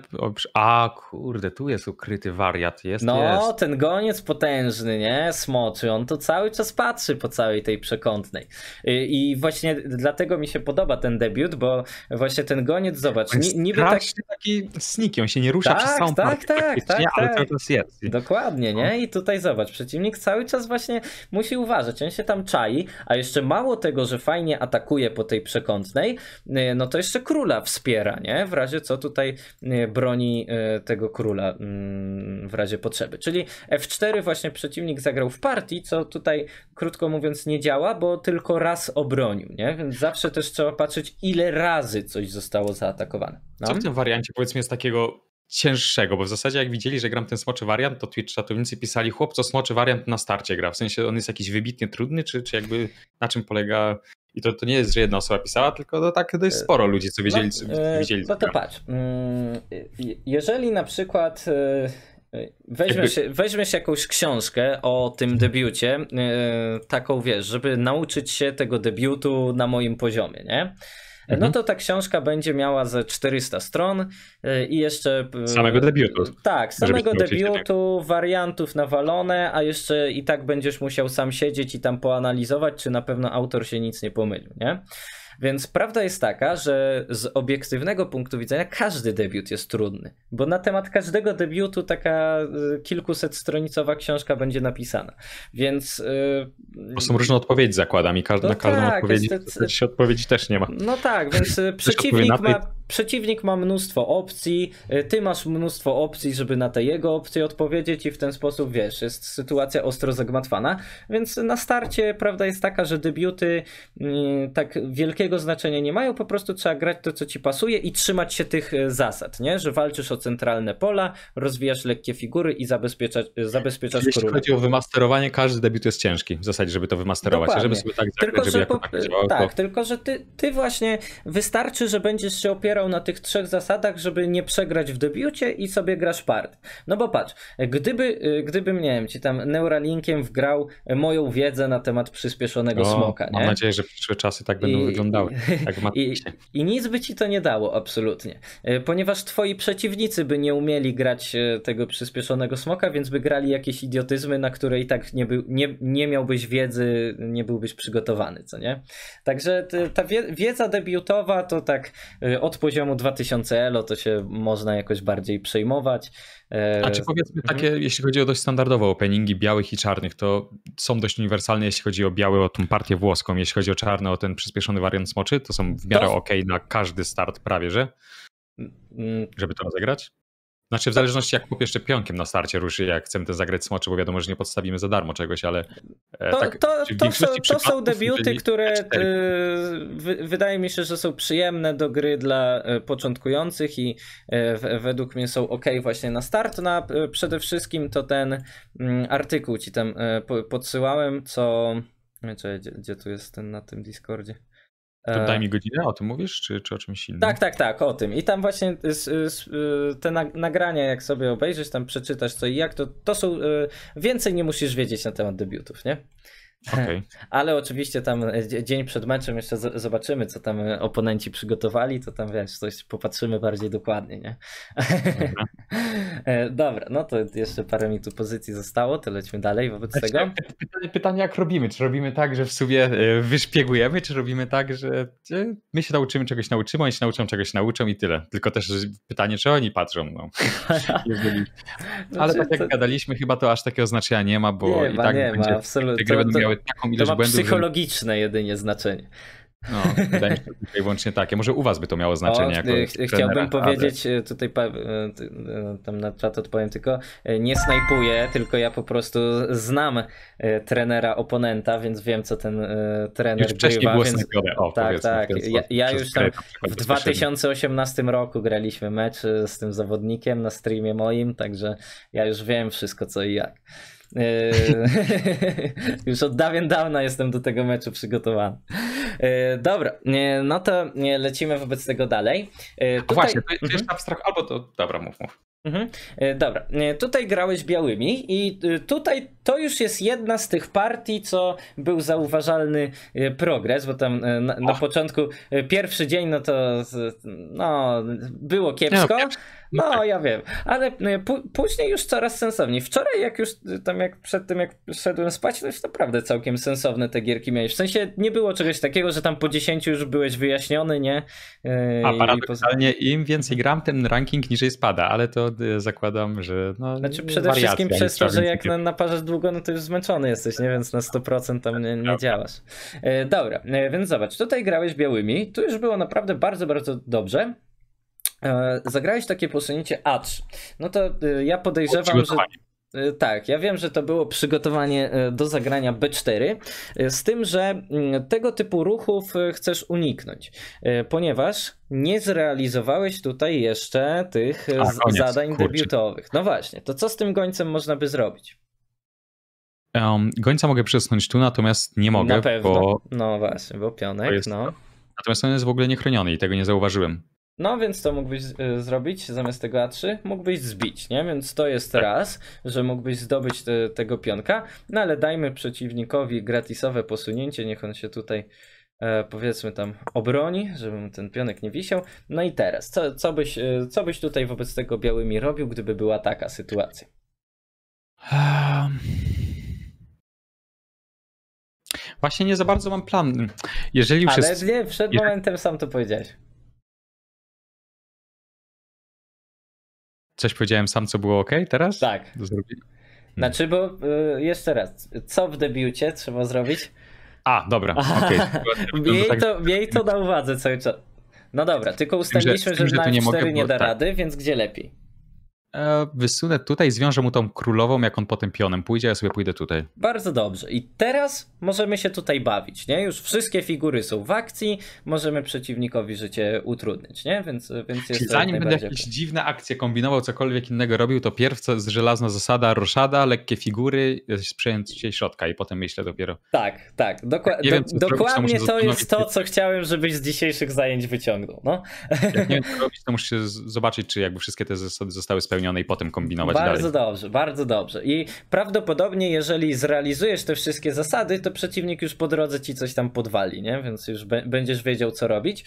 A kurde, tu jest ukryty wariat. Jest, no, jest. ten goniec potężny, nie? Smoczy. On to cały czas patrzy po całej tej przekątnej. I właśnie dlatego mi się podoba ten debiut, bo właśnie ten goniec, zobacz, ni niby tak... taki sniki, on się nie rusza tak, przez całą tak, tak, tak, tak, ale tak. cały czas jest. Dokładnie, nie? No. I tutaj zobacz, przeciwnik cały czas właśnie musi uważać. On się tam czai, a jeszcze mało tego, że fajnie atakuje po tej przekątnej, y, no to jeszcze króla wspiera, nie? W razie razie co tutaj e, broni e, tego króla mm, w razie potrzeby. Czyli F4 właśnie przeciwnik zagrał w partii, co tutaj krótko mówiąc nie działa, bo tylko raz obronił, nie? Więc zawsze też trzeba patrzeć ile razy coś zostało zaatakowane. No? Co w tym wariancie powiedzmy jest takiego cięższego, bo w zasadzie jak widzieli, że gram ten smoczy wariant, to Twitch ratownicy pisali chłop, co smoczy wariant na starcie gra. W sensie on jest jakiś wybitnie trudny, czy, czy jakby na czym polega i to, to nie jest, że jedna osoba pisała, tylko to tak dość e, sporo ludzi, co no, wiedzieli. co e, widzieli no to patrz, mm, jeżeli na przykład e, Weźmiesz, Jakby... weźmiesz jakąś książkę o tym debiucie, taką wiesz, żeby nauczyć się tego debiutu na moim poziomie, nie? Mhm. No to ta książka będzie miała ze 400 stron y, i jeszcze... Y, samego debiutu. Tak, samego debiutu, wariantów nawalone, a jeszcze i tak będziesz musiał sam siedzieć i tam poanalizować, czy na pewno autor się nic nie pomylił, nie? Więc prawda jest taka, że z obiektywnego punktu widzenia każdy debiut jest trudny, bo na temat każdego debiutu taka y, kilkuset stronicowa książka będzie napisana. Więc. Bo y, są różne odpowiedzi, zakładam, i każda, no na każdą tak, odpowiedzi, te... odpowiedzi też nie ma. No tak, więc y, przeciwnik ma Przeciwnik ma mnóstwo opcji, y, ty masz mnóstwo opcji, żeby na te jego opcje odpowiedzieć i w ten sposób, wiesz, jest sytuacja ostro zagmatwana, więc na starcie prawda jest taka, że debiuty y, tak wielkiego znaczenia nie mają, po prostu trzeba grać to, co ci pasuje i trzymać się tych y, zasad, nie? Że walczysz o centralne pola, rozwijasz lekkie figury i zabezpieczasz, zabezpieczasz Jeśli chodzi o wymasterowanie, każdy debiut jest ciężki w zasadzie, żeby to wymasterować, Dokładnie. żeby sobie tak zagrać, tylko, żeby że po... tak, tylko że ty, ty właśnie wystarczy, że będziesz się opierał opierał na tych trzech zasadach, żeby nie przegrać w debiucie i sobie grasz part. No bo patrz, gdyby, y, gdybym, nie wiem, ci tam Neuralinkiem wgrał moją wiedzę na temat przyspieszonego o, no, smoka. Mam nie? nadzieję, że przyszłe czasy tak będą I, wyglądały. I, i, I nic by ci to nie dało, absolutnie. Y, ponieważ twoi przeciwnicy by nie umieli grać y, tego przyspieszonego smoka, więc by grali jakieś idiotyzmy, na które i tak nie, był, nie, nie miałbyś wiedzy, nie byłbyś przygotowany, co nie? Także ta wiedza debiutowa to tak odpowiedź poziomu 2000 elo to się można jakoś bardziej przejmować. E, A czy powiedzmy mhm. takie, mhm. jeśli chodzi o dość standardowe openingi białych i czarnych, to są dość uniwersalne, jeśli chodzi o biały, o tą partię włoską, jeśli chodzi o czarne, o ten przyspieszony wariant smoczy, to są w miarę to... ok na każdy start prawie, że? Mm, mm. Żeby to rozegrać? Znaczy w zależności jak kupię jeszcze pionkiem na starcie ruszy, jak chcemy ten zagrać smoczy, bo wiadomo, że nie podstawimy za darmo czegoś, ale e, to, tak, to, to, są, to są debiuty, które e, wydaje mi się, że są przyjemne do gry dla e, początkujących i według mnie są ok właśnie na start. Na, no, przede wszystkim to ten mm, artykuł ci tam podsyłałem, co... Czekaj, gdzie, gdzie tu jest ten na tym Discordzie? To e, daj mi godzinę, o tym mówisz, czy, czy o czymś innym? Tak, tak, tak, o tym. I tam właśnie y, te nagrania, jak sobie obejrzysz, tam przeczytasz co i jak, to, to są, y, więcej nie musisz wiedzieć na temat debiutów, nie? Okay. Ale oczywiście tam e, dzień przed meczem jeszcze zobaczymy, co tam e, oponenci przygotowali, to tam wiesz, coś popatrzymy bardziej dokładnie, nie? Dobra, e, Dobra no to jeszcze parę mi tu pozycji zostało, to lećmy dalej wobec znaczy, tego. Pytanie, pytanie, jak robimy? Czy robimy tak, że w sumie wyszpiegujemy, czy robimy tak, że my się nauczymy czegoś nauczymy, oni się nauczą czegoś nauczą i tyle. Tylko też pytanie, czy oni patrzą. No. Znaczy, Ale znaczy, tak jak to... gadaliśmy, chyba to aż takiego znaczenia nie ma, bo nie i tak ma, będzie, absolutnie. gry miały jaką ilość to ma błędów. psychologiczne że... jedynie znaczenie. No, wydaje mi się, że wyłącznie takie. Może u was by to miało znaczenie. O, jako ch chciałbym powiedzieć, ale... tutaj e, e, tam na czat odpowiem tylko, e, nie snajpuję, tylko ja po prostu znam trenera oponenta, więc wiem, co ten trener Już wcześniej bywa, było więc... O, tak, tak. ja, ja już tam w 2018 roku graliśmy mecz z tym zawodnikiem na streamie moim, także ja już wiem wszystko, co i jak. Yy, już od dawien dawna jestem do tego meczu przygotowany. Yy, dobra, no to lecimy wobec tego dalej. Yy, tutaj... Właśnie, to, jest mhm. abstrakt, albo to, dobra, mów, mów. Mhm. Dobra, tutaj grałeś białymi i tutaj to już jest jedna z tych partii, co był zauważalny e, progres, bo tam e, na, na początku e, pierwszy dzień, no to no, było kiepsko. No, no, no tak. ja wiem, ale no, później już coraz sensowniej. Wczoraj, jak już tam, jak przed tym, jak szedłem spać, to już naprawdę całkiem sensowne te gierki miałeś. W sensie nie było czegoś takiego, że tam po 10 już byłeś wyjaśniony, nie? A paradoksalnie im więcej gram, ten ranking niżej spada, ale to zakładam, że. No, znaczy, przede wszystkim przez to, że jak na naparzasz długo długo, no to już zmęczony jesteś, nie? Więc na 100% tam nie, nie tak. działasz. E, dobra, e, więc zobacz, tutaj grałeś białymi, tu już było naprawdę bardzo, bardzo dobrze. E, zagrałeś takie posunięcie A3. No to ja podejrzewam, że... Tak, ja wiem, że to było przygotowanie do zagrania B4, z tym, że mm, tego typu ruchów chcesz uniknąć, ponieważ nie zrealizowałeś tutaj jeszcze tych A, koniec, zadań kurczę. debiutowych. No właśnie, to co z tym gońcem można by zrobić? Um, gońca mogę przesunąć tu, natomiast nie mogę. Na pewno. Bo... No właśnie, bo pionek, jest... no. Natomiast on jest w ogóle niechroniony i tego nie zauważyłem. No, więc to mógłbyś e, zrobić zamiast tego A3? Mógłbyś zbić, nie? Więc to jest tak. raz, że mógłbyś zdobyć te, tego pionka, no ale dajmy przeciwnikowi gratisowe posunięcie, niech on się tutaj e, powiedzmy tam obroni, żeby mu ten pionek nie wisiał. No i teraz, co, co, byś, e, co byś tutaj wobec tego białymi robił, gdyby była taka sytuacja? Właśnie nie za bardzo mam plan. Jeżeli już Ale jest... nie, przed momentem sam to powiedziałeś. Coś powiedziałem sam, co było ok teraz? Tak. Hmm. Znaczy, bo y, jeszcze raz, co w debiucie trzeba zrobić? A, dobra, Okay. miej, tak- to, miej to na uwadze cały czas. No dobra, tylko ustaliliśmy, że, że, że na 4 nie, mogę, nie da tak. rady, więc gdzie lepiej? E, wysunę tutaj, zwiążę mu tą królową, jak on potem pionem pójdzie, ja sobie pójdę tutaj. Bardzo dobrze. I teraz możemy się tutaj bawić, nie? Już wszystkie figury są w akcji, możemy przeciwnikowi życie utrudnić, nie? Więc, więc jest Zanim będę jakieś dziwne akcje kombinował, cokolwiek innego robił, to pierwsza z żelazna zasada, roszada, lekkie figury, przejęcie środka i potem myślę dopiero. Tak, tak. Dokła wiem, do, dokładnie to, to jest to, co chciałem, żebyś z dzisiejszych zajęć wyciągnął, no. Jak nie wiem, co robić, to muszę zobaczyć, czy jakby wszystkie te zasady zostały spełnione spełnione i potem kombinować bardzo dalej. dobrze, bardzo dobrze. I prawdopodobnie, jeżeli zrealizujesz te wszystkie zasady, to przeciwnik już po drodze ci coś tam podwali, nie? więc już będziesz wiedział, co robić.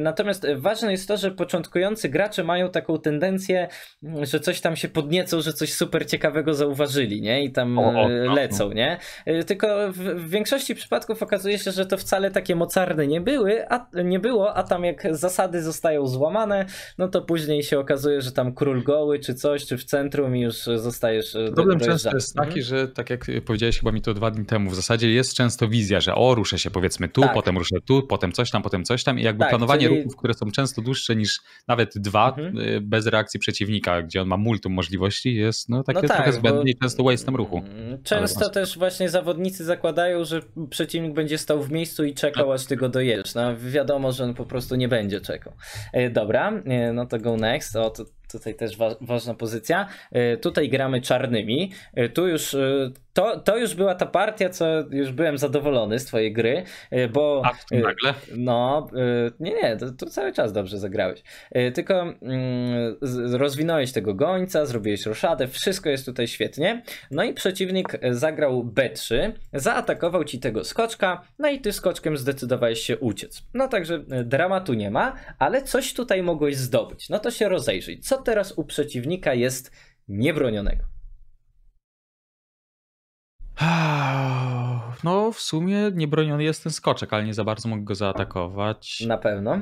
Natomiast e, ważne jest to, że początkujący gracze mają taką tendencję, mm, że coś tam się podniecą, że coś super ciekawego zauważyli nie? i tam o, o, e, no, no. lecą. Nie? E, tylko w, większości przypadków okazuje się, że to wcale takie mocarne nie, były, a, nie było, a tam jak zasady zostają złamane, no to później się okazuje, że tam król goły czy coś, czy w centrum i już zostajesz. E, Problem często jest taki, mhm. że tak jak powiedziałeś chyba mi to dwa dni temu, w zasadzie jest często wizja, że o, ruszę się powiedzmy tu, tak. potem ruszę tu, potem coś tam, potem coś tam i jakby tak, planowanie czyli... ruchów, które są często dłuższe niż nawet dwa, mhm. E, bez reakcji przeciwnika, gdzie on ma multum możliwości, jest no takie no tak, trochę zbędne i często waste'em ruchu. Często też właśnie zawodnicy zakładają, że przeciwnik będzie stał w miejscu i czekał, aż ty go dojedziesz. No wiadomo, że on po prostu nie będzie czekał. E, dobra, no to go next. O, to Tutaj też wa ważna pozycja. E, tutaj gramy czarnymi. E, tu już e, to, to już była ta partia, co już byłem zadowolony z twojej gry, y, bo... Ach, w y, nagle? No, y, nie, nie, to, to, cały czas dobrze zagrałeś. Tylko mm, rozwinąłeś tego gońca, zrobiłeś roszadę, wszystko jest tutaj świetnie. No i przeciwnik zagrał B3, zaatakował ci tego skoczka, no i ty skoczkiem zdecydowałeś się uciec. No także dramatu nie ma, ale coś tutaj mogłeś zdobyć. No to się rozejrzyj. Co teraz u przeciwnika jest niebronionego? No, w sumie niebroniony jest ten skoczek, ale nie za bardzo mogę go zaatakować. Na pewno.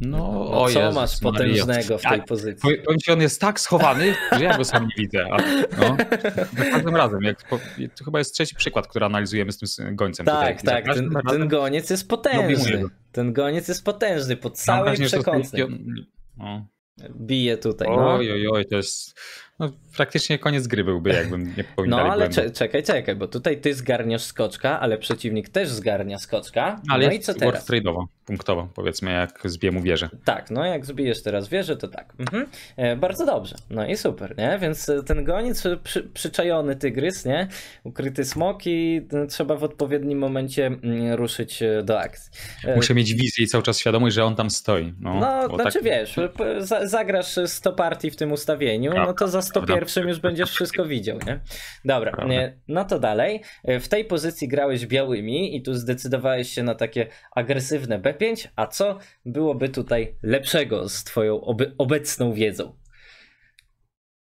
No, no o co Jezus, masz potężnego Maria. w tej pozycji? Powiem ci, on jest tak schowany, że ja go sam nie widzę. A, no, za każdym razem. Jak, to chyba jest trzeci przykład, który analizujemy z tym gońcem. Tak, tutaj. tak. Ten, ten, goniec jest potężny. No, ten goniec jest potężny pod całej przekątnej. No. Bije tutaj. No. Oj, no. oj, oj, to jest... No, praktycznie koniec gry byłby, jakbym nie pominął. No ale cze- czekaj, czekaj, bo tutaj ty zgarniasz skoczka, ale przeciwnik też zgarnia skoczka. Ale no i co teraz? trade'owo punktowo, powiedzmy, jak zbiję mu wieżę. Tak, no jak zbijesz teraz wieżę, to tak. Mhm. E, bardzo dobrze, no i super, nie? Więc e, ten goniec, e, przy, przyczajony tygrys, nie? Ukryty smoki, e, trzeba w odpowiednim momencie mm, ruszyć do akcji. E, Muszę mieć wizję i cały czas świadomość, że on tam stoi. No, no tak- znaczy tak... wiesz, za, zagrasz 100 partii w tym ustawieniu, no to za 101 już będziesz wszystko widział, nie? Dobra, no to dalej. W tej pozycji grałeś białymi i tu zdecydowałeś się na takie agresywne a co byłoby tutaj lepszego z twoją obecną wiedzą?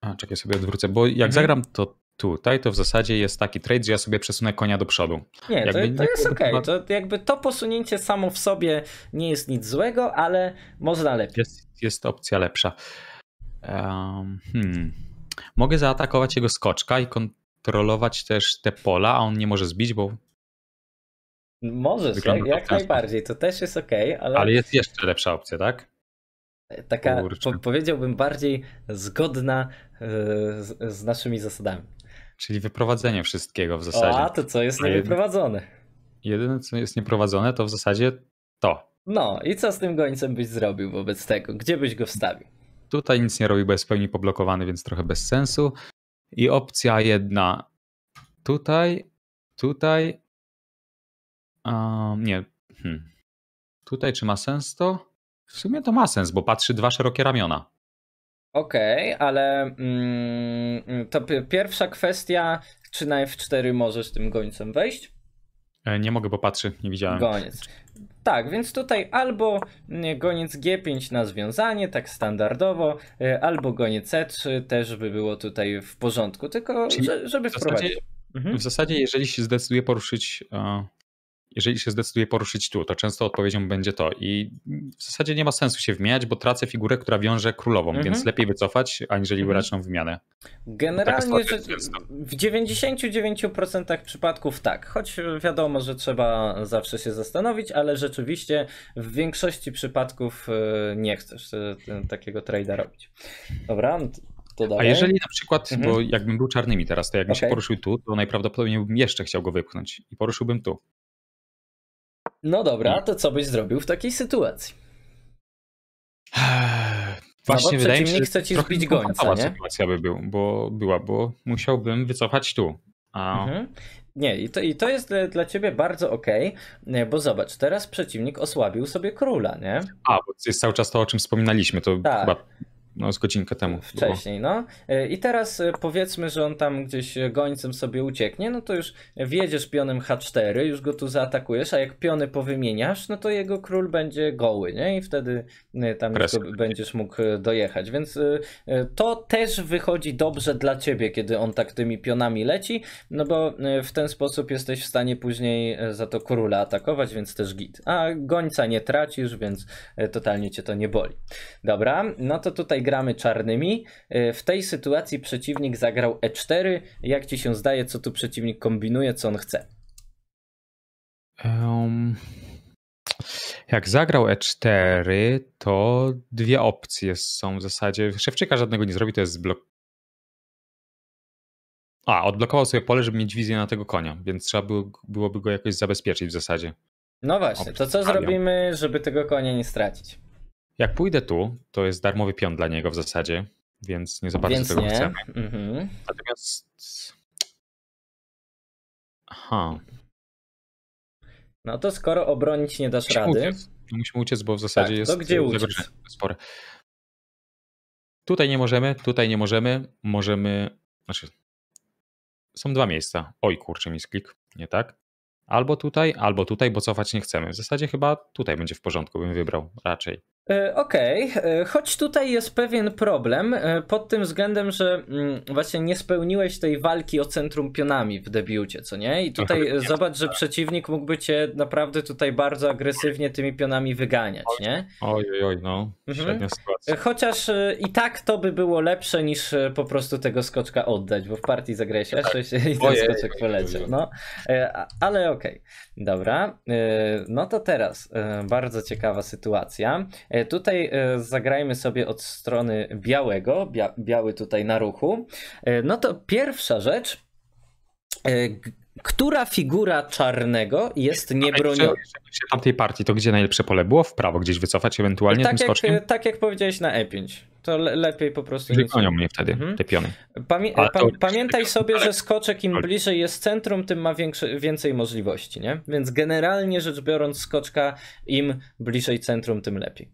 A, czekaj, sobie odwrócę, bo jak mhm. zagram to tutaj, to w zasadzie jest taki trade, że ja sobie przesunę konia do przodu. Nie, jakby, to, to nie jest okej. Okay. To jakby to posunięcie samo w sobie nie jest nic złego, ale można lepiej. Jest, jest opcja lepsza. Um, hmm. Mogę zaatakować jego skoczka i kontrolować też te pola, a on nie może zbić, bo Możesz, jak, jak najbardziej, to też jest ok, ale. Ale jest jeszcze lepsza opcja, tak? Taka, po, powiedziałbym, bardziej zgodna e, z, z, naszymi zasadami. Czyli wyprowadzenie wszystkiego w zasadzie. O, a to co jest nieprowadzone? niewyprowadzone? Jedyne, co jest nieprowadzone, to w zasadzie to. No i co z tym gońcem byś zrobił wobec tego? Gdzie byś go wstawił? Tutaj nic nie robi, bo jest w pełni poblokowany, więc trochę bez sensu. I opcja jedna tutaj, tutaj Um, nie. Hmm. Tutaj czy ma sens to? W sumie to ma sens, bo patrzy dwa szerokie ramiona. Okej, okay, ale mm, to pierwsza kwestia, czy na F4 możesz tym gońcem wejść? E, nie mogę, bo patrzy, nie widziałem. Goniec. Tak, więc tutaj albo mm, goniec G5 na związanie, tak standardowo, e, albo goniec C e 3 też by było tutaj w porządku, tylko Czyli żeby w wprowadzić. Zasadzie, mhm. W zasadzie, jeżeli się zdecyduje poruszyć jeżeli się zdecyduje poruszyć tu, to często odpowiedzią będzie to. I w zasadzie nie ma sensu się wymieniać, bo tracę figurę, która wiąże królową, mhm. więc lepiej wycofać, aniżeli mhm. brać wymianę. Generalnie w 99% przypadków tak, choć wiadomo, że trzeba zawsze się zastanowić, ale rzeczywiście w większości przypadków e, nie chcesz e, takiego trade'a robić. Dobra, a jeżeli na przykład, mhm. bo jakbym był czarnymi teraz, to jakbym okay. się poruszył tu, to najprawdopodobniej bym jeszcze chciał go wypchnąć i poruszyłbym tu. No dobra, to co byś zrobił w takiej sytuacji? Właśnie no wydaje mi się, chce ci zbić gońca, nie? sytuacja by był, bo była, bo musiałbym wycofać tu. A... Mhm. Nie, i to, i to jest dla, dla ciebie bardzo okej, okay, bo zobacz, teraz przeciwnik osłabił sobie króla, nie? A, bo jest cały czas to, o czym wspominaliśmy, to tak. chyba no, z godzinkę temu. Wcześniej, było. no. Y, I teraz y, powiedzmy, że on tam gdzieś y, gońcem sobie ucieknie, no to już wjedziesz pionem H4, już go tu zaatakujesz, a jak piony powymieniasz, no to jego król będzie goły, nie? I wtedy tam Preska. będziesz mógł dojechać. Więc to też wychodzi dobrze dla ciebie, kiedy on tak tymi pionami leci, no bo w ten sposób jesteś w stanie później za to króla atakować, więc też git. A gońca nie tracisz, więc totalnie cię to nie boli. Dobra, no to tutaj gramy czarnymi. E, w tej sytuacji przeciwnik zagrał E4. Jak ci się zdaje, co tu przeciwnik kombinuje, co on chce? Um, jak zagrał E4, to dwie opcje są w zasadzie. Szewczyka żadnego nie zrobi, to jest blok. A, odblokował sobie pole, żeby mieć wizję na tego konia, więc trzeba było, byłoby go jakoś zabezpieczyć w zasadzie. No właśnie, to co zrobimy, żeby tego konia nie stracić? Jak pójdę tu, to jest darmowy pion dla niego w zasadzie, więc nie za bardzo więc tego nie. chcemy. Mhm. Natomiast. Aha. No to skoro obronić nie dasz musimy rady. Uciec. No, musimy uciec, bo w zasadzie tak, jest. To gdzie e, uciec? Spore. Tutaj nie możemy, tutaj nie możemy. Możemy. Znaczy. Są dwa miejsca. Oj, kurczę, mi sklik, nie tak? Albo tutaj, albo tutaj, bo cofać nie chcemy. W zasadzie chyba tutaj będzie w porządku, bym wybrał raczej. E, okej, okay. E, choć tutaj jest pewien problem e, pod tym względem, że mm, właśnie nie spełniłeś tej walki o centrum pionami w debiucie, co nie? I tutaj zobacz, że przeciwnik mógłby cię naprawdę tutaj bardzo agresywnie tymi pionami wyganiać, nie? Oj, oj, oj no. Mhm. Chociaż i tak to by było lepsze niż po prostu tego skoczka oddać, bo w partii zagrałeś jeszcze tak. i ten Ojej, skoczek poleciał, no. Ale okej. Okay. Dobra, e, no to teraz e, bardzo ciekawa sytuacja. E, tutaj zagrajmy sobie od strony białego, bia biały tutaj na ruchu. No to pierwsza rzecz, która figura czarnego jest niebroniona? się tamtej partii, to gdzie najlepsze pole było? W prawo gdzieś wycofać ewentualnie tak tym jak, skoczkiem? Tak jak powiedziałeś na E5. To le lepiej po prostu... Czyli gonią mnie wtedy, mhm. te piony. pa pamiętaj sobie, że skoczek im bliżej jest centrum, tym ma więcej możliwości, nie? Więc generalnie rzecz biorąc skoczka im bliżej centrum, tym lepiej.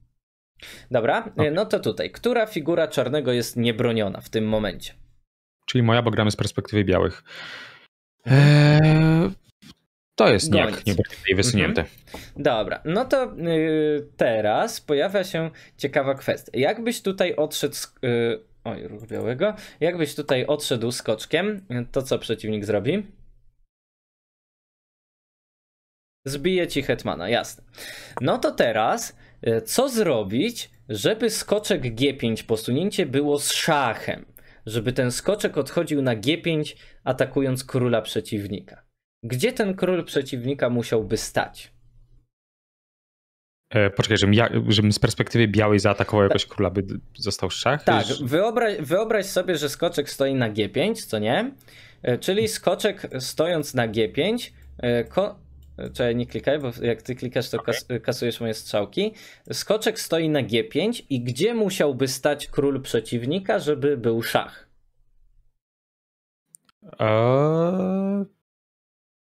Dobra, okay. no to tutaj. Która figura czarnego jest niebroniona w tym momencie? Czyli moja, bo gramy z perspektywy białych. Eee, to jest Gonic. nijak, nie bardziej wysunięty. Mhm. Dobra, no to y, teraz pojawia się ciekawa kwestia. Jakbyś tutaj odszedł z, y, Oj, ruch białego. Jakbyś tutaj odszedł skoczkiem, to co przeciwnik zrobi? Zbije ci hetmana, jasne. No to teraz, y, co zrobić, żeby skoczek G5 posunięcie było z szachem? żeby ten skoczek odchodził na G5, atakując króla przeciwnika. Gdzie ten król przeciwnika musiałby stać? E, poczekaj, żebym, ja, żebym z perspektywy białej zaatakował jakoś króla, by został szach? Tak, wyobraź, wyobraź sobie, że skoczek stoi na G5, co nie? E, czyli skoczek stojąc na G5, e, ko- Czekaj, nie klikaj, bo jak ty klikasz, to kas kasujesz moje strzałki. Skoczek stoi na G5 i gdzie musiałby stać król przeciwnika, żeby był szach? E,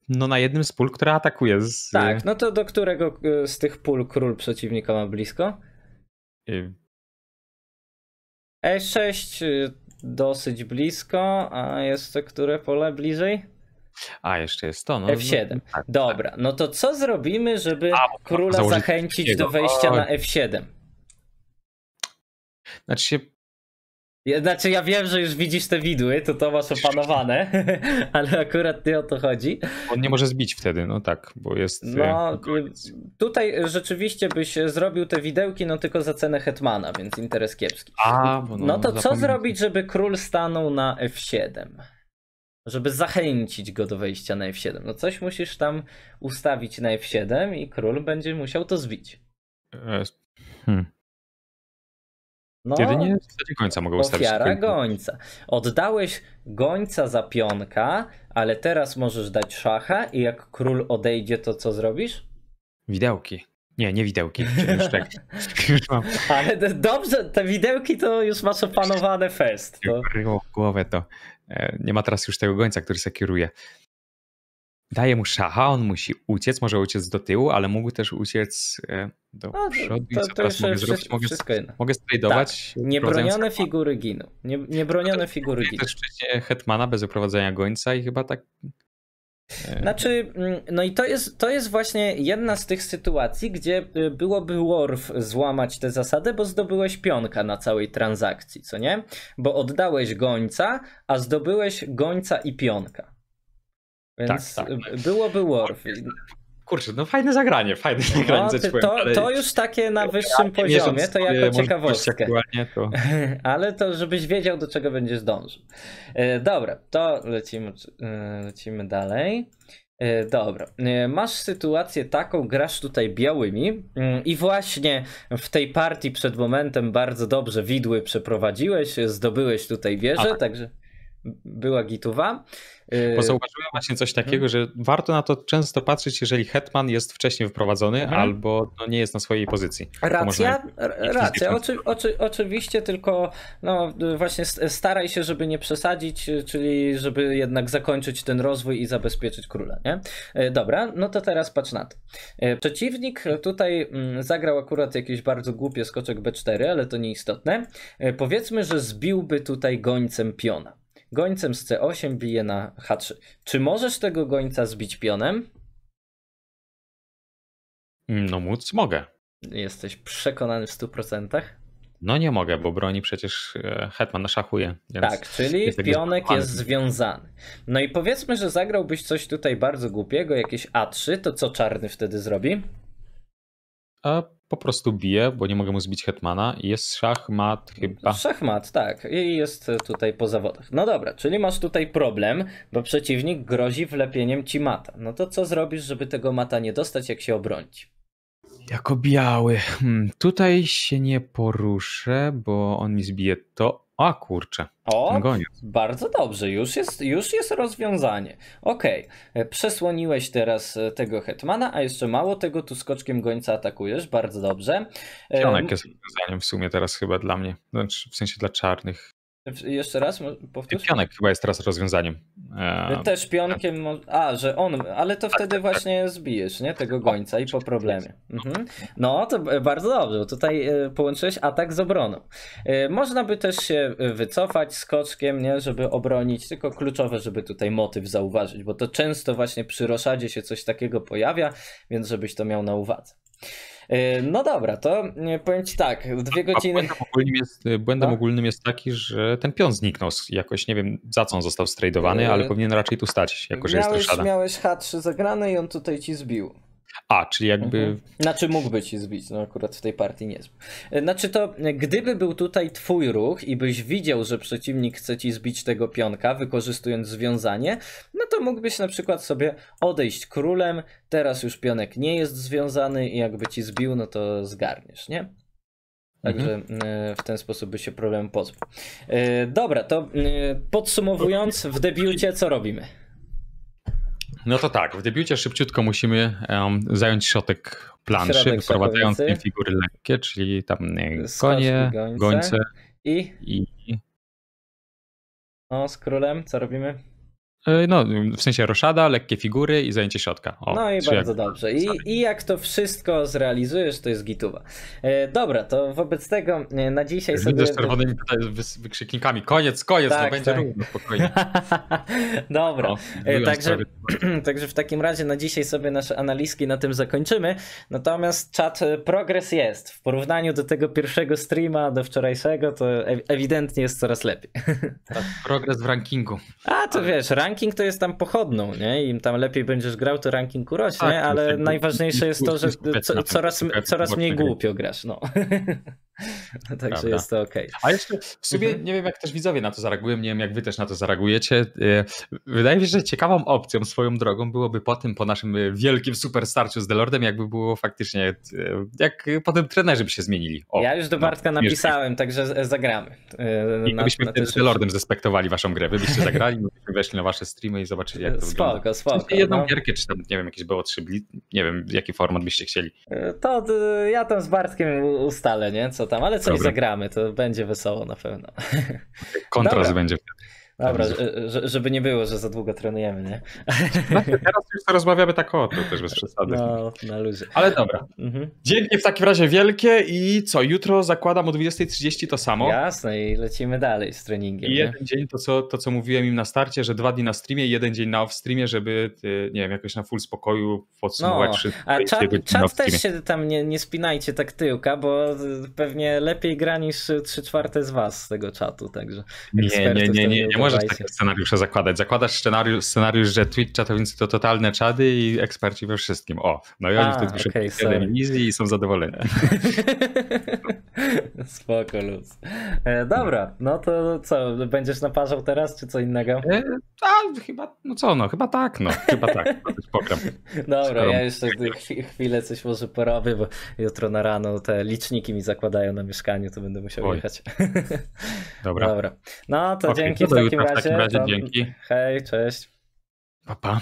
no na jednym z pól, które atakuje. Z... Tak, no to do którego e, z tych pól król przeciwnika ma blisko? E6 e, dosyć blisko, a jeszcze które pole bliżej? A, jeszcze jest to. No, no F7. No, tak, tak, Dobra, tak. no to co zrobimy, żeby A, króla zachęcić do wejścia na F7? Znaczy się... Znaczy ja wiem, że już widzisz te widły, to to masz opanowane, ale akurat nie o to chodzi. On nie może zbić wtedy, no tak, bo jest... No, e, y, tutaj rzeczywiście byś zrobił te widełki, no tylko za cenę Hetmana, więc interes kiepski. A, no, no to zapomnę. No, co zrobić, żeby król stanął na F7? żeby zachęcić go do wejścia na F7. No coś musisz tam ustawić na F7 i król będzie musiał to zbić. E, hmm. No, Jedynie w końca mogę ustawić. Ofiara gońca. Oddałeś gońca za pionka, ale teraz możesz dać szacha i jak król odejdzie, to co zrobisz? Widełki. Nie, nie widełki. ale dobrze, te widełki to już masz opanowane fest. To... Głowę to. E, nie ma teraz już tego gońca, który se kieruje. Daje mu szacha, on musi uciec, może uciec do tyłu, ale mógł też uciec e, do no, przodu. To, to, to mogę zrobić? Mogę, mogę Tak. Niebronione figury giną. Nie, niebronione no, figury giną. Też wcześniej Hetmana bez uprowadzenia gońca i chyba tak E, znaczy, mm, no i to jest, to jest właśnie jedna z tych sytuacji, gdzie y, byłoby Worf złamać tę zasadę, bo zdobyłeś pionka na całej transakcji, co nie? Bo oddałeś gońca, a zdobyłeś gońca i pionka. Więc tak, tak. byłoby Worf. Kurczę, no fajne zagranie, fajne no, zagranie no, to, to, już takie na wyższym poziomie, to jako ciekawostkę. To... ale to żebyś wiedział, do czego będziesz dążył. E, dobra, to lecimy, e, lecimy dalej. E, dobra, masz sytuację taką, grasz tutaj białymi mm, i właśnie w tej partii przed momentem bardzo dobrze widły przeprowadziłeś, zdobyłeś tutaj wieżę, tak. także była gituwa. Bo yy, zauważyłem właśnie coś mhm. takiego, że warto na to często patrzeć, jeżeli hetman jest wcześniej wprowadzony mhm. albo no, nie jest na swojej pozycji. Racja, racja. Oczy, oczy, oczywiście, tylko no, właśnie staraj się, żeby nie przesadzić, czyli żeby jednak zakończyć ten rozwój i zabezpieczyć króla, nie? Yy, dobra, no to teraz patrz na to. Yy, przeciwnik tutaj mm, zagrał akurat jakiś bardzo głupie skoczek B4, ale to nieistotne. Powiedzmy, że zbiłby tutaj gońcem piona. Gońcem z C8 bije na H3. Czy możesz tego gońca zbić pionem? No móc mogę. Jesteś przekonany w 100%? No nie mogę, bo broni przecież e, Hetman naszachuje. No, tak, czyli jest pionek jest związany. No i powiedzmy, że zagrałbyś coś tutaj bardzo głupiego, jakieś A3, to co czarny wtedy zrobi? A e, po prostu bije, bo nie mogę mu zbić hetmana. Jest szachmat chyba. Szachmat, tak. I jest tutaj po zawodach. No dobra, czyli masz tutaj problem, bo przeciwnik grozi wlepieniem ci mata. No to co zrobisz, żeby tego mata nie dostać, jak się obronić? Jako biały. Hmm, tutaj się nie poruszę, bo on mi zbije to o kurczę. O, bardzo dobrze, już jest, już jest rozwiązanie. Okej, okay. E, przesłoniłeś teraz e, tego Hetmana, a jeszcze mało tego, tu skoczkiem gońca atakujesz, bardzo dobrze. Pionek jest rozwiązaniem w sumie teraz chyba dla mnie, znaczy w sensie dla czarnych. Jeszcze raz powtórz? Pionek chyba jest teraz rozwiązaniem. E, też pionkiem, a, że on, ale to wtedy właśnie zbijesz, nie, tego gońca i po problemie. Mhm. No, to bardzo dobrze, bo tutaj e, połączyłeś atak z obroną. E, można by też się wycofać skoczkiem, nie, żeby obronić, tylko kluczowe, żeby tutaj motyw zauważyć, bo to często właśnie przy roszadzie się coś takiego pojawia, więc żebyś to miał na uwadze. E, no dobra, to e, powiem ci tak, dwie godziny... A błędem ogólnym, jest, e, błędem ogólnym jest taki, że ten pion zniknął jakoś, nie wiem za co on został strajdowany, ale powinien raczej tu stać, jako że miałeś, jest ruszada. Miałeś H3 zagrane i on tutaj ci zbił. A, czyli jakby. Mhm. Znaczy mógłby ci zbić, no akurat w tej partii nie. E, znaczy to, gdyby był tutaj twój ruch i byś widział, że przeciwnik chce ci zbić tego pionka, wykorzystując związanie, no to mógłbyś na przykład sobie odejść królem, teraz już pionek nie jest związany i jakby ci zbił, no to zgarniesz, nie? Także mhm. e, w ten sposób by się problem pozbył. E, dobra, to podsumowując, w debiucie co robimy? No to tak, w debiucie szybciutko musimy um, zająć środek planszy, wprowadzając te figury lekkie, czyli tam nie, konie, gońce. gońce I? i... O, z królem, co robimy? E, no, w sensie roszada, lekkie figury i zajęcie środka. O, no i bardzo jak... dobrze. I, I, jak to wszystko zrealizujesz, to jest gituba. E, dobra, to wobec tego e, na dzisiaj Widzę sobie... z czerwonymi tutaj wykrzyknikami. Koniec, koniec, tak, no będzie tak. równo, spokojnie. dobra, o, e, także, także w takim razie na dzisiaj sobie nasze analizki na tym zakończymy. Natomiast czat, progres jest. W porównaniu do tego pierwszego streama, do wczorajszego, to ewidentnie jest coraz lepiej. Tak, progres w rankingu. A, to Ale... wiesz, rank ranking to jest tam pochodną, nie? Im tam lepiej będziesz grał, to ranking urośnie, tak, ale tak, tak, najważniejsze jest to, że co, coraz, coraz mniej głupio grasz, no. No, także Prawda. jest to ok. A jeszcze w sumie mhm. nie wiem, jak też widzowie na to zareagują, nie wiem, jak wy też na to zareagujecie. E, wydaje mi się, że ciekawą opcją swoją drogą byłoby po tym, po naszym e, wielkim superstarciu z Delordem, jakby było faktycznie, e, jak potem trenerzy by się zmienili. O, ja już do no, Bartka no, napisałem, także zagramy. I gdybyśmy wtedy z Delordem zespektowali waszą grę, wy byście zagrali, byśmy weszli na wasze streamy i zobaczyli, jak to spoko, wygląda. Spoko, spoko. No. Jedną no. gierkę, czy tam, nie wiem, jakieś było trzy, nie wiem, jaki format byście chcieli. To ja tam z Bartkiem ustalę, nie, co tam, ale coś Problem. zagramy, to będzie wesoło na pewno. Kontrast Dobra. będzie. Dobra, e, e, żeby nie było, że za długo trenujemy, nie? No, teraz już to rozmawiamy tak o tym też bez przesady. No, na luzie. Ale dobra. Mhm. Dzięki w takim razie wielkie i co, jutro zakładam o 20.30 to samo? Jasne i lecimy dalej z treningiem. I jeden dzień, to co, to co mówiłem im na starcie, że dwa dni na streamie i jeden dzień na off-streamie, żeby, y, nie wiem, jakoś na full spokoju podsumować no, wszystko. A czat, czat też się tam nie, nie spinajcie tak tyłka, bo y, pewnie lepiej gra niż 3 czwarte z was z tego czatu, także. Nie, nie, nie, nie, nie możesz takie scenariusze zakładać. Zakładasz scenariusz, scenariusz że Twitch czatownicy to totalne czady i eksperci we wszystkim. O, no i oni wtedy piszą okay, i są zadowoleni. Spoko, luz. E, dobra, no to co, będziesz naparzał teraz, czy co innego? E, a, chyba, no co, no chyba tak, no, chyba tak. Dobra, Skoro... ja jeszcze chwilę coś może porobię, bo jutro na rano te liczniki mi zakładają na mieszkaniu, to będę musiał Oj. jechać. Dobra. Dobra. No to okay, dzięki w takim takim razie. W takim razie to... dzięki. Hej, cześć. Pa, pa.